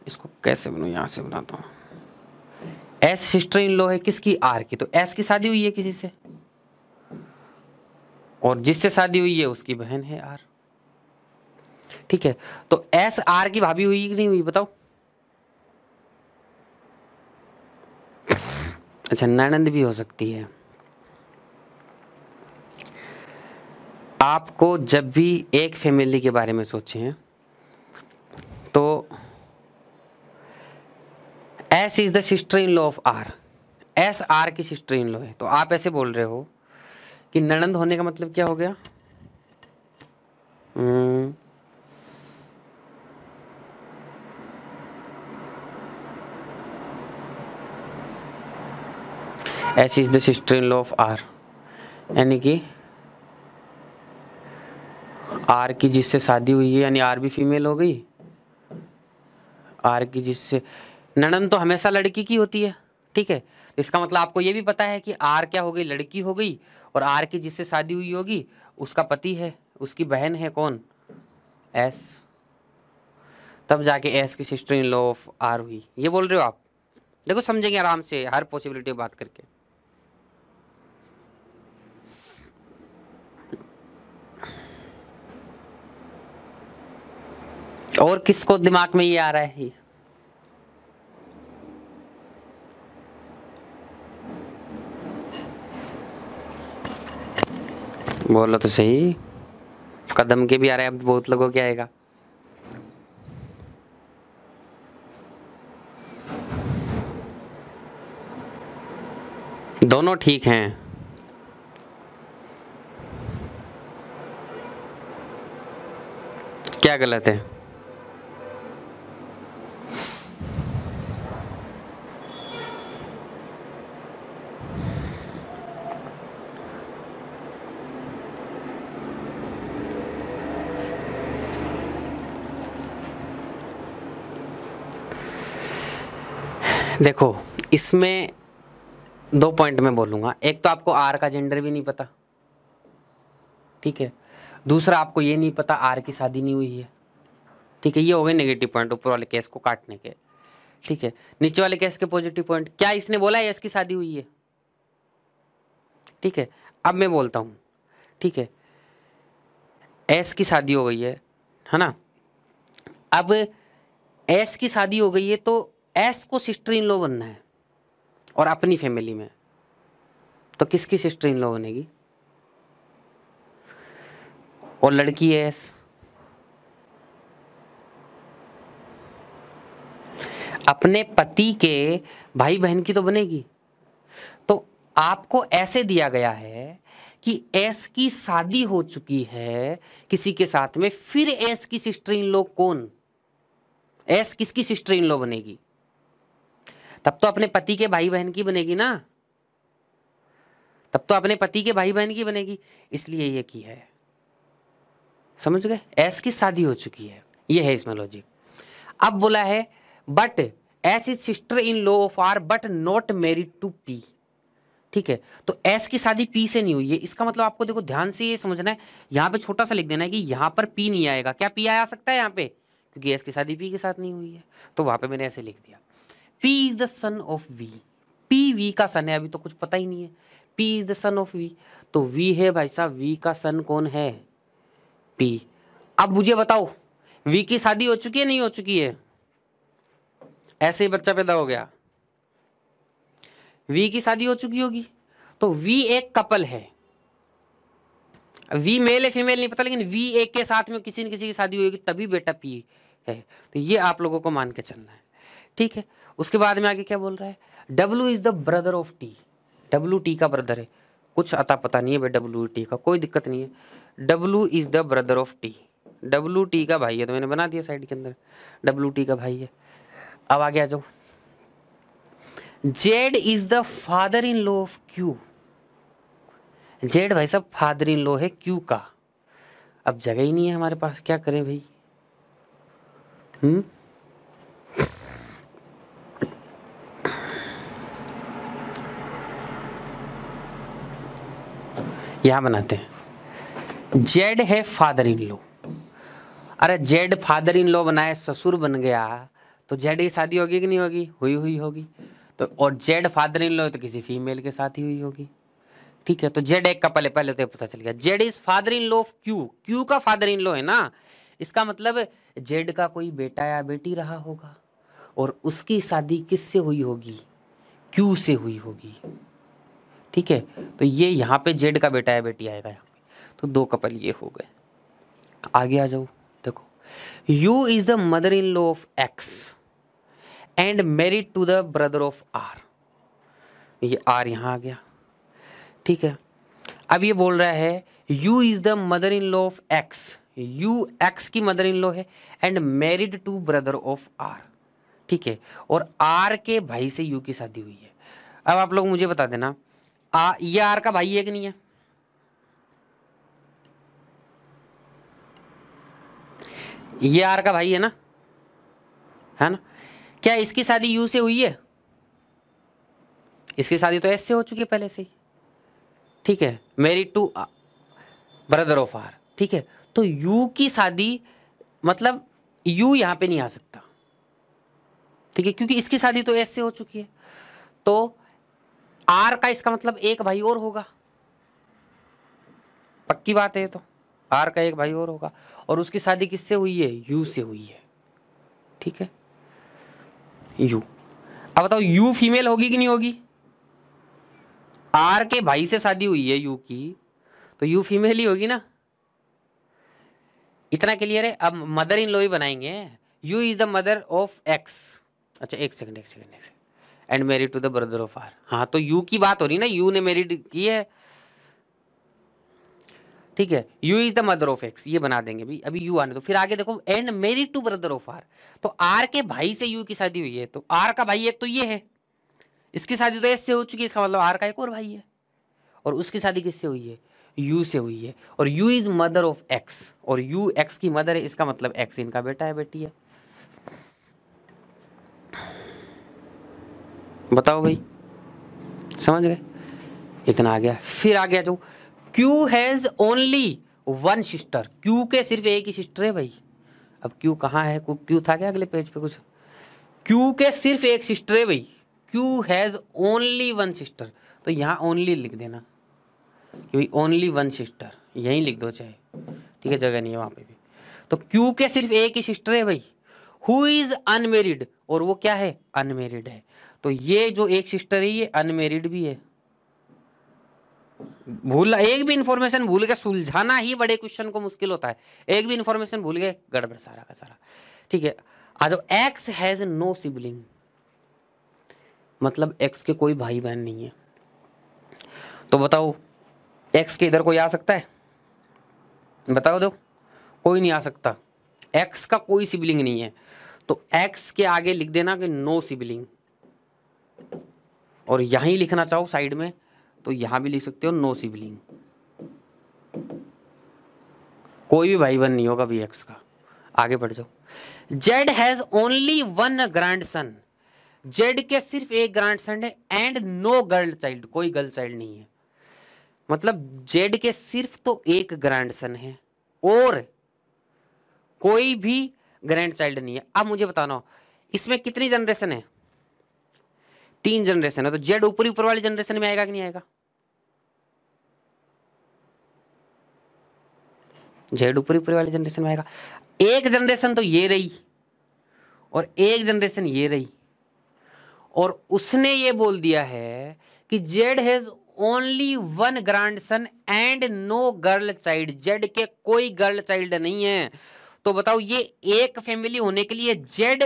Speaker 1: इसको कैसे बनू यहां से बनाता हूं एस सिस्टर इन लो है किसकी आर की तो एस की शादी हुई है किसी से और जिससे शादी हुई है उसकी बहन है आर ठीक है तो एस आर की भाभी हुई कि नहीं हुई बताओ अच्छा ननंद भी हो सकती है आपको जब भी एक फैमिली के बारे में सोचें तो S is the sister in law of R S R की सिस्टर इन लॉ है तो आप ऐसे बोल रहे हो कि नणंद होने का मतलब क्या हो गया S is the sister in law of R यानी कि आर की जिससे शादी हुई है यानी आर भी फीमेल हो गई आर की जिससे ननन तो हमेशा लड़की की होती है ठीक है तो इसका मतलब आपको ये भी पता है कि आर क्या हो गई लड़की हो गई और आर की जिससे शादी हुई होगी उसका पति है उसकी बहन है कौन एस तब जाके एस की sister in law of R हुई ये बोल रहे हो आप देखो समझेंगे आराम से हर पॉसिबिलिटी बात करके और किसको दिमाग में ये आ रहा है ये बोलो तो सही कदम के भी आ रहे हैं अब बहुत लोगों के आएगा दोनों ठीक हैं क्या गलत है देखो इसमें दो पॉइंट में बोलूँगा एक तो आपको आर का जेंडर भी नहीं पता ठीक है दूसरा आपको ये नहीं पता आर की शादी नहीं हुई है ठीक है ये हो गए नेगेटिव पॉइंट ऊपर वाले केस को काटने के ठीक है नीचे वाले केस के पॉजिटिव पॉइंट क्या इसने बोला है इसकी शादी हुई है ठीक है अब मैं बोलता हूँ ठीक है एस की शादी हो गई है है ना अब एस की शादी हो गई है तो एस को सिस्टर इन लॉ बनना है और अपनी फैमिली में तो किसकी सिस्टर इन लॉ बनेगी और लड़की है एस अपने पति के भाई बहन की तो बनेगी तो आपको ऐसे दिया गया है कि एस की शादी हो चुकी है किसी के साथ में फिर एस की सिस्टर इन लॉ कौन एस किसकी सिस्टर इन लॉ बनेगी तब तो अपने पति के भाई बहन की बनेगी ना तब तो अपने पति के भाई बहन की बनेगी इसलिए ये की है समझ गए ऐस की शादी हो चुकी है ये है इसमें लॉजिक अब बोला है but S is sister in law of R but not married to P ठीक है तो एस की शादी पी से नहीं हुई है इसका मतलब आपको देखो ध्यान से ये समझना है यहाँ पे छोटा सा लिख देना है कि यहाँ पर पी नहीं आएगा क्या पी आ सकता है यहाँ पे क्योंकि एस की शादी पी के साथ नहीं हुई है तो वहाँ पे मैंने ऐसे लिख दिया P is the son of V P V का सन है अभी तो कुछ पता ही नहीं है P is the son of V तो वी है भाई साहब वी का सन कौन है पी अब मुझे बताओ वी की शादी हो चुकी है नहीं हो चुकी है ऐसे ही बच्चा पैदा हो गया वी की शादी हो चुकी होगी तो वी एक कपल है वी मेल है फीमेल नहीं पता लेकिन वी एक के साथ में किसी न किसी की शादी होगी तभी बेटा पी है तो ये आप लोगों को मान के चलना है ठीक है उसके बाद में आगे क्या बोल रहा है W is the brother of T W T का ब्रदर है कुछ अता पता नहीं है भाई डब्ल्यू टी का कोई दिक्कत नहीं है W is the brother of T W T का भाई है तो मैंने बना दिया साइड के अंदर डब्लू टी का भाई है अब आगे आ जाओ Z is the father in law of Q Z भाई साहब फादर इन लॉ है क्यू का अब जगह ही नहीं है हमारे पास क्या करें भाई हम्म यहां बनाते हैं जेड है फादर इन लो अरे जेड फादर इन लो बनाए ससुर बन गया तो जेड की शादी होगी कि नहीं होगी हुई हुई होगी तो और जेड फादर इन लो तो किसी फीमेल के साथ ही हुई होगी ठीक है तो जेड एक का पहले पहले तो पता चल गया Z is father in law Q Q का फादर इन लो है ना इसका मतलब जेड का कोई बेटा या बेटी रहा होगा और उसकी शादी किससे हुई होगी क्यू से हुई होगी ठीक है तो ये यहाँ पे जेड का बेटा है बेटी आएगा यहाँ पे तो दो कपल ये हो गए आगे आ जाओ देखो U is the mother in law of X and married to the brother of R ये आर यहाँ आ गया ठीक है अब ये बोल रहा है U is the mother in law of X U X की मदर इन लॉ है and married to brother of R ठीक है और आर के भाई से यू की शादी हुई है अब आप लोग मुझे बता देना आ ये आर का भाई है कि नहीं है ये आर का भाई है ना है ना क्या इसकी शादी यू से हुई है इसकी शादी तो एस से हो चुकी है पहले से ही ठीक है मेरी टू ब्रदर ऑफ आर ठीक है तो यू की शादी मतलब यू यहां पे नहीं आ सकता ठीक है क्योंकि इसकी शादी तो एस से हो चुकी है तो आर का इसका मतलब एक भाई और होगा पक्की बात है तो आर का एक भाई और होगा और उसकी शादी किससे हुई है यू से हुई है ठीक है यू अब बताओ यू फीमेल होगी कि नहीं होगी आर के भाई से शादी हुई है यू की तो यू फीमेल ही होगी ना इतना क्लियर है अब मदर इन लो ही बनाएंगे U is the mother of X अच्छा एक सेकंड एक सेकंड एक second and married to the brother of R हाँ तो यू की बात हो रही ना यू ने मेरिड की है ठीक है U is the mother of X ये बना देंगे भी अभी यू आने तो फिर आगे देखो and married to brother of R तो आर के भाई से यू की शादी हुई है तो आर का भाई एक तो ये है इसकी शादी तो एस से हो चुकी है इसका मतलब आर का एक और भाई है और उसकी शादी किससे हुई है यू से हुई है और U is mother of X और यू एक्स की मदर है इसका मतलब एक्स इनका बेटा है बेटी है बताओ भाई समझ रहे इतना आ गया फिर आ गया जो Q has only one sister Q के सिर्फ एक ही सिस्टर है भाई अब क्यू कहाँ है Q था क्या अगले पेज पे कुछ क्यू के सिर्फ एक सिस्टर है भाई Q has only one sister तो यहाँ ओनली लिख देना क्योंकि ओनली वन सिस्टर यहीं लिख दो चाहे ठीक है जगह नहीं है वहाँ पे भी तो क्यू के सिर्फ एक ही सिस्टर है भाई हु इज़ अनमेरिड और वो क्या है अनमेरिड है तो ये जो एक सिस्टर है ये अनमेरिड भी है भूल एक भी इंफॉर्मेशन भूल के सुलझाना ही बड़े क्वेश्चन को मुश्किल होता है एक भी इंफॉर्मेशन भूल के गड़बड़ सारा का सारा ठीक है आ जाओ एक्स हैज नो सिबलिंग मतलब एक्स के कोई भाई बहन नहीं है तो बताओ एक्स के इधर कोई आ सकता है बताओ दो तो, कोई नहीं आ सकता एक्स का कोई सिबलिंग नहीं है तो एक्स के आगे लिख देना कि नो सिबलिंग और यहीं लिखना चाहो साइड में तो यहाँ भी लिख सकते हो नो सिबलिंग कोई भी भाई बहन नहीं होगा बी एक्स का आगे बढ़ जाओ Z has only one grandson Z के सिर्फ एक ग्रैंड सन है एंड नो गर्ल चाइल्ड कोई गर्ल चाइल्ड नहीं है मतलब जेड के सिर्फ तो एक ग्रैंड सन है और कोई भी ग्रैंड चाइल्ड नहीं है अब मुझे बताना इसमें कितनी जनरेशन है तीन जनरेशन है तो जेड ऊपरी ऊपर वाली जनरेशन में आएगा कि नहीं आएगा जेड ऊपरी ऊपर वाली जनरेशन में आएगा एक जनरेशन तो ये रही और एक जनरेशन ये रही और उसने ये बोल दिया है कि Z has only one grandson and no girl child Z के कोई गर्ल चाइल्ड नहीं है तो बताओ ये एक फैमिली होने के लिए जेड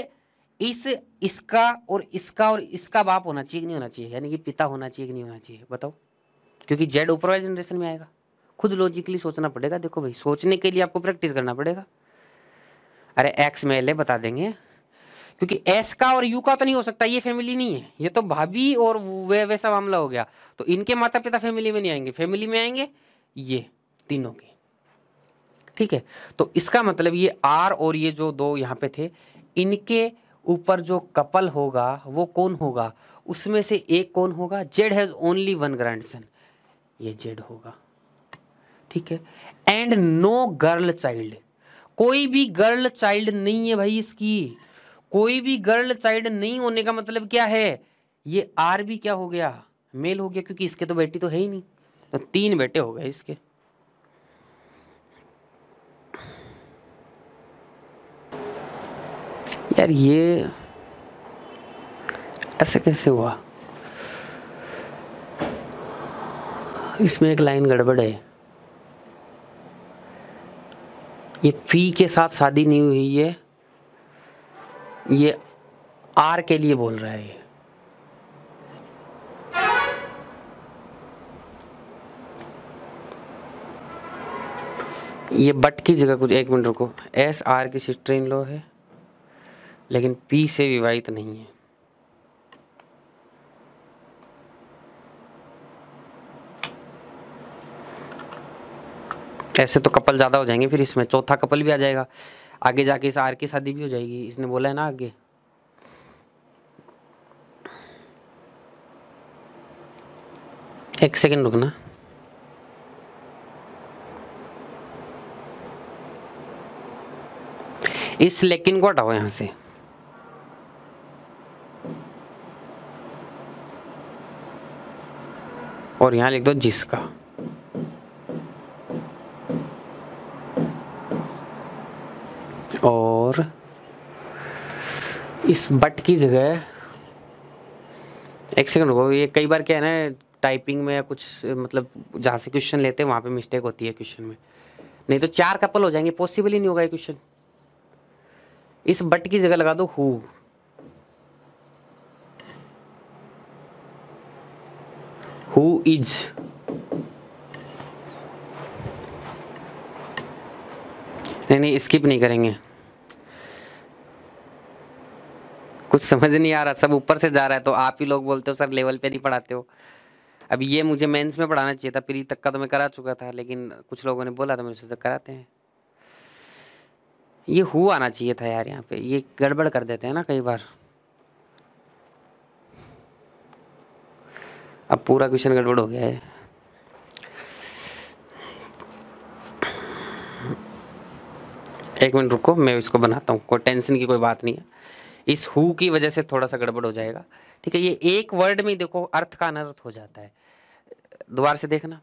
Speaker 1: इस इसका और इसका और इसका बाप होना चाहिए नहीं होना चाहिए यानी कि पिता होना चाहिए कि नहीं होना चाहिए बताओ क्योंकि जेड ऊपर वाले जनरेशन में आएगा खुद लॉजिकली सोचना पड़ेगा देखो भाई सोचने के लिए आपको प्रैक्टिस करना पड़ेगा अरे एक्स में एल बता देंगे क्योंकि एस का और यू का तो नहीं हो सकता ये फैमिली नहीं है ये तो भाभी और वे वैसा मामला हो गया तो इनके माता पिता फैमिली में नहीं आएंगे फैमिली में आएंगे ये तीनों के ठीक है तो इसका मतलब ये आर और ये जो दो यहाँ पे थे इनके ऊपर जो कपल होगा वो कौन होगा उसमें से एक कौन होगा Z has only one grandson ये जेड होगा ठीक है एंड नो गर्ल चाइल्ड कोई भी गर्ल चाइल्ड नहीं है भाई इसकी कोई भी गर्ल चाइल्ड नहीं होने का मतलब क्या है ये आर भी क्या हो गया मेल हो गया क्योंकि इसके तो बेटी तो है ही नहीं तो तीन बेटे हो गए इसके यार ये ऐसा कैसे हुआ इसमें एक लाइन गड़बड़ है ये पी के साथ शादी नहीं हुई है ये आर के लिए बोल रहा है ये बट की जगह कुछ एक मिनट रुको एस आर की स्ट्रीन लो है लेकिन पी से विवाहित नहीं है ऐसे तो कपल ज़्यादा हो जाएंगे फिर इसमें चौथा कपल भी आ जाएगा आगे जाके इस आर की शादी भी हो जाएगी इसने बोला है ना आगे एक सेकेंड रुकना इस लेकिन को हटाओ यहां से और यहाँ लिख दो जिसका और इस बट की जगह एक सेकंड रुको ये कई बार क्या है ना टाइपिंग में या कुछ मतलब जहाँ से क्वेश्चन लेते हैं वहाँ पे मिस्टेक होती है क्वेश्चन में नहीं तो चार कपल हो जाएंगे पॉसिबल ही नहीं होगा ये क्वेश्चन इस बट की जगह लगा दो हु इज नहीं नहीं स्किप नहीं करेंगे कुछ समझ नहीं आ रहा सब ऊपर से जा रहा है तो आप ही लोग बोलते हो सर लेवल पे नहीं पढ़ाते हो अब ये मुझे मेंस में पढ़ाना चाहिए था प्री तक का तो मैं करा चुका था लेकिन कुछ लोगों ने बोला तो मैंने सोचा कराते हैं ये हुआ आना चाहिए था यार यहाँ पे ये गड़बड़ कर देते हैं ना कई बार अब पूरा क्वेश्चन गड़बड़ हो गया है एक मिनट रुको मैं इसको बनाता हूँ कोई टेंशन की कोई बात नहीं है इस हु की वजह से थोड़ा सा गड़बड़ हो जाएगा ठीक है ये एक वर्ड में देखो अर्थ का अनर्थ हो जाता है दोबारा से देखना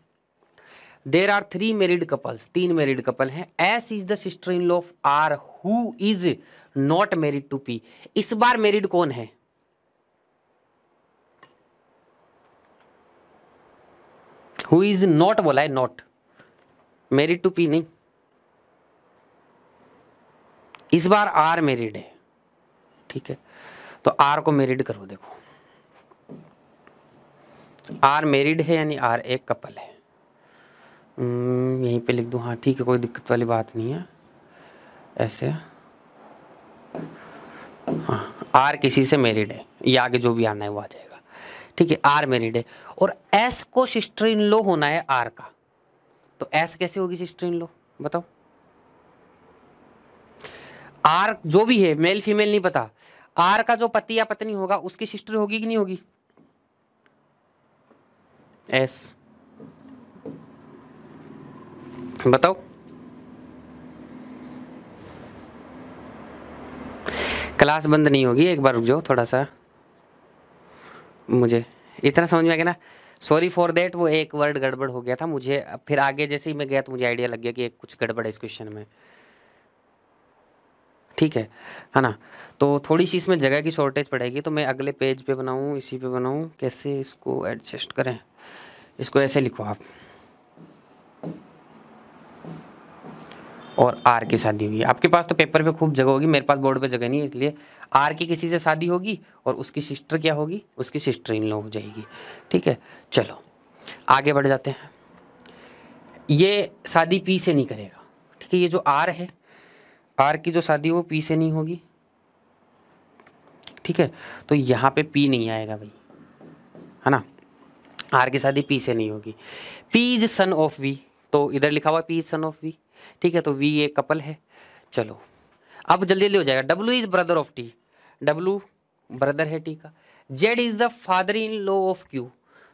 Speaker 1: there are three married couples तीन मेरिड कपल हैं S is the sister in law of R who is not married to P इस बार मेरिड कौन है हु इज नॉट बोला है नॉट मेरिड टू पी नहीं इस बार आर मेरिड है ठीक है तो आर को मेरिड करो देखो आर मेरिड है यानी आर एक कपल है हम्म, यहीं पे लिख दू हाँ ठीक है कोई दिक्कत वाली बात नहीं है ऐसे हाँ आर किसी से मेरिड है ये आगे जो भी आना है वो आ जाएगा ठीक है आर मेरिड है और एस को सिस्ट्रीन लो होना है आर का तो एस कैसे होगी सिस्ट्रीन लो बताओ आर जो भी है मेल फीमेल नहीं पता आर का जो पति या पत्नी होगा उसकी सिस्टर होगी कि नहीं होगी एस बताओ क्लास बंद नहीं होगी एक बार रुक जाओ थोड़ा सा मुझे इतना समझ में आ गया ना सॉरी फॉर देट वो एक वर्ड गड़बड़ हो गया था मुझे फिर आगे जैसे ही मैं गया तो मुझे आइडिया लग गया कि एक कुछ गड़बड़ है इस क्वेश्चन में ठीक है है ना तो थोड़ी सी इसमें जगह की शॉर्टेज पड़ेगी तो मैं अगले पेज पे बनाऊँ इसी पे बनाऊँ कैसे इसको एडजस्ट करें इसको ऐसे लिखो आप और आर की शादी होगी आपके पास तो पेपर पे खूब जगह होगी मेरे पास बोर्ड पे जगह नहीं है इसलिए आर की किसी से शादी होगी और उसकी सिस्टर क्या होगी उसकी सिस्टर इन लोग हो जाएगी ठीक है चलो आगे बढ़ जाते हैं ये शादी पी से नहीं करेगा ठीक है ये जो आर है आर की जो शादी वो पी से नहीं होगी ठीक है तो यहाँ पे पी नहीं आएगा भाई है ना आर की शादी पी से नहीं होगी P is son of V तो इधर लिखा हुआ P is son of V ठीक है तो वी ए कपल है चलो अब जल्दी जल्दी हो जाएगा W is brother of T W brother है टी का Z is the father in law of Q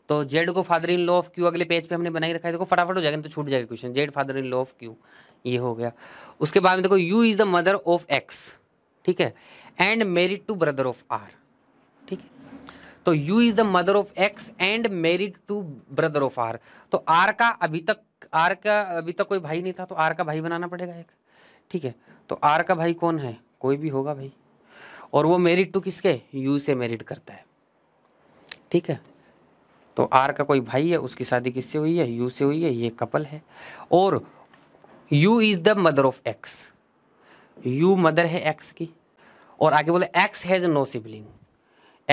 Speaker 1: तो जेड को father in law of Q अगले पेज पे हमने बनाई रखा है देखो फटाफट हो जाएगा तो छूट जाएगा question Z father in law of Q ये हो गया उसके बाद में देखो U is the mother of X ठीक है and married to brother of R ठीक है तो U is the mother of X and married to brother of R तो आर का अभी तक आर का अभी तक कोई भाई नहीं था तो आर का भाई बनाना पड़ेगा एक ठीक है तो आर का भाई कौन है कोई भी होगा भाई और वो मेरिट टू किसके यू से मेरिट करता है ठीक है तो आर का कोई भाई है उसकी शादी किससे हुई है यू से हुई है ये कपल है और U is the mother of X U mother है एक्स की और आगे बोले X has no sibling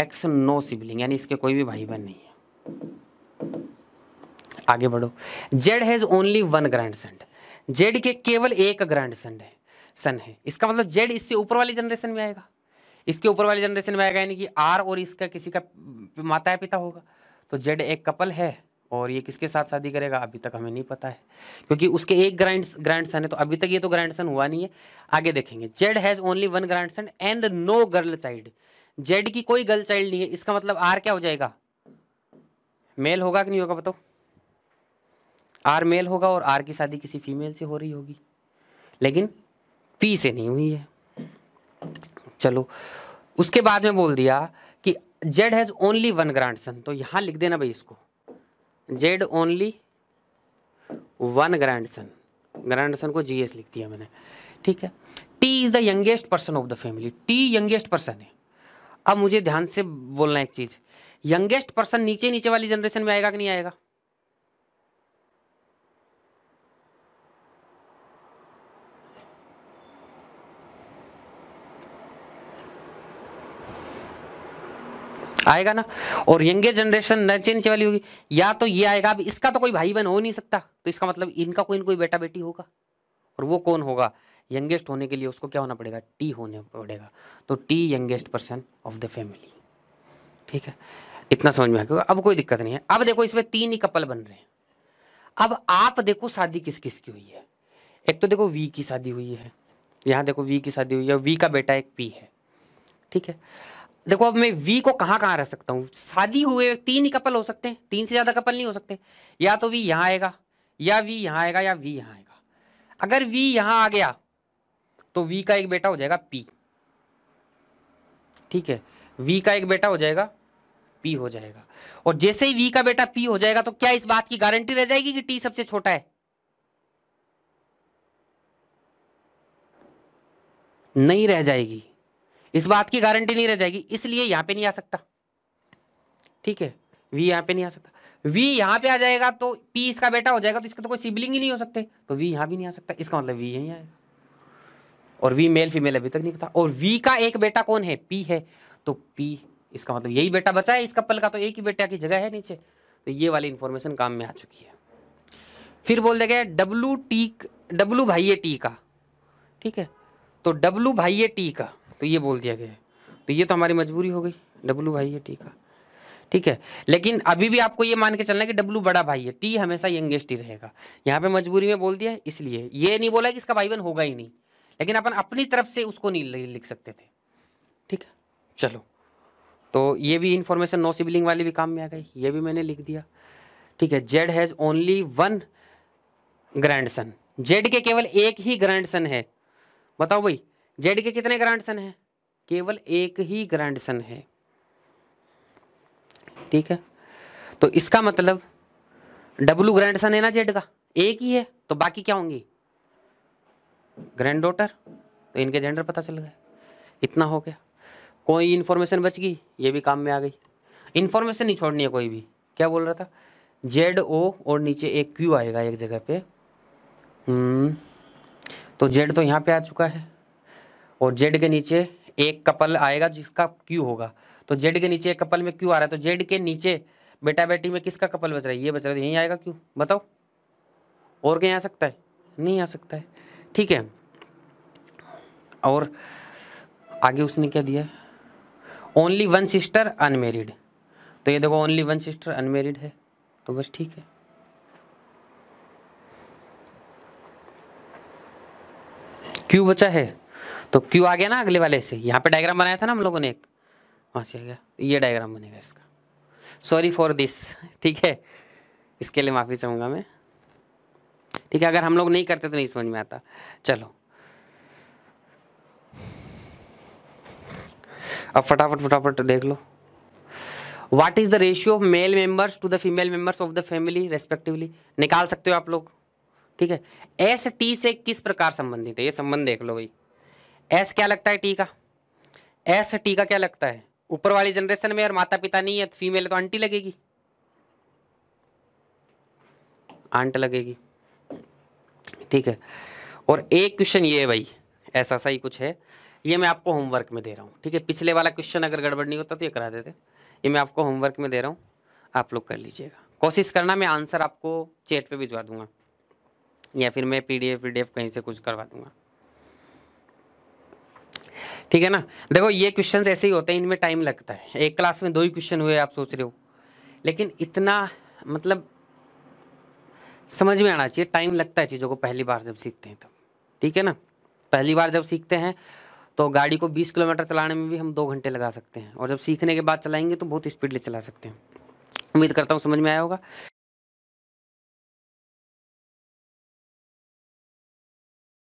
Speaker 1: X no sibling यानी इसके कोई भी भाई बहन नहीं है आगे बढ़ो Z has only one grandson Z के केवल एक ग्रैंड सेंड है सन है इसका मतलब जेड इससे ऊपर वाली जनरेशन में आएगा इसके ऊपर वाली जनरेशन में आएगा यानी कि आर और इसका किसी का माता या पिता होगा तो जेड एक कपल है और ये किसके साथ शादी करेगा अभी तक हमें नहीं पता है क्योंकि उसके एक ग्रैंड ग्रैंड सन है तो अभी तक ये तो ग्रैंड सन हुआ नहीं है आगे देखेंगे Z has only one grandson and no girl child Z की कोई गर्ल चाइल्ड नहीं है इसका मतलब आर क्या हो जाएगा मेल होगा कि नहीं होगा बताओ आर मेल होगा और आर की शादी किसी फीमेल से हो रही होगी लेकिन पी से नहीं हुई है चलो उसके बाद में बोल दिया कि Z has only one grandson तो यहां लिख देना भाई इसको Z only one grandson grandson को जीएस लिख दिया मैंने ठीक है T is the youngest person of the family T youngest person है अब मुझे ध्यान से बोलना एक चीज़ यंगेस्ट पर्सन नीचे नीचे वाली जनरेशन में आएगा कि नहीं आएगा आएगा ना और यंगर जनरेशन नीचे नीचे वाली होगी या तो ये आएगा अब इसका तो कोई भाई बहन हो नहीं सकता तो इसका मतलब इनका कोई ना कोई बेटा बेटी होगा और वो कौन होगा यंगेस्ट होने के लिए उसको क्या होना पड़ेगा टी होने पड़ेगा तो T youngest person of the family ठीक है इतना समझ में आ गया अब कोई दिक्कत नहीं है अब देखो इसमें तीन ही कपल बन रहे हैं अब आप देखो शादी किस किस की हुई है एक तो देखो वी की शादी हुई है यहाँ देखो वी की शादी हुई है वी का बेटा एक पी है ठीक है देखो अब मैं वी को कहाँ कहाँ रह सकता हूँ शादी हुए तीन ही कपल हो सकते हैं तीन से ज़्यादा कपल नहीं हो सकते या तो वी यहाँ आएगा या वी यहाँ आएगा या वी यहाँ आएगा अगर वी यहाँ आ गया तो वी का एक बेटा हो जाएगा पी ठीक है वी का एक बेटा हो जाएगा पी हो जाएगा और जैसे ही वी का बेटा पी हो जाएगा तो क्या इस बात की गारंटी रह जाएगी कि टी सबसे छोटा है नहीं रह जाएगी इस बात की गारंटी नहीं रह जाएगी इसलिए यहां पे नहीं आ सकता ठीक है वी यहां पे नहीं आ सकता वी यहां पे आ जाएगा तो पी इसका बेटा हो जाएगा तो इसका तो कोई सिबलिंग ही नहीं हो सकते तो वी यहां भी नहीं आ सकता इसका मतलब वी यही आएगा और वी मेल फीमेल अभी तक नहीं पता और वी का एक बेटा कौन है पी है तो पी इसका मतलब यही बेटा बचा है इस कपल का तो एक ही बेटा की जगह है नीचे तो ये वाली इंफॉर्मेशन काम में आ चुकी है फिर बोल देगा डब्लू टी डब्लू भाई टी का ठीक है तो डब्लू भाई टी का तो ये बोल दिया गया तो ये तो हमारी मजबूरी हो गई डब्लू भाई है ठीक है ठीक है लेकिन अभी भी आपको ये मान के चलना है कि डब्लू बड़ा भाई है टी हमेशा यंगेस्ट ही रहेगा यहाँ पे मजबूरी में बोल दिया है इसलिए ये नहीं बोला कि इसका भाई बहन होगा ही नहीं लेकिन अपन अपनी तरफ से उसको नहीं लिख सकते थे ठीक है चलो तो ये भी इन्फॉर्मेशन नो सिबलिंग वाली भी काम में आ गई ये भी मैंने लिख दिया ठीक है Z has only one grandson Z के केवल एक ही ग्रैंड सन है बताओ भाई जेड के कितने ग्रांडसन हैं केवल एक ही ग्रांडसन है ठीक है तो इसका मतलब डब्लू ग्रैंडसन है ना जेड का एक ही है तो बाकी क्या होंगी ग्रैंड डॉटर तो इनके जेंडर पता चल गए इतना हो गया कोई इन्फॉर्मेशन बच गई ये भी काम में आ गई इन्फॉर्मेशन नहीं छोड़नी है कोई भी क्या बोल रहा था जेड ओ और नीचे एक क्यू आएगा एक जगह पे हम्म, तो जेड तो यहाँ पे आ चुका है और जेड के नीचे एक कपल आएगा जिसका क्यू होगा तो जेड के नीचे एक कपल में क्यू आ रहा है तो जेड के नीचे बेटा बेटी में किसका कपल बच रहा है ये बच रहा है यहीं आएगा क्यू बताओ और कहीं आ सकता है नहीं आ सकता है ठीक है और आगे उसने क्या दिया ओनली वन सिस्टर अनमेरिड तो ये देखो ओनली वन सिस्टर अनमेरिड है तो बस ठीक है क्यों बचा है तो क्यू आ गया ना अगले वाले से यहाँ पे डायग्राम बनाया था ना हम लोगों ने एक वहाँ से आ गया ये डायग्राम बनेगा इसका सॉरी फॉर दिस ठीक है इसके लिए माफ़ी चाहूँगा मैं ठीक है अगर हम लोग नहीं करते तो नहीं समझ में आता चलो अब फटाफट फटाफट देख लो what is the ratio of male members to the female members of the family respectively निकाल सकते हो आप लोग ठीक है एस टी से किस प्रकार संबंधित है ये संबंध देख लो भाई एस क्या लगता है टी का एस टी का क्या लगता है ऊपर वाली जनरेशन में और माता पिता नहीं है फीमेल तो, तो आंटी लगेगी आंट लगेगी ठीक है और एक क्वेश्चन ये है भाई ऐसा सा ही कुछ है ये मैं आपको होमवर्क में दे रहा हूँ ठीक है पिछले वाला क्वेश्चन अगर गड़बड़ नहीं होता तो ये करा देते ये मैं आपको होमवर्क में दे रहा हूँ आप लोग कर लीजिएगा कोशिश करना मैं आंसर आपको चैट पे भिजवा दूंगा या फिर मैं पीडीएफ पीडीएफ कहीं से कुछ करवा दूंगा ठीक है ना देखो ये क्वेश्चन ऐसे ही होते हैं इनमें टाइम लगता है एक क्लास में दो ही क्वेश्चन हुए आप सोच रहे हो लेकिन इतना मतलब समझ में आना चाहिए टाइम लगता है चीज़ों को पहली बार जब सीखते हैं तब ठीक है ना पहली बार जब सीखते हैं तो गाड़ी को 20 किलोमीटर चलाने में भी हम दो घंटे लगा सकते हैं और जब सीखने के बाद चलाएंगे तो बहुत स्पीडली चला सकते हैं उम्मीद करता हूँ समझ में आया होगा